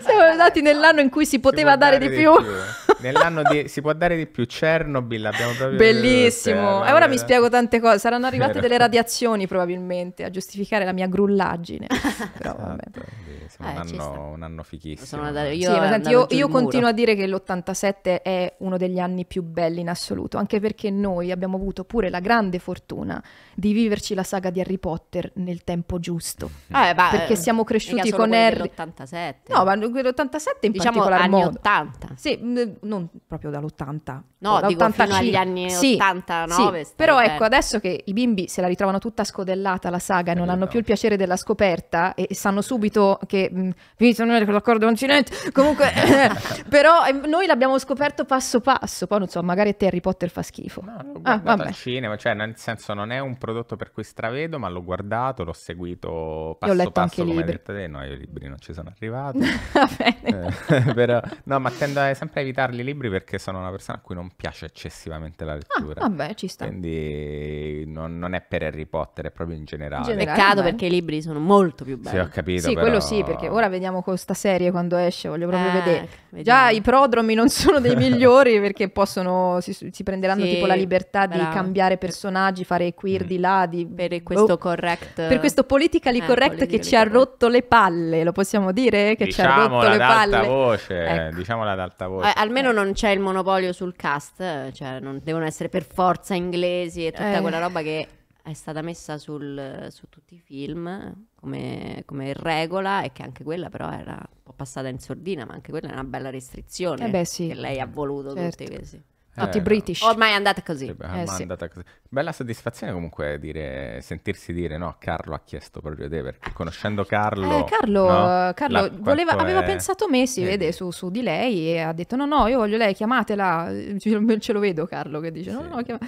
Siamo andati nell'anno in cui si poteva si dare, dare, di, di più. più. Nell'anno di, si può dare di più Chernobyl, abbiamo proprio Bellissimo. E cioè, ora mi spiego tante cose, saranno arrivate Vero. delle radiazioni probabilmente a giustificare la mia grullaggine. Però esatto. vabbè. Eh, un, anno, un, anno, fichissimo. Andata, io, sì, senti, io, io continuo a dire che l'87 è uno degli anni più belli in assoluto, anche perché noi abbiamo avuto pure la grande fortuna di viverci la saga di Harry Potter nel tempo giusto. Ah, beh, perché eh, siamo cresciuti con Harry. 87. No, ma quell'87 in diciamo particolar anni modo. 80. Sì, mm, non proprio dall'80. No, cioè, da anni sì, 89. Sì. Però eh. ecco, adesso che i bimbi se la ritrovano tutta scodellata la saga, non eh, hanno no. più il piacere della scoperta e, e sanno subito che mm, finisce non è l'accordo uncinetto. Comunque, però eh, noi l'abbiamo scoperto passo passo. Poi non so, magari Harry Potter fa schifo. No, l'ho ah, guardato ah, al cinema, cioè nel senso non è un prodotto per cui stravedo, ma l'ho guardato, l'ho seguito passo letto passo anche come libri. hai No, i libri non ci sono arrivati. eh, però, no, ma tendo a cercare sempre a evitarli i libri perché sono una persona a cui non piace eccessivamente la ah, lettura. Ah, vabbè, ci sta. Quindi non, non è per Harry Potter, è proprio in generale. In generale Peccato beh. perché i libri sono molto più belli. Sì, ho capito. Sì, però... quello sì, perché ora vediamo con sta serie quando esce, voglio proprio eh, vedere. Vediamo. Già i prodromi non sono dei migliori perché possono, si, si prenderanno sì, tipo la libertà bravo. di cambiare personaggi, fare queer mm. di là, di... Per questo oh, correct... Per questo politically eh, correct che ci ha rotto le palle, lo possiamo dire? Che diciamo ci ha rotto le palle. Voce, ecco. Diciamola ad alta voce, diciamola ad alta carta. Voi. Eh, almeno non c'è il monopolio sul cast, cioè non devono essere per forza inglesi e tutta eh. quella roba che è stata messa sul, su tutti i film come, come, regola e che anche quella però era un po' passata in sordina, ma anche quella è una bella restrizione eh beh, sì. che lei ha voluto certo. tutti. Sì. Notti eh, British. Ormai è andata così. eh, sì. è andata così. Bella soddisfazione comunque dire, sentirsi dire no, Carlo ha chiesto proprio te, perché conoscendo Carlo... Eh, Carlo, no, Carlo voleva, aveva è... pensato me, si vede, su, su, di lei e ha detto no, no, io voglio lei, chiamatela, ce lo vedo Carlo che dice sì. no, no, chiamate.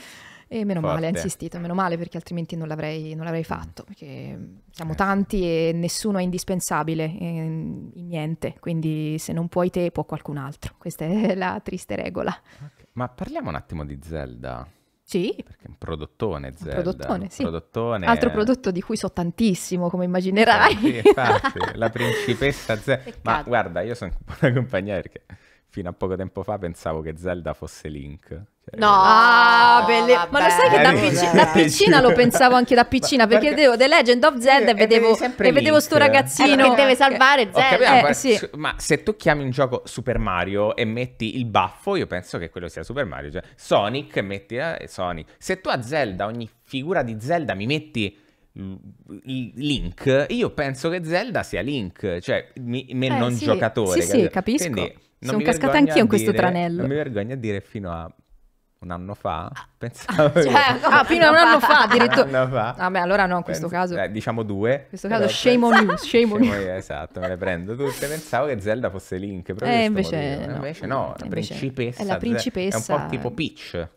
E meno Forte. male, ha insistito, meno male perché altrimenti non l'avrei, non l'avrei mm. fatto, perché siamo eh. tanti e nessuno è indispensabile eh, in niente, quindi se non puoi te può qualcun altro, questa è la triste regola. Ma parliamo un attimo di Zelda. Sì. Perché è un prodottone Zelda. Un prodottone, un sì. Prodottone... Altro prodotto di cui so tantissimo, come immaginerai. Eh, sì, infatti, la principessa Zelda. Ma guarda, io sono un po' buona compagnia perché fino a poco tempo fa pensavo che Zelda fosse Link. Cioè, no, ah, belle... ma lo sai che da, eh, picc- da, piccina lo pensavo anche da piccina perché, vedevo The Legend of Zelda e vedevo, e vedevo sto ragazzino eh, che deve salvare Zelda. Capito, eh, ma, sì. ma se tu chiami un gioco Super Mario e metti il baffo, io penso che quello sia Super Mario. Cioè, Sonic, metti eh, Sonic. Se tu a Zelda, ogni figura di Zelda mi metti Link, io penso che Zelda sia Link, cioè mi, me eh, non sì, giocatore. Sì, sì, capisco. Quindi, non Sono cascata anch'io in questo tranello. Non mi vergogno a dire fino a un anno fa, ah, pensavo... Cioè, che... no, ah, fino a un anno fa addirittura. Anno fa. Vabbè, allora no, in questo Penso, caso... Eh, diciamo due. In questo caso esatto. shame on you, shame, shame on you. Esatto, me le prendo tutte. Pensavo che Zelda fosse Link, però... Eh, invece, no. invece no, la principessa. È la principessa. È un po' tipo Peach.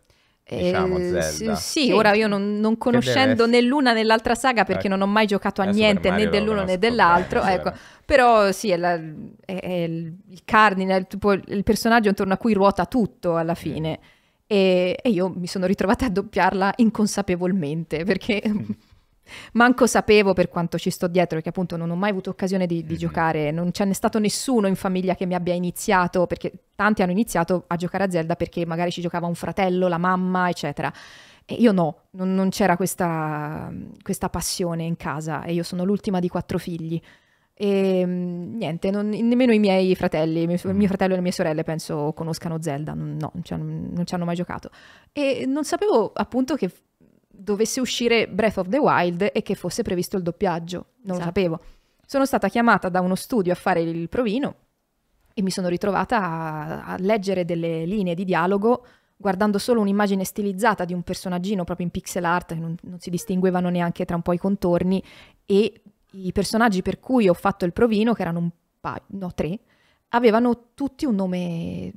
Diciamo, eh, Zelda. Sì, sì, ora io non, non conoscendo né l'una né l'altra saga eh, perché non ho mai giocato a niente né dell'uno né dell'altro, bene, ecco. però sì, è, la, è, è il cardine, è il, il, personaggio intorno a cui ruota tutto alla fine. Mm. E, e, io mi sono ritrovata a doppiarla inconsapevolmente perché manco sapevo per quanto ci sto dietro, perché appunto non ho mai avuto occasione di, di mm-hmm. giocare, non c'è stato nessuno in famiglia che mi abbia iniziato, perché tanti hanno iniziato a giocare a Zelda perché magari ci giocava un fratello, la mamma, eccetera. E io no, non, non c'era questa, questa passione in casa e io sono l'ultima di quattro figli. E ehm, niente, non, nemmeno i miei fratelli, mio, mio, mm. fratello e le mie sorelle penso conoscano Zelda, no, cioè non ci hanno mai giocato. E non sapevo appunto che dovesse uscire Breath of the Wild e che fosse previsto il doppiaggio. Non esatto. lo sapevo. Sono stata chiamata da uno studio a fare il provino e mi sono ritrovata a, a leggere delle linee di dialogo guardando solo un'immagine stilizzata di un personaggino proprio in pixel art, che non, non si distinguevano neanche tra un po' i contorni, e i personaggi per cui ho fatto il provino, che erano un paio, no tre, avevano tutti un nome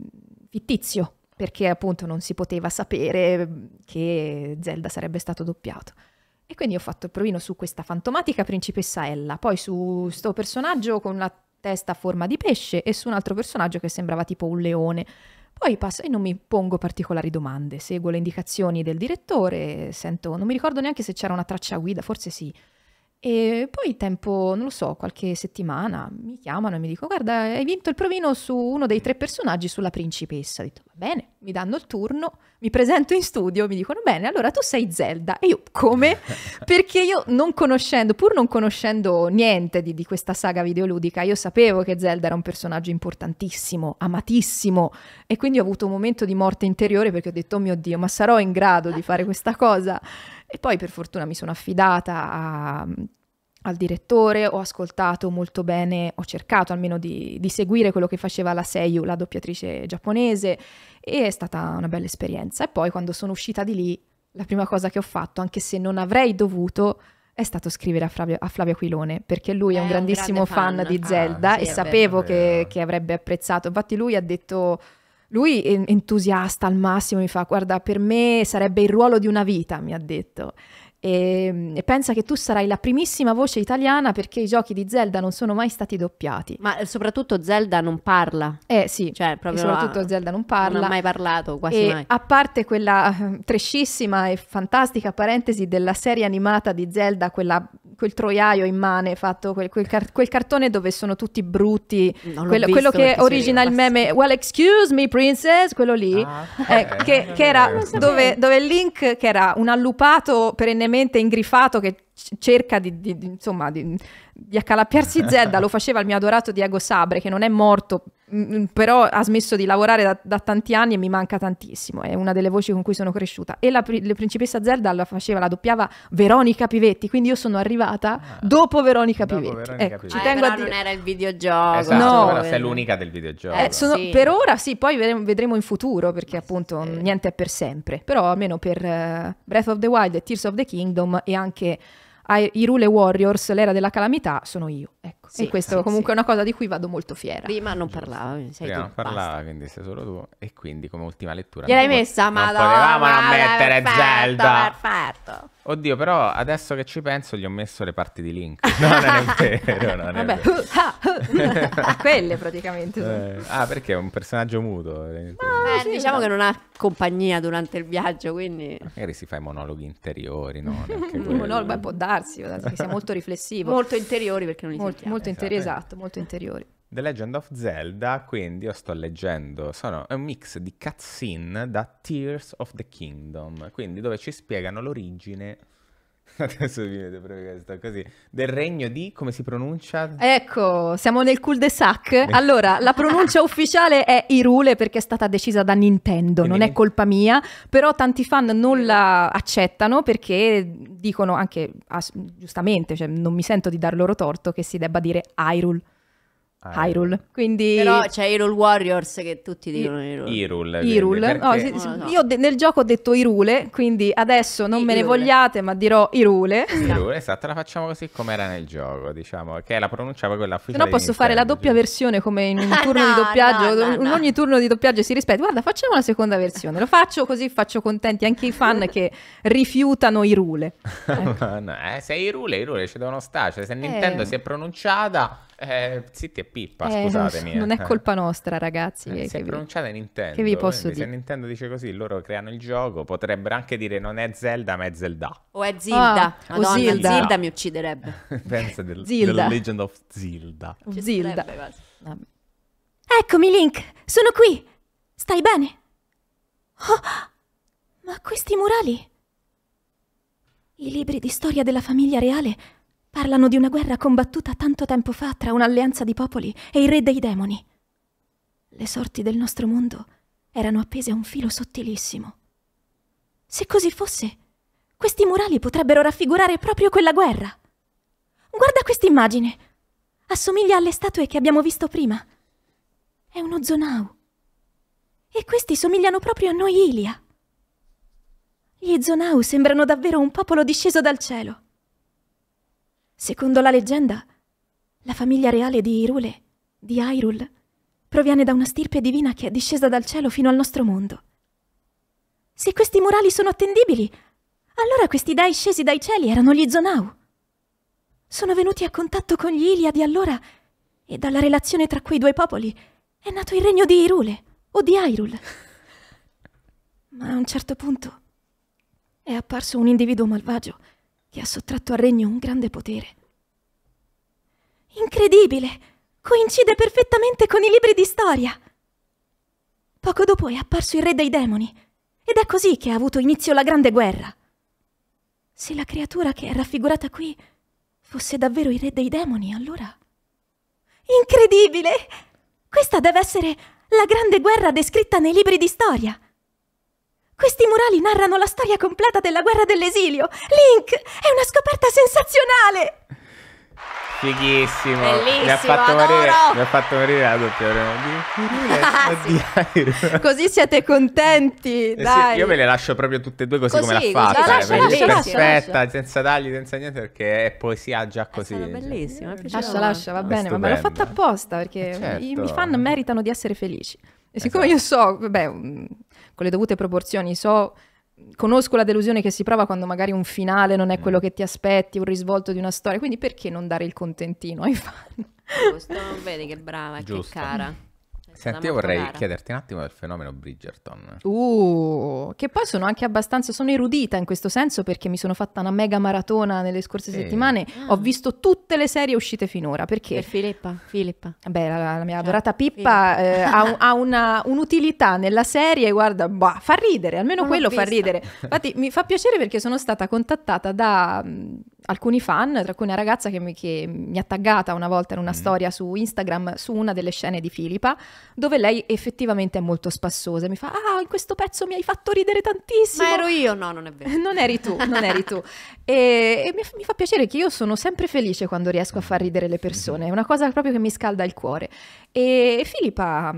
fittizio perché appunto non si poteva sapere che Zelda sarebbe stato doppiato. E quindi ho fatto il provino su questa fantomatica principessa Ella, poi su questo personaggio con la testa a forma di pesce e su un altro personaggio che sembrava tipo un leone. Poi passo e non mi pongo particolari domande, seguo le indicazioni del direttore, sento, non mi ricordo neanche se c'era una traccia guida, forse sì, e poi tempo, non lo so, qualche settimana mi chiamano e mi dicono guarda hai vinto il provino su uno dei tre personaggi sulla principessa. Ho detto va bene, mi danno il turno, mi presento in studio, mi dicono bene, allora tu sei Zelda. E io come? Perché io non conoscendo, pur non conoscendo niente di, di questa saga videoludica, io sapevo che Zelda era un personaggio importantissimo, amatissimo e quindi ho avuto un momento di morte interiore perché ho detto oh mio Dio, ma sarò in grado di fare questa cosa? E poi per fortuna mi sono affidata a al direttore, ho ascoltato molto bene, ho cercato almeno di, di seguire quello che faceva la Seiyu, la doppiatrice giapponese, e è stata una bella esperienza. E poi quando sono uscita di lì, la prima cosa che ho fatto, anche se non avrei dovuto, è stato scrivere a Flavio, a Flavio Aquilone perché lui è, è eh, un grandissimo un fan, fan, di ah, Zelda ah, sì, e sapevo che, che, avrebbe apprezzato. Infatti lui ha detto, lui è entusiasta al massimo, mi fa guarda per me sarebbe il ruolo di una vita, mi ha detto e, ehm, e, pensa che tu sarai la primissima voce italiana perché i giochi di Zelda non sono mai stati doppiati. Ma eh, soprattutto Zelda non parla. Eh sì, cioè, proprio soprattutto la... Zelda non parla. Non ha mai parlato, quasi e mai. A parte quella eh, trescissima e fantastica parentesi della serie animata di Zelda, quella quel troiaio immane fatto, quel, quel, car- quel, cartone dove sono tutti brutti, quello, quello, che origina il meme Well excuse me princess, quello lì, ah, eh, che, che era dove, dove, Link, che era un allupato perennemente ingrifato che cerca di, di, di, insomma, di accalappiarsi Zedda, lo faceva il mio adorato Diego Sabre che non è morto Mm, mm, però ha smesso di lavorare da, da, tanti anni e mi manca tantissimo, è una delle voci con cui sono cresciuta. E la, la principessa Zelda la faceva, la doppiava Veronica Pivetti, quindi io sono arrivata ah, dopo Veronica dopo Pivetti. Veronica ecco, Pivetti. Ci eh, tengo ah, a dire... non era il videogioco. Esatto, no, però sei l'unica del videogioco. Eh, sono, sì. Per ora sì, poi vedremo in futuro, perché appunto sì. niente è per sempre, però almeno per uh, Breath of the Wild e Tears of the Kingdom e anche... I Warriors, l'era della calamità, sono io. Ecco. Sì, e questo sì, comunque sì. è una cosa di cui vado molto fiera. Prima non parlava, sei Prima tu, non parlavi, quindi sei solo tu. E quindi come ultima lettura... Gliel'hai messa, ma... Non potevamo non mettere perfetto, Zelda. Perfetto. Oddio, però adesso che ci penso gli ho messo le parti di Link. No, non è vero, non è Vabbè. vero. Ah, ah, ah, quelle praticamente. Eh, ah, perché è un personaggio muto. Ma, eh, eh diciamo no. che non ha compagnia durante il viaggio, quindi... Magari si fa i monologhi interiori, no? Il monologo può darsi, che sia molto riflessivo. molto interiori perché non li molto molto, molto interi, esatto. esatto, molto interiori. The Legend of Zelda, quindi io sto leggendo, sono, è un mix di cutscene da Tears of the Kingdom, quindi dove ci spiegano l'origine Adesso mi vedo proprio che sto così. Del regno di, come si pronuncia? Ecco, siamo nel cul de sac. Allora, la pronuncia ufficiale è Irule perché è stata decisa da Nintendo, Quindi... non è colpa mia, però tanti fan non la accettano perché dicono anche, giustamente, cioè, non mi sento di dar loro torto che si debba dire Hyrule. Ah, Hyrule. Quindi... Però c'è Hyrule Warriors che tutti dicono Hyrule. Hyrule. Hyrule. No, sì, sì, no, no. Io de- nel gioco ho detto Hyrule, quindi adesso non Hyrule. me ne vogliate, ma dirò Hyrule. Hyrule, esatto, la facciamo così come era nel gioco, diciamo, che la pronuncia poi quella ufficiale. Se no posso fare la doppia versione come in un turno di doppiaggio, in ogni turno di doppiaggio si rispetta. Guarda, facciamo la seconda versione, lo faccio così faccio contenti anche i fan che rifiutano Hyrule. Ecco. no, eh, se Hyrule, Hyrule ci devono stare, cioè, se eh. Nintendo eh. si è pronunciata eh, zitti e pippa, eh, scusatemi. Non è eh. colpa nostra, ragazzi. Eh, se vi... pronunciate Nintendo, che vi posso quindi, eh, dire? se Nintendo dice così, loro creano il gioco, potrebbero anche dire non è Zelda, ma è Zelda. O è Zilda. Oh, Madonna, Zilda. Zilda mi ucciderebbe. Pensa del, della Legend of Zilda. Ci Zilda. Eccomi, Link, sono qui. Stai bene? Oh, ma questi murali... I libri di storia della famiglia reale Parlano di una guerra combattuta tanto tempo fa tra un'alleanza di popoli e il re dei demoni. Le sorti del nostro mondo erano appese a un filo sottilissimo. Se così fosse, questi murali potrebbero raffigurare proprio quella guerra. Guarda quest'immagine. Assomiglia alle statue che abbiamo visto prima. È uno zonau. E questi somigliano proprio a noi Ilia. Gli zonau sembrano davvero un popolo disceso dal cielo. Secondo la leggenda, la famiglia reale di Irule, di Hyrule, proviene da una stirpe divina che è discesa dal cielo fino al nostro mondo. Se questi murali sono attendibili, allora questi dei scesi dai cieli erano gli Zonau. Sono venuti a contatto con gli Ilia di allora e dalla relazione tra quei due popoli è nato il regno di Irule o di Hyrule. Ma a un certo punto è apparso un individuo malvagio e ha sottratto al regno un grande potere. Incredibile! Coincide perfettamente con i libri di storia! Poco dopo è apparso il re dei demoni, ed è così che ha avuto inizio la grande guerra. Se la creatura che è raffigurata qui fosse davvero il re dei demoni, allora... Incredibile! Questa deve essere la grande guerra descritta nei libri di storia. Questi murali narrano la storia completa della guerra dell'esilio. Link, è una scoperta sensazionale! Fighissimo. Bellissimo, mi ha fatto adoro. morire, mi ha fatto morire la doppia ora. Ah, sì. Così siete contenti, dai. Eh sì, io me le lascio proprio tutte e due così, così come l'ha fatta, lascia, eh, lascia, perfetta, lascia. senza tagli, senza niente perché è poesia già così. Cioè. È bellissima, cioè. lascia, lascia, va bene, ma me l'ho fatta apposta perché eh, certo. i, i fan meritano di essere felici. E siccome esatto. io so, beh, con le dovute proporzioni, so conosco la delusione che si prova quando magari un finale non è quello mm. che ti aspetti, un risvolto di una storia, quindi perché non dare il contentino ai fan? Giusto, vedi che brava, Giusto. che cara. Senti, io vorrei vera. chiederti un attimo del fenomeno Bridgerton. Uh, che poi sono anche abbastanza, sono erudita in questo senso perché mi sono fatta una mega maratona nelle scorse e... settimane, ah. ho visto tutte le serie uscite finora, perché... Per Filippa, Filippa. Beh, la, la mia Ciao. adorata Pippa eh, ha, ha una, un'utilità nella serie, guarda, bah, fa ridere, almeno non quello fa ridere. Infatti mi fa piacere perché sono stata contattata da alcuni fan, tra cui una ragazza che mi, che mi ha taggata una volta in una mm. storia su Instagram su una delle scene di Filippa, dove lei effettivamente è molto spassosa. e Mi fa: Ah, in questo pezzo mi hai fatto ridere tantissimo. Ma ero io? No, non è vero. non eri tu, non eri tu. e, e mi, mi, fa piacere che io sono sempre felice quando riesco a far ridere le persone. È una cosa proprio che mi scalda il cuore. E, e Filippa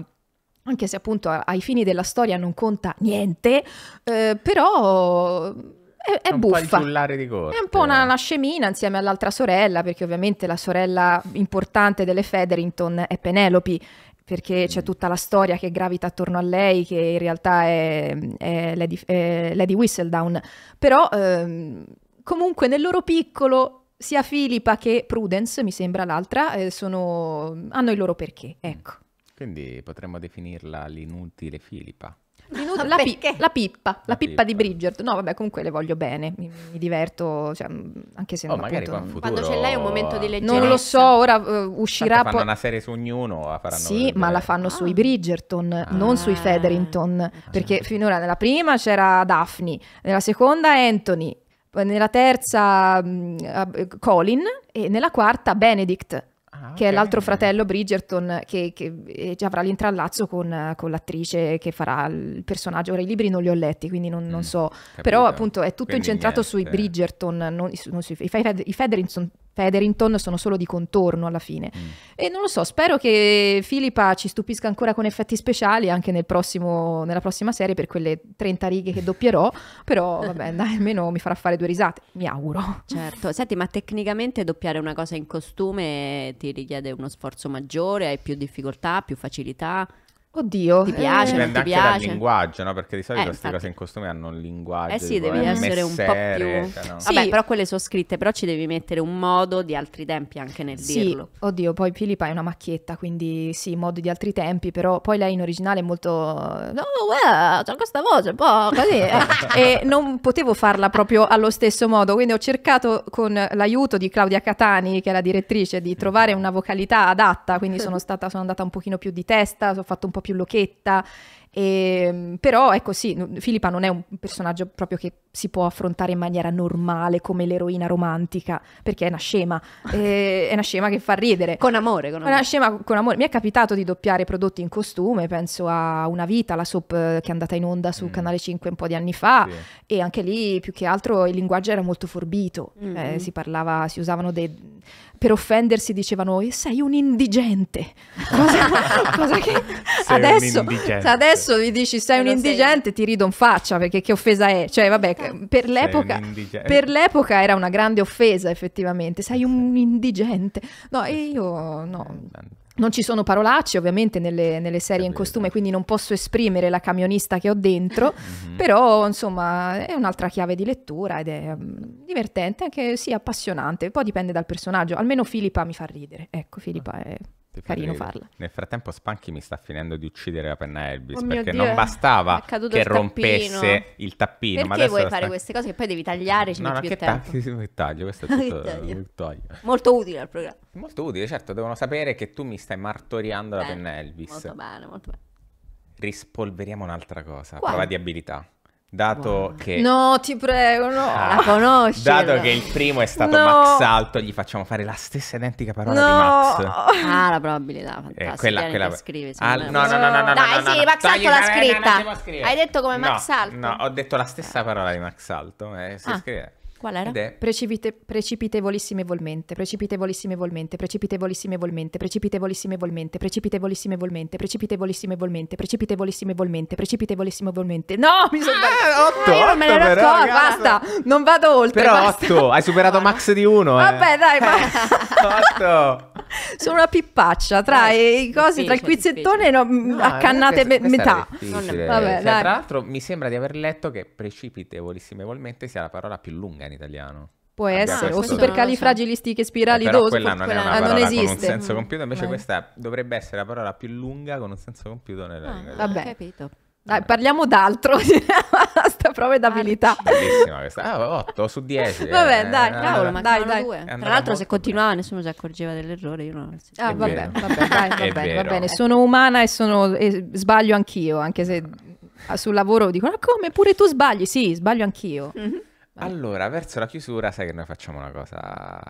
anche se appunto ai fini della storia non conta niente, eh, però è, è, è buffa. Un di corte. È un po' una, eh. una scemina insieme all'altra sorella, perché ovviamente la sorella importante delle Federington è Penelope perché c'è mm. tutta la storia che gravita attorno a lei, che in realtà è, è, Lady, è Lady, Whistledown. Però ehm, comunque nel loro piccolo sia Filippa che Prudence, mi sembra l'altra, eh, sono... hanno il loro perché, mm. ecco. Quindi potremmo definirla l'inutile Filippa. Minuto, la, pi- la, pippa, la, la pippa, pippa, di Bridgerton. No, vabbè, comunque le voglio bene, mi, mi diverto, cioè, anche se oh, non magari appunto, futuro... quando c'è lei è un momento di leggerezza. Non lo so, ora uh, uscirà Tanto fanno po- una serie su ognuno, faranno Sì, ma la fanno ah. sui Bridgerton, ah. non sui Federington, ah. ah perché finora nella prima c'era Daphne, nella seconda Anthony, nella terza um, Colin e nella quarta Benedict. Ah, che okay. è l'altro fratello Bridgerton che, che eh, avrà l'intrallazzo con, eh, con, l'attrice che farà il personaggio. Ora i libri non li ho letti, quindi non, non mm, so, capito. però appunto è tutto quindi incentrato niente. sui Bridgerton, non, non sui, i, Federin sono Federington sono solo di contorno alla fine. Mm. E non lo so, spero che Filippa ci stupisca ancora con effetti speciali anche nel prossimo, nella prossima serie per quelle 30 righe che doppierò, però vabbè, dai, almeno mi farà fare due risate, mi auguro. Certo, senti, ma tecnicamente doppiare una cosa in costume ti richiede uno sforzo maggiore, hai più difficoltà, più facilità? Oddio, ti piace, eh, dipende ti anche piace. dal linguaggio, no? Perché di solito eh, queste cose in costume hanno un linguaggio. Eh sì, tipo, devi eh, essere un po' più. Cioè, no? sì. Vabbè, però quelle sono scritte, però ci devi mettere un modo di altri tempi anche nel sì. dirlo. Oddio, poi Filippa è una macchietta, quindi sì, modi di altri tempi, però poi lei in originale è molto no, oh, c'è questa voce un po' così eh. e non potevo farla proprio allo stesso modo, quindi ho cercato con l'aiuto di Claudia Catani, che è la direttrice, di trovare una vocalità adatta, quindi sono stata sono andata un pochino più di testa, ho fatto un po' po' più lochetta e, ehm, però ecco sì, Filippa non è un personaggio proprio che si può affrontare in maniera normale come l'eroina romantica, perché è una scema, eh, è una scema che fa ridere. Con amore, con amore. È una scema con amore. Mi è capitato di doppiare prodotti in costume, penso a Una vita, la soap eh, che è andata in onda su mm. Canale 5 un po' di anni fa, sì. e anche lì più che altro il linguaggio era molto forbito, mm. eh, si parlava, si usavano dei... Per offendersi dicevano eh, sei un indigente, cosa, cosa che adesso, un indigente. Cioè, adesso adesso mi dici sei eh, un indigente, sei. ti rido in faccia perché che offesa è? Cioè, vabbè, eh, per l'epoca, per l'epoca era una grande offesa effettivamente, sei un indigente. No, io no. Non ci sono parolacce ovviamente nelle, nelle serie in costume, quindi non posso esprimere la camionista che ho dentro, mm -hmm. però insomma è un'altra chiave di lettura ed è mm, divertente, anche sì appassionante, poi dipende dal personaggio, almeno Filippa mi fa ridere, ecco Filippa è carino farla. Nel frattempo Spanky mi sta finendo di uccidere la penna Elvis oh perché non bastava che rompesse tappino. il tappino. Perché ma vuoi fare stanchi... queste cose che poi devi tagliare? Ci no, no, più che tempo. Ta- che taglio, questo è tutto taglio. Molto utile al programma. Molto utile, certo, devono sapere che tu mi stai martoriando bene, la eh, penna Elvis. Molto bene, molto bene. Rispolveriamo un'altra cosa, Quale? prova di abilità. Dato wow. che... No, ti prego, no, ah, la conosci. Dato che il primo è stato no. Max Alto, gli facciamo fare la stessa identica parola no. di Max. Ah, la probabilità, fantastica. Eh, quella, quella... Scrive, ah, Al... no, no, no, no, no, Dai, no, sì, Max Alto Togli, l'ha scritta. Hai detto come Max Alto? No, ho detto la stessa ah. parola di Max Alto, eh, si ah. scrive... Qual era? Ed è... Precipite, precipitevolissimevolmente, precipitevolissimevolmente, precipitevolissimevolmente, precipitevolissimevolmente, precipitevolissimevolmente, precipitevolissimevolmente, precipitevolissimevolmente, precipitevolissimevolmente. No, mi sono ah, per... 8, eh, io non me ne ero accorto, basta, non vado oltre. Però basta. 8, hai superato max di 1. Eh. Vabbè, dai, va. 8. Sono una pippaccia tra eh, i cosi, tra il quizzettone no, mm, no, accannate me- metà. Non... Vabbè, cioè, tra l'altro mi sembra di aver letto che precipitevolissimevolmente sia la parola più lunga in italiano. Può Abbiamo essere, o supercalifragilistiche eh, spirali quella non è una parola non esiste. con un senso compiuto, invece Vai. questa dovrebbe essere la parola più lunga con un senso compiuto nella ah, lingua. Vabbè, capito. Dai, parliamo d'altro, basta prove d'abilità. Bellissima questa, ah, 8 su 10. Eh. Vabbè, eh, dai, cavolo, ma dai, dai. Due. Tra l'altro se continuava nessuno si accorgeva dell'errore, io non so. Ah, vabbè, vabbè, dai, va bene, va bene, sono umana e, sono, e sbaglio anch'io, anche se ah, sul lavoro dicono, ah, come pure tu sbagli? Sì, sbaglio anch'io. Mm -hmm. Allora, verso la chiusura, sai che noi facciamo una cosa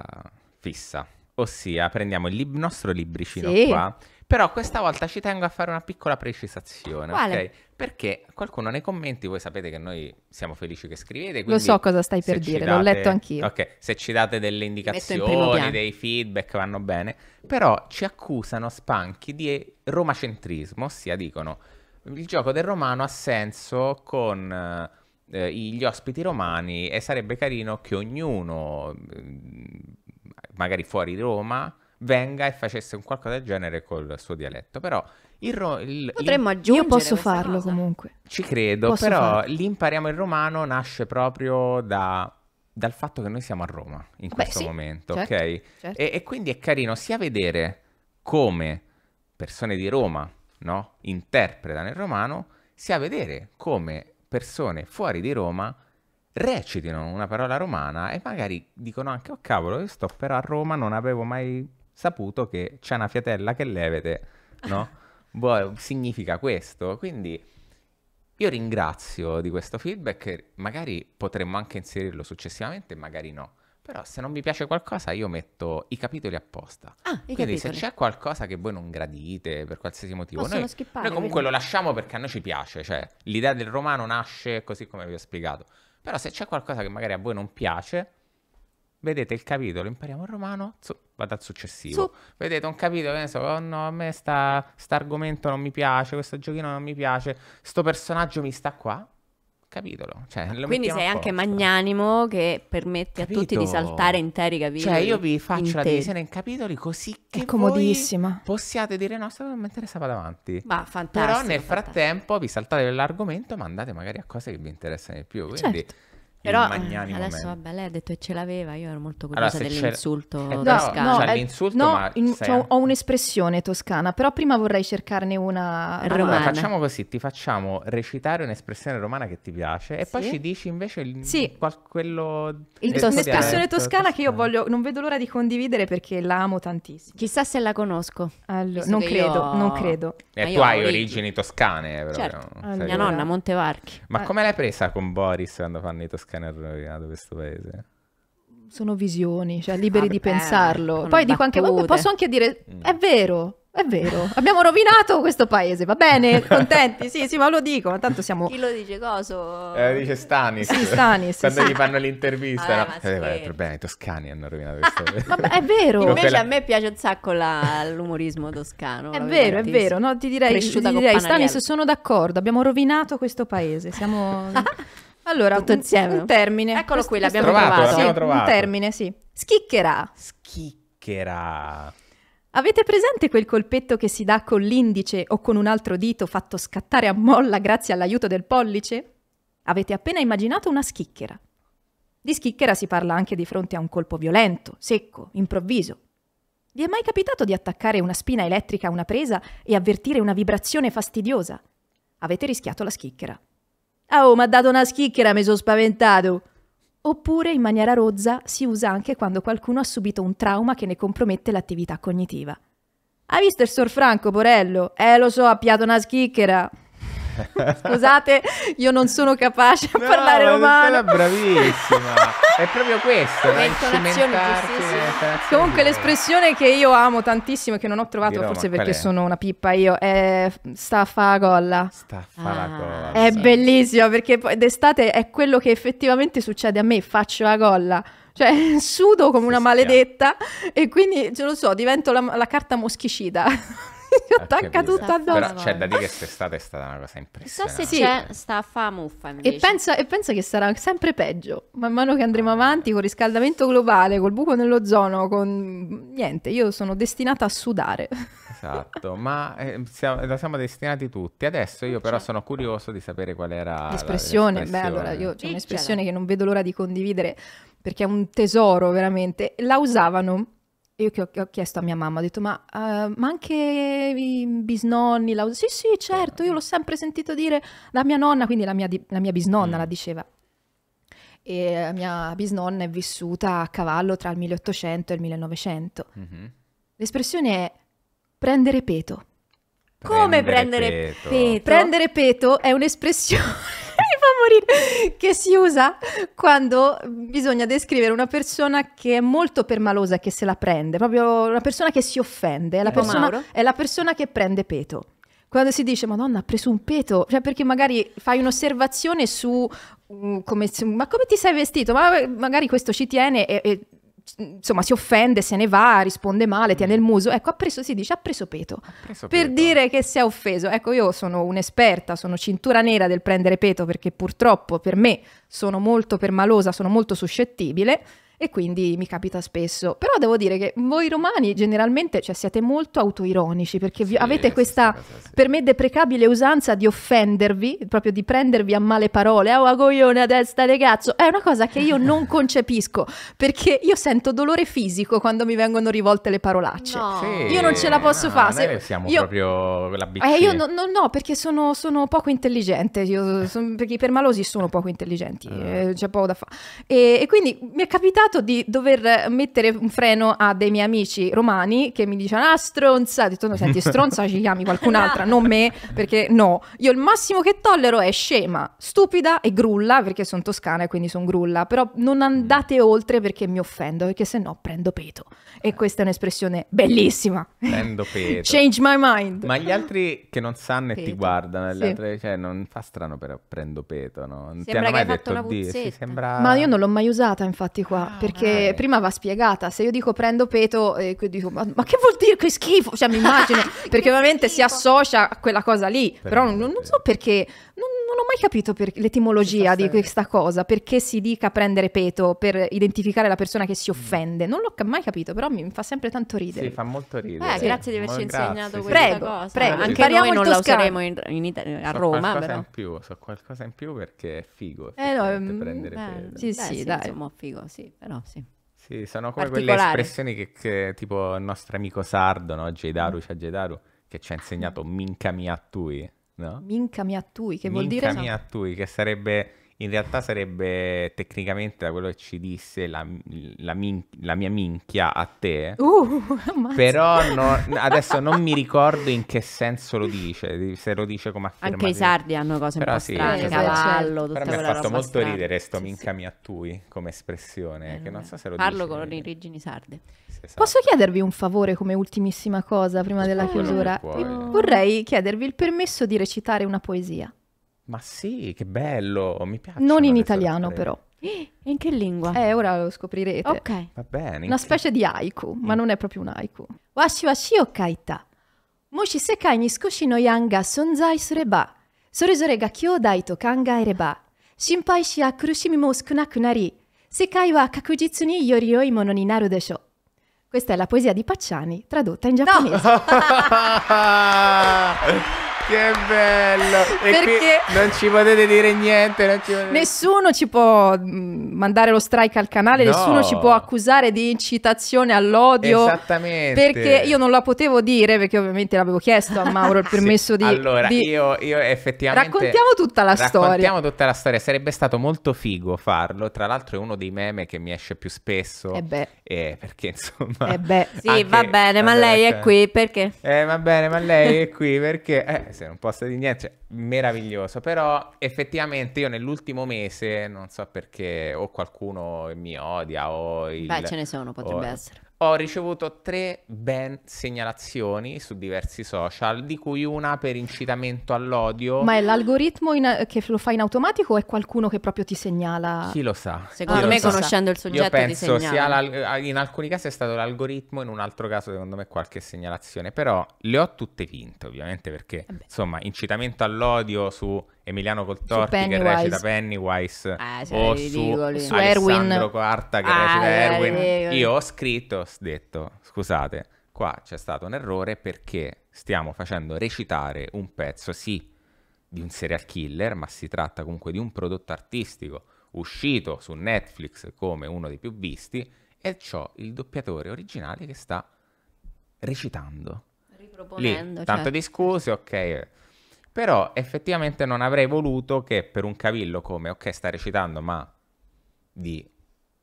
fissa. Ossia, prendiamo il lib- nostro libricino sì. qua. Però questa volta ci tengo a fare una piccola precisazione, Quale? ok? Perché qualcuno nei commenti, voi sapete che noi siamo felici che scrivete. Lo so cosa stai per dire, date, l'ho letto anch'io. Ok, se ci date delle indicazioni, dei feedback vanno bene. Però ci accusano Spanchi di romacentrismo, ossia dicono il gioco del romano ha senso con eh, eh, gli ospiti romani e sarebbe carino che ognuno, mm, magari fuori Roma, venga e facesse un qualcosa del genere col suo dialetto. Però il il, potremmo aggiungere. Io posso farlo cosa. comunque. Ci credo, posso però farlo. l'impariamo il romano nasce proprio da, dal fatto che noi siamo a Roma in Beh, questo sì, momento, certo, ok? Certo. E, e, quindi è carino sia vedere come persone di Roma no, interpretano il romano, sia vedere come persone fuori di Roma recitino una parola romana e magari dicono anche, oh cavolo, io sto però a Roma, non avevo mai saputo che c'è una fiatella che levete, no? boh, significa questo, quindi... Io ringrazio di questo feedback, magari potremmo anche inserirlo successivamente, magari no. Però se non vi piace qualcosa io metto i capitoli apposta. Ah, quindi capitoli. se c'è qualcosa che voi non gradite per qualsiasi motivo, noi, noi, comunque quindi. lo lasciamo perché a noi ci piace, cioè l'idea del romano nasce così come vi ho spiegato. Però se c'è qualcosa che magari a voi non piace, vedete il capitolo, impariamo il romano, zu, vado al successivo. Su. Vedete un capitolo penso, oh no, a me sta, sta argomento non mi piace, questo giochino non mi piace, sto personaggio mi sta qua, capitolo. Cioè, Quindi sei anche magnanimo che permette Capito? a tutti di saltare interi capitoli. Cioè, io vi faccio la divisione in capitoli così che È comodissima. possiate dire no, se non mi interessava avanti. Ma fantastico. Però nel fantastico. frattempo vi saltate l'argomento, ma andate magari a cose che vi interessano di più. Quindi certo. Però adesso momento. vabbè, lei ha detto che ce l'aveva, io ero molto curiosa allora, dell'insulto eh, no, toscano. No, cioè, eh, l'insulto, no, ma in, cioè, ho un'espressione toscana, però prima vorrei cercarne una romana. facciamo così, ti facciamo recitare un'espressione romana che ti piace e sì? poi ci dici invece il, sì. qual, quello il tos- un'espressione toscana, toscana che io eh. voglio non vedo l'ora di condividere perché la amo tantissimo. Chissà se la conosco. Allora, non credo, eh, ho... non credo. E tu hai origini toscane, però. Certo. Allora. Mia nonna Montevarchi. Ma come l'hai presa con Boris quando fanno i toscani? scanner questo eh, paese? Sono visioni, cioè ah, liberi ah, di beh, pensarlo. Poi dico battute. anche, posso anche dire, mm. è vero, è vero, abbiamo rovinato questo paese, va bene? Contenti? Sì, sì, ma lo dico, ma tanto siamo... Chi lo dice coso? Eh, dice Stanis. Sì, Stanis. Quando sì. gli fanno l'intervista. Vabbè, no? eh, vabbè, bene, i toscani hanno rovinato questo paese. Vabbè, è vero. Invece a me piace un sacco la... l'umorismo toscano. È vero, è vero, no? Ti direi, ti direi Stanis, sono d'accordo, abbiamo rovinato questo paese, siamo... Allora, tutto un, insieme. Un termine. Eccolo qui, l'abbiamo trovato. trovato. sì, trovato. Un termine, sì. Schicchera. Schicchera. Avete presente quel colpetto che si dà con l'indice o con un altro dito fatto scattare a molla grazie all'aiuto del pollice? Avete appena immaginato una schicchera. Di schicchera si parla anche di fronte a un colpo violento, secco, improvviso. Vi è mai capitato di attaccare una spina elettrica a una presa e avvertire una vibrazione fastidiosa? Avete rischiato la schicchera. Oh, mi ha dato una schicchera, mi sono spaventato. Oppure in maniera rozza si usa anche quando qualcuno ha subito un trauma che ne compromette l'attività cognitiva. Hai visto il sor Franco, Porello? Eh, lo so, ha piato una schicchera. Scusate, io non sono capace a no, parlare romano. Ma bravissima. È proprio questo, no? Eh, Comunque l'espressione che io amo tantissimo e che non ho trovato Roma, forse perché sono una pippa io è staffa a fa la colla. Sta la golla. È bellissima perché d'estate è quello che effettivamente succede a me, faccio la golla. cioè sudo come una maledetta e quindi, ce lo so, divento la, la carta moschicida si attacca tutto addosso. Però c'è cioè, da dire che quest'estate è stata una cosa impressionante. So se c'è sta fa muffa E penso, e penso, che sarà sempre peggio. Man mano che andremo avanti con il riscaldamento globale, col buco nell'ozono, con niente, io sono destinata a sudare. Esatto, ma eh, siamo, la siamo destinati tutti. Adesso io però cioè. sono curioso di sapere qual era l'espressione. l'espressione. Beh, allora io c'è un'espressione che non vedo l'ora di condividere perché è un tesoro veramente. La usavano io che ho, ho, chiesto a mia mamma, ho detto ma, uh, ma anche i bisnonni, la... sì sì certo, io l'ho sempre sentito dire, la mia nonna, quindi la mia, la mia bisnonna mm. la diceva. E la mia bisnonna è vissuta a cavallo tra il 1800 e il 1900. Mm-hmm. L'espressione è prendere peto. Come prendere peto? peto? Prendere peto è un'espressione fa morire. Che si usa quando bisogna descrivere una persona che è molto permalosa, che se la prende, proprio una persona che si offende, è la, eh, persona, è la persona che prende peto. Quando si dice Madonna, ha preso un peto, cioè perché magari fai un'osservazione su mm, come, ma come ti sei vestito? Ma magari questo ci tiene e, e insomma si offende, se ne va, risponde male, tiene il mm. muso, ecco ha preso, si dice ha preso peto, ha preso per peto. dire che si è offeso. Ecco io sono un'esperta, sono cintura nera del prendere peto perché purtroppo per me sono molto permalosa, sono molto suscettibile e quindi mi capita spesso. Però devo dire che voi romani generalmente cioè, siete molto autoironici perché sì, avete questa sì. per me deprecabile usanza di offendervi, proprio di prendervi a male parole, ah oh, coglione a destra di cazzo, è una cosa che io non concepisco perché io sento dolore fisico quando mi vengono rivolte le parolacce. No. Sì, io non ce la posso no, ah, fare. Noi siamo io, proprio la BC. Eh, io no, no, no perché sono, sono, poco intelligente, io, sono, perché i permalosi sono poco intelligenti, uh. eh, c'è poco da fare. E, e quindi mi è capitato capitato di dover mettere un freno a dei miei amici romani che mi dicono ah stronza, ho detto no senti stronza ci chiami qualcun'altra, non me, perché no, io il massimo che tollero è scema, stupida e grulla perché sono toscana e quindi sono grulla, però non andate oltre perché mi offendo, perché se no prendo peto. E questa è un'espressione bellissima. Prendo peto. Change my mind. Ma gli altri che non sanno peto. e ti guardano, sì. altri, cioè, non fa strano però prendo peto, no? Non sembra ti hanno mai detto di sì, sembra... Ma io non l'ho mai usata infatti qua, ah, perché vai. prima va spiegata. Se io dico prendo peto, eh, dico, ma, ma, che vuol dire che schifo? Cioè mi immagino, perché ovviamente schifo. si associa a quella cosa lì, però non, non, so perché... Non, non ho mai capito l'etimologia di questa cosa, perché si dica prendere peto per identificare la persona che si mm. offende. Non l'ho mai capito, però però mi fa sempre tanto ridere. Sì, fa molto eh, ridere. Eh, grazie di averci grazie, insegnato questa prego, cosa. Prego, prego. Anche noi non la useremo in, in Italia, a so Roma, qualcosa però. In più, so qualcosa in più perché è figo eh, no, mm, prendere eh, peso. Sì, Beh, sì, sì, dai. insomma, figo, sì, però sì. Sì, sono come quelle espressioni che, che, tipo il nostro amico sardo, no? Gedaru, mm. c'è Gedaru, che ci ha insegnato minca mia tui, no? Minca mia tui, che minca vuol dire? Minca mia tui, che sarebbe in realtà sarebbe tecnicamente, da quello che ci disse, la, la, min- la mia minchia a te. Uh, però no, adesso non mi ricordo in che senso lo dice, se lo dice come affermazione. Anche i sardi hanno cose però po' sì, strane, cavallo, tutta però mi ha fatto molto strana. ridere sto sì, minchia sì. mia tui come espressione, eh, che non so se lo Parlo dice, con le origini sarde. Esatto. Posso chiedervi un favore come ultimissima cosa prima della chiusura? Vorrei chiedervi il permesso di recitare una poesia. Ma sì, che bello, mi piace. Non in italiano però. Eh, in che lingua? Eh, ora lo scoprirete. Ok. Va bene. Una specie di haiku, mm. ma non è proprio un haiku. Washi washi o kaita. Moshi sekai ni skoshi no yanga sonzai sureba, sorezore ga kyoudai to kangaereba, shinpai shi ya kurushimi mo sukunaku nari, sekai wa kakujitsu ni yori yoi mono ni naru desho. Questa è la poesia di Pacciani, tradotta in giapponese. No! Che bello! E Perché non ci potete dire niente. Ci potete... Nessuno ci può mm, mandare lo strike al canale, no. nessuno ci può accusare di incitazione all'odio. Esattamente. Perché io non la potevo dire, perché ovviamente l'avevo chiesto a Mauro il permesso sì. di. Allora, di... Io, io, effettivamente. Raccontiamo tutta la raccontiamo storia. Raccontiamo tutta la storia. Sarebbe stato molto figo farlo. Tra l'altro, è uno dei meme che mi esce più spesso. E eh beh. Eh, perché insomma. Eh beh. Sì, anche... va bene, ma lei è qui perché? Eh, va bene, ma lei è qui perché. Eh, mese, non posso dire niente, cioè, meraviglioso, però effettivamente io nell'ultimo mese, non so perché, o qualcuno mi odia o... Il, Beh, ce ne sono, potrebbe o, essere ho ricevuto tre ben segnalazioni su diversi social, di cui una per incitamento all'odio. Ma è l'algoritmo in, che lo fa in automatico o è qualcuno che proprio ti segnala? Chi lo sa. Secondo Chi me, conoscendo sa. il soggetto, Io penso sia in alcuni casi è stato l'algoritmo, in un altro caso, secondo me, qualche segnalazione. Però le ho tutte vinte, ovviamente, perché Vabbè. insomma, incitamento all'odio su Emiliano Coltorti che recita Pennywise eh, ah, o ridicoli. su, su Alessandro Quarta che ah, recita Erwin. Io ho scritto, ho detto, scusate, qua c'è stato un errore perché stiamo facendo recitare un pezzo, sì, di un serial killer, ma si tratta comunque di un prodotto artistico uscito su Netflix come uno dei più visti e c'ho il doppiatore originale che sta recitando. Lì, tanto cioè. scuse, ok, però effettivamente non avrei voluto che per un cavillo come, ok, sta recitando, ma di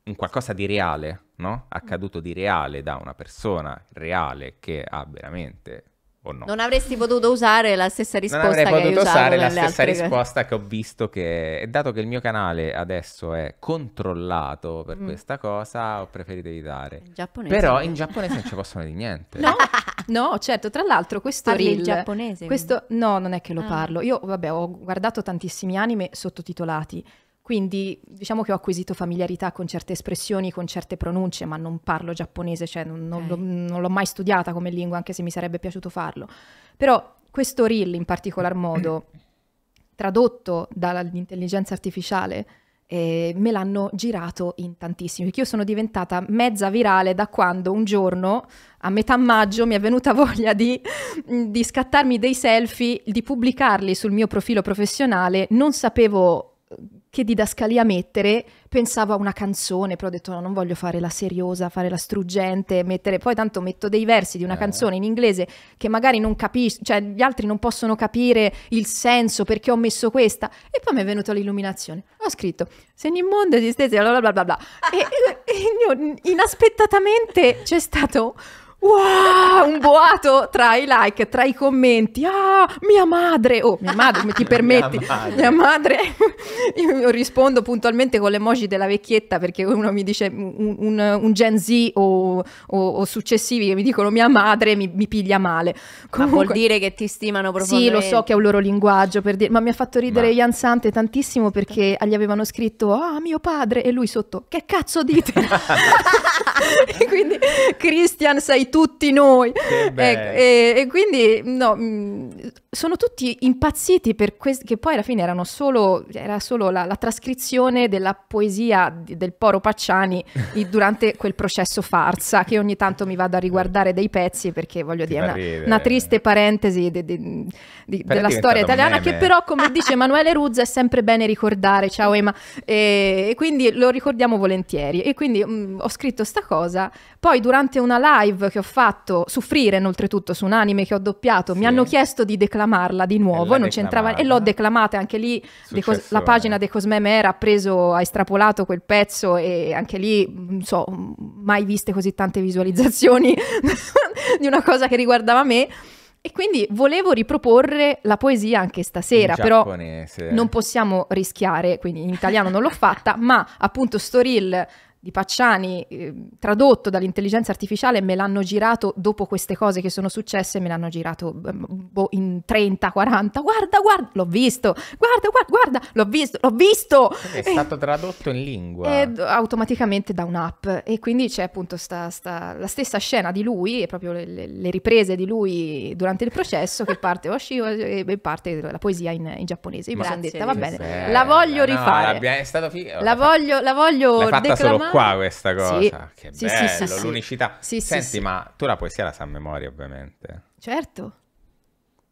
un qualcosa di reale, no? Accaduto di reale da una persona reale che ha veramente No. Non avresti potuto usare la stessa risposta non avrei che potuto usare la stessa altre... risposta che ho visto che dato che il mio canale adesso è controllato per mm. questa cosa ho preferito evitare. In giapponese. Però in giapponese non ci possono dire niente. No. No, certo, tra l'altro questo Parli reel... giapponese? Questo, no, non è che lo ah. parlo. Io, vabbè, ho guardato tantissimi anime sottotitolati, quindi diciamo che ho acquisito familiarità con certe espressioni, con certe pronunce, ma non parlo giapponese, cioè non, non, okay. non l'ho mai studiata come lingua, anche se mi sarebbe piaciuto farlo. Però questo reel in particolar modo, tradotto dall'intelligenza artificiale eh, me l'hanno girato in tantissimi, perché io sono diventata mezza virale da quando un giorno, a metà maggio, mi è venuta voglia di, di scattarmi dei selfie, di pubblicarli sul mio profilo professionale, non sapevo che didascalia mettere, pensavo a una canzone, però ho detto no, non voglio fare la seriosa, fare la struggente, mettere... poi tanto metto dei versi di una eh. canzone in inglese che magari non capisco, cioè gli altri non possono capire il senso perché ho messo questa e poi mi è venuta l'illuminazione. Ho scritto se l'immondo esistesse bla bla bla bla e, e inaspettatamente c'è stato wow, un boato tra i like, tra i commenti. Ah, mia madre! Oh, mia madre, come ti permetti? mia madre. Mia madre. Io rispondo puntualmente con l'emoji della vecchietta perché uno mi dice un, un, un Gen Z o, o, o, successivi che mi dicono mia madre mi, mi piglia male. Comunque, ma vuol dire che ti stimano profondamente. Sì, lo so che è un loro linguaggio, per dire, ma mi ha fatto ridere ma... Sante tantissimo perché certo. gli avevano scritto ah, mio padre e lui sotto che cazzo dite? quindi Christian sei tu tutti noi. E, ecco, e, e, quindi no, mm, sono tutti impazziti per questo, che poi alla fine erano solo, era solo la, la trascrizione della poesia di, del Poro Pacciani di, durante quel processo farsa, che ogni tanto mi vado a riguardare dei pezzi perché voglio Ti dire, una, una triste parentesi de, de, de, della storia italiana, che però come dice Emanuele Ruzza è sempre bene ricordare, ciao Ema, e, e quindi lo ricordiamo volentieri. E quindi mh, mm, ho scritto sta cosa, poi durante una live che ho fatto, Soffrire, oltretutto, su un anime che ho doppiato, sì. mi hanno chiesto di declamare declamarla di nuovo e, non c'entrava e l'ho declamata anche lì cos- la pagina Cosme Cosmemera ha preso ha estrapolato quel pezzo e anche lì non so mai viste così tante visualizzazioni di una cosa che riguardava me e quindi volevo riproporre la poesia anche stasera, però non possiamo rischiare, quindi in italiano non l'ho fatta, ma appunto sto di Pacciani eh, tradotto dall'intelligenza artificiale me l'hanno girato dopo queste cose che sono successe, me l'hanno girato ehm, boh, in 30, 40, guarda, guarda, l'ho visto, guarda, guarda, guarda, l'ho visto, l'ho visto! È stato tradotto in lingua. E, eh, automaticamente da un'app e quindi c'è appunto sta, sta, la stessa scena di lui e proprio le, le, riprese di lui durante il processo che parte Oshio e parte la poesia in, in giapponese. mi sono detta, va bene, la voglio rifare. No, la voglio, la voglio declamare qua questa cosa. Sì. Che sì, bello, sì, l'unicità. Senti, ma tu la poesia la sa a memoria, ovviamente. Certo.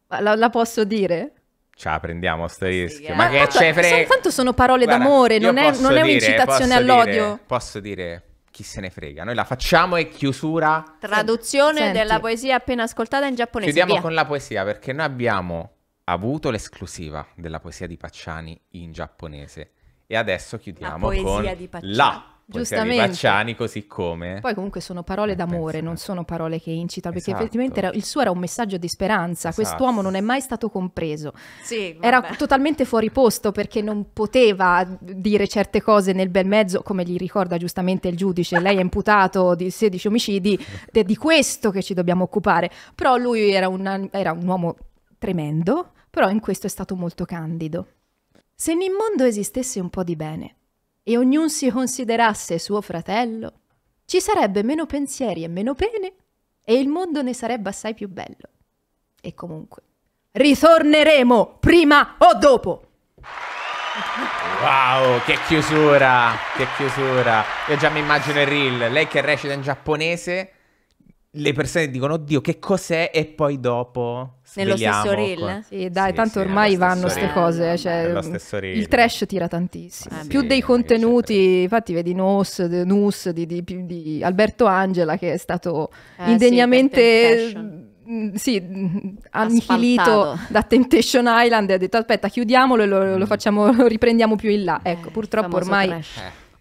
La, la posso dire? Ce la prendiamo sto rischio. Ma, eh. ma che tanto, ce frega? Tanto sono parole Guarda, d'amore, non è, non è dire, un'incitazione posso all'odio. Dire, posso dire chi se ne frega. Noi la facciamo e chiusura. Traduzione Senti. della poesia appena ascoltata in giapponese. Chiudiamo via. con la poesia perché noi abbiamo avuto l'esclusiva della poesia di Pacciani in giapponese e adesso chiudiamo la con la poi Giustamente. Bacciani così come. Poi comunque sono parole eh, d'amore, non sono parole che incitano, esatto. perché effettivamente era, il suo era un messaggio di speranza, esatto. quest'uomo non è mai stato compreso. Sì, era totalmente fuori posto perché non poteva dire certe cose nel bel mezzo, come gli ricorda giustamente il giudice, lei è imputato di 16 omicidi, è di questo che ci dobbiamo occupare. Però lui era, una, era un uomo tremendo, però in questo è stato molto candido. Se nel mondo esistesse un po' di bene, e ognun si considerasse suo fratello, ci sarebbe meno pensieri e meno pene e il mondo ne sarebbe assai più bello. E comunque, ritorneremo prima o dopo. Wow, che chiusura, che chiusura. Io già mi immagino il reel, lei che recita in giapponese le persone dicono oddio che cos'è e poi dopo nello stesso reel eh, sì dai sì, tanto sì, ormai vanno queste cose cioè, mm, il trash tira tantissimo ah, più dei contenuti infatti vedi Nos, Nus di, di, di, Alberto Angela che è stato eh, indegnamente mm, sì, mm, annichilito da Temptation Island e ha detto aspetta chiudiamolo e lo, mm. lo, facciamo, lo riprendiamo più in là eh, ecco eh, purtroppo ormai trash.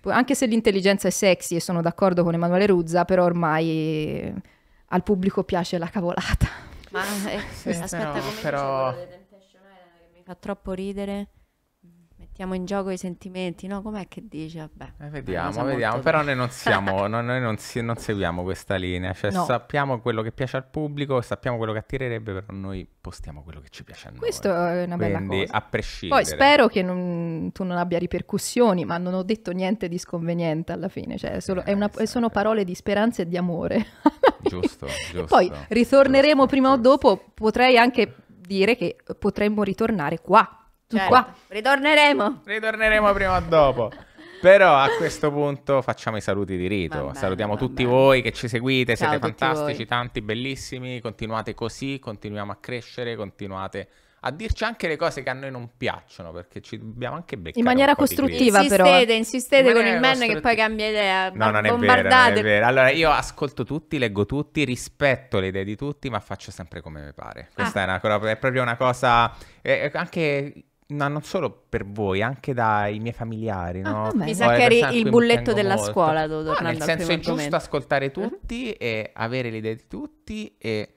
Eh. anche se l'intelligenza è sexy e sono d'accordo con Emanuele Ruzza però ormai al pubblico piace la cavolata. Ma eh, sì, aspetta, però, come però... mi fa troppo ridere mm, mettiamo in gioco i sentimenti, no? Com'è che dici? Vabbè, eh, vediamo, vediamo, però noi non siamo, no, noi non, si, non, seguiamo questa linea, cioè no. sappiamo quello che piace al pubblico, sappiamo quello che attirerebbe, però noi postiamo quello che ci piace a noi. Questo è una bella Quindi, cosa. a prescindere. Poi spero che non, tu non abbia ripercussioni, ma non ho detto niente di sconveniente alla fine, cioè solo, eh, una, sono eh. parole di speranza e di amore. giusto, giusto. Poi ritorneremo giusto, prima giusto. o dopo, potrei anche dire che potremmo ritornare qua, certo. qua. Ritorneremo. Ritorneremo prima o dopo. Però a questo punto facciamo i saluti di rito. Bene, Salutiamo tutti bene. voi che ci seguite, Ciao siete fantastici, voi. tanti bellissimi, continuate così, continuiamo a crescere, continuate a a dirci anche le cose che a noi non piacciono, perché ci dobbiamo anche beccare. In maniera costruttiva, però. Insistete, insistete in con il man che poi cambia idea. No, non è, vero, non è vero. Allora, io ascolto tutti, leggo tutti, rispetto le idee di tutti, ma faccio sempre come mi pare. Questa ah. è, una, è, proprio una cosa. Eh, anche. No, non solo per voi, anche dai miei familiari. Ah, no? Ah, mi sa che eri il bulletto della molto. scuola. Ah, nel senso è giusto ascoltare tutti uh-huh. e avere le idee di tutti e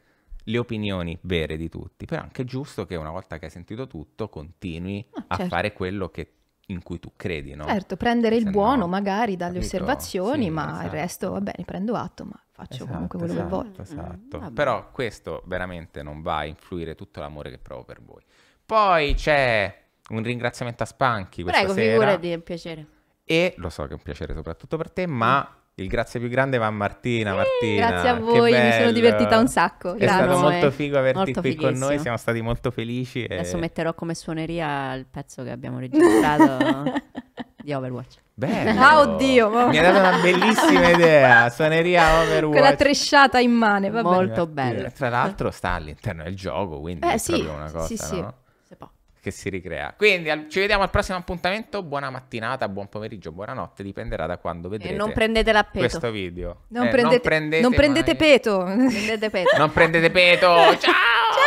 le opinioni vere di tutti, però è anche giusto che una volta che hai sentito tutto continui ah, certo. a fare quello che, in cui tu credi, no? Certo, prendere il buono no, magari dalle capito? osservazioni, sì, ma esatto. il resto, va bene, prendo atto, ma faccio esatto, comunque quello esatto, che voglio. Esatto, mm, però questo veramente non va a influire tutto l'amore che provo per voi. Poi c'è un ringraziamento a Spanchi questa Prego, sera. Prego, figurati, è un piacere. E lo so che è un piacere soprattutto per te, ma... Mm il grazie più grande va a Martina. Martina grazie a voi, mi sono divertita un sacco. È grazie. stato molto figo averti molto qui fighissimo. con noi, siamo stati molto felici. E... Adesso metterò come suoneria il pezzo che abbiamo registrato di Overwatch. Bello. Ah, oddio! Mi ha dato una bellissima idea, suoneria Overwatch. Quella tresciata in mano, Molto bella. Tra l'altro sta all'interno del gioco, quindi eh, è sì, una cosa, sì, sì che si ricrea. Quindi al- ci vediamo al prossimo appuntamento. Buona mattinata, buon pomeriggio, buonanotte. Dipenderà da quando eh, vedrete non prendete l'appeto. questo video. Non, eh, prendete, non prendete, non prendete peto. prendete peto. non prendete peto. Ciao! Ciao!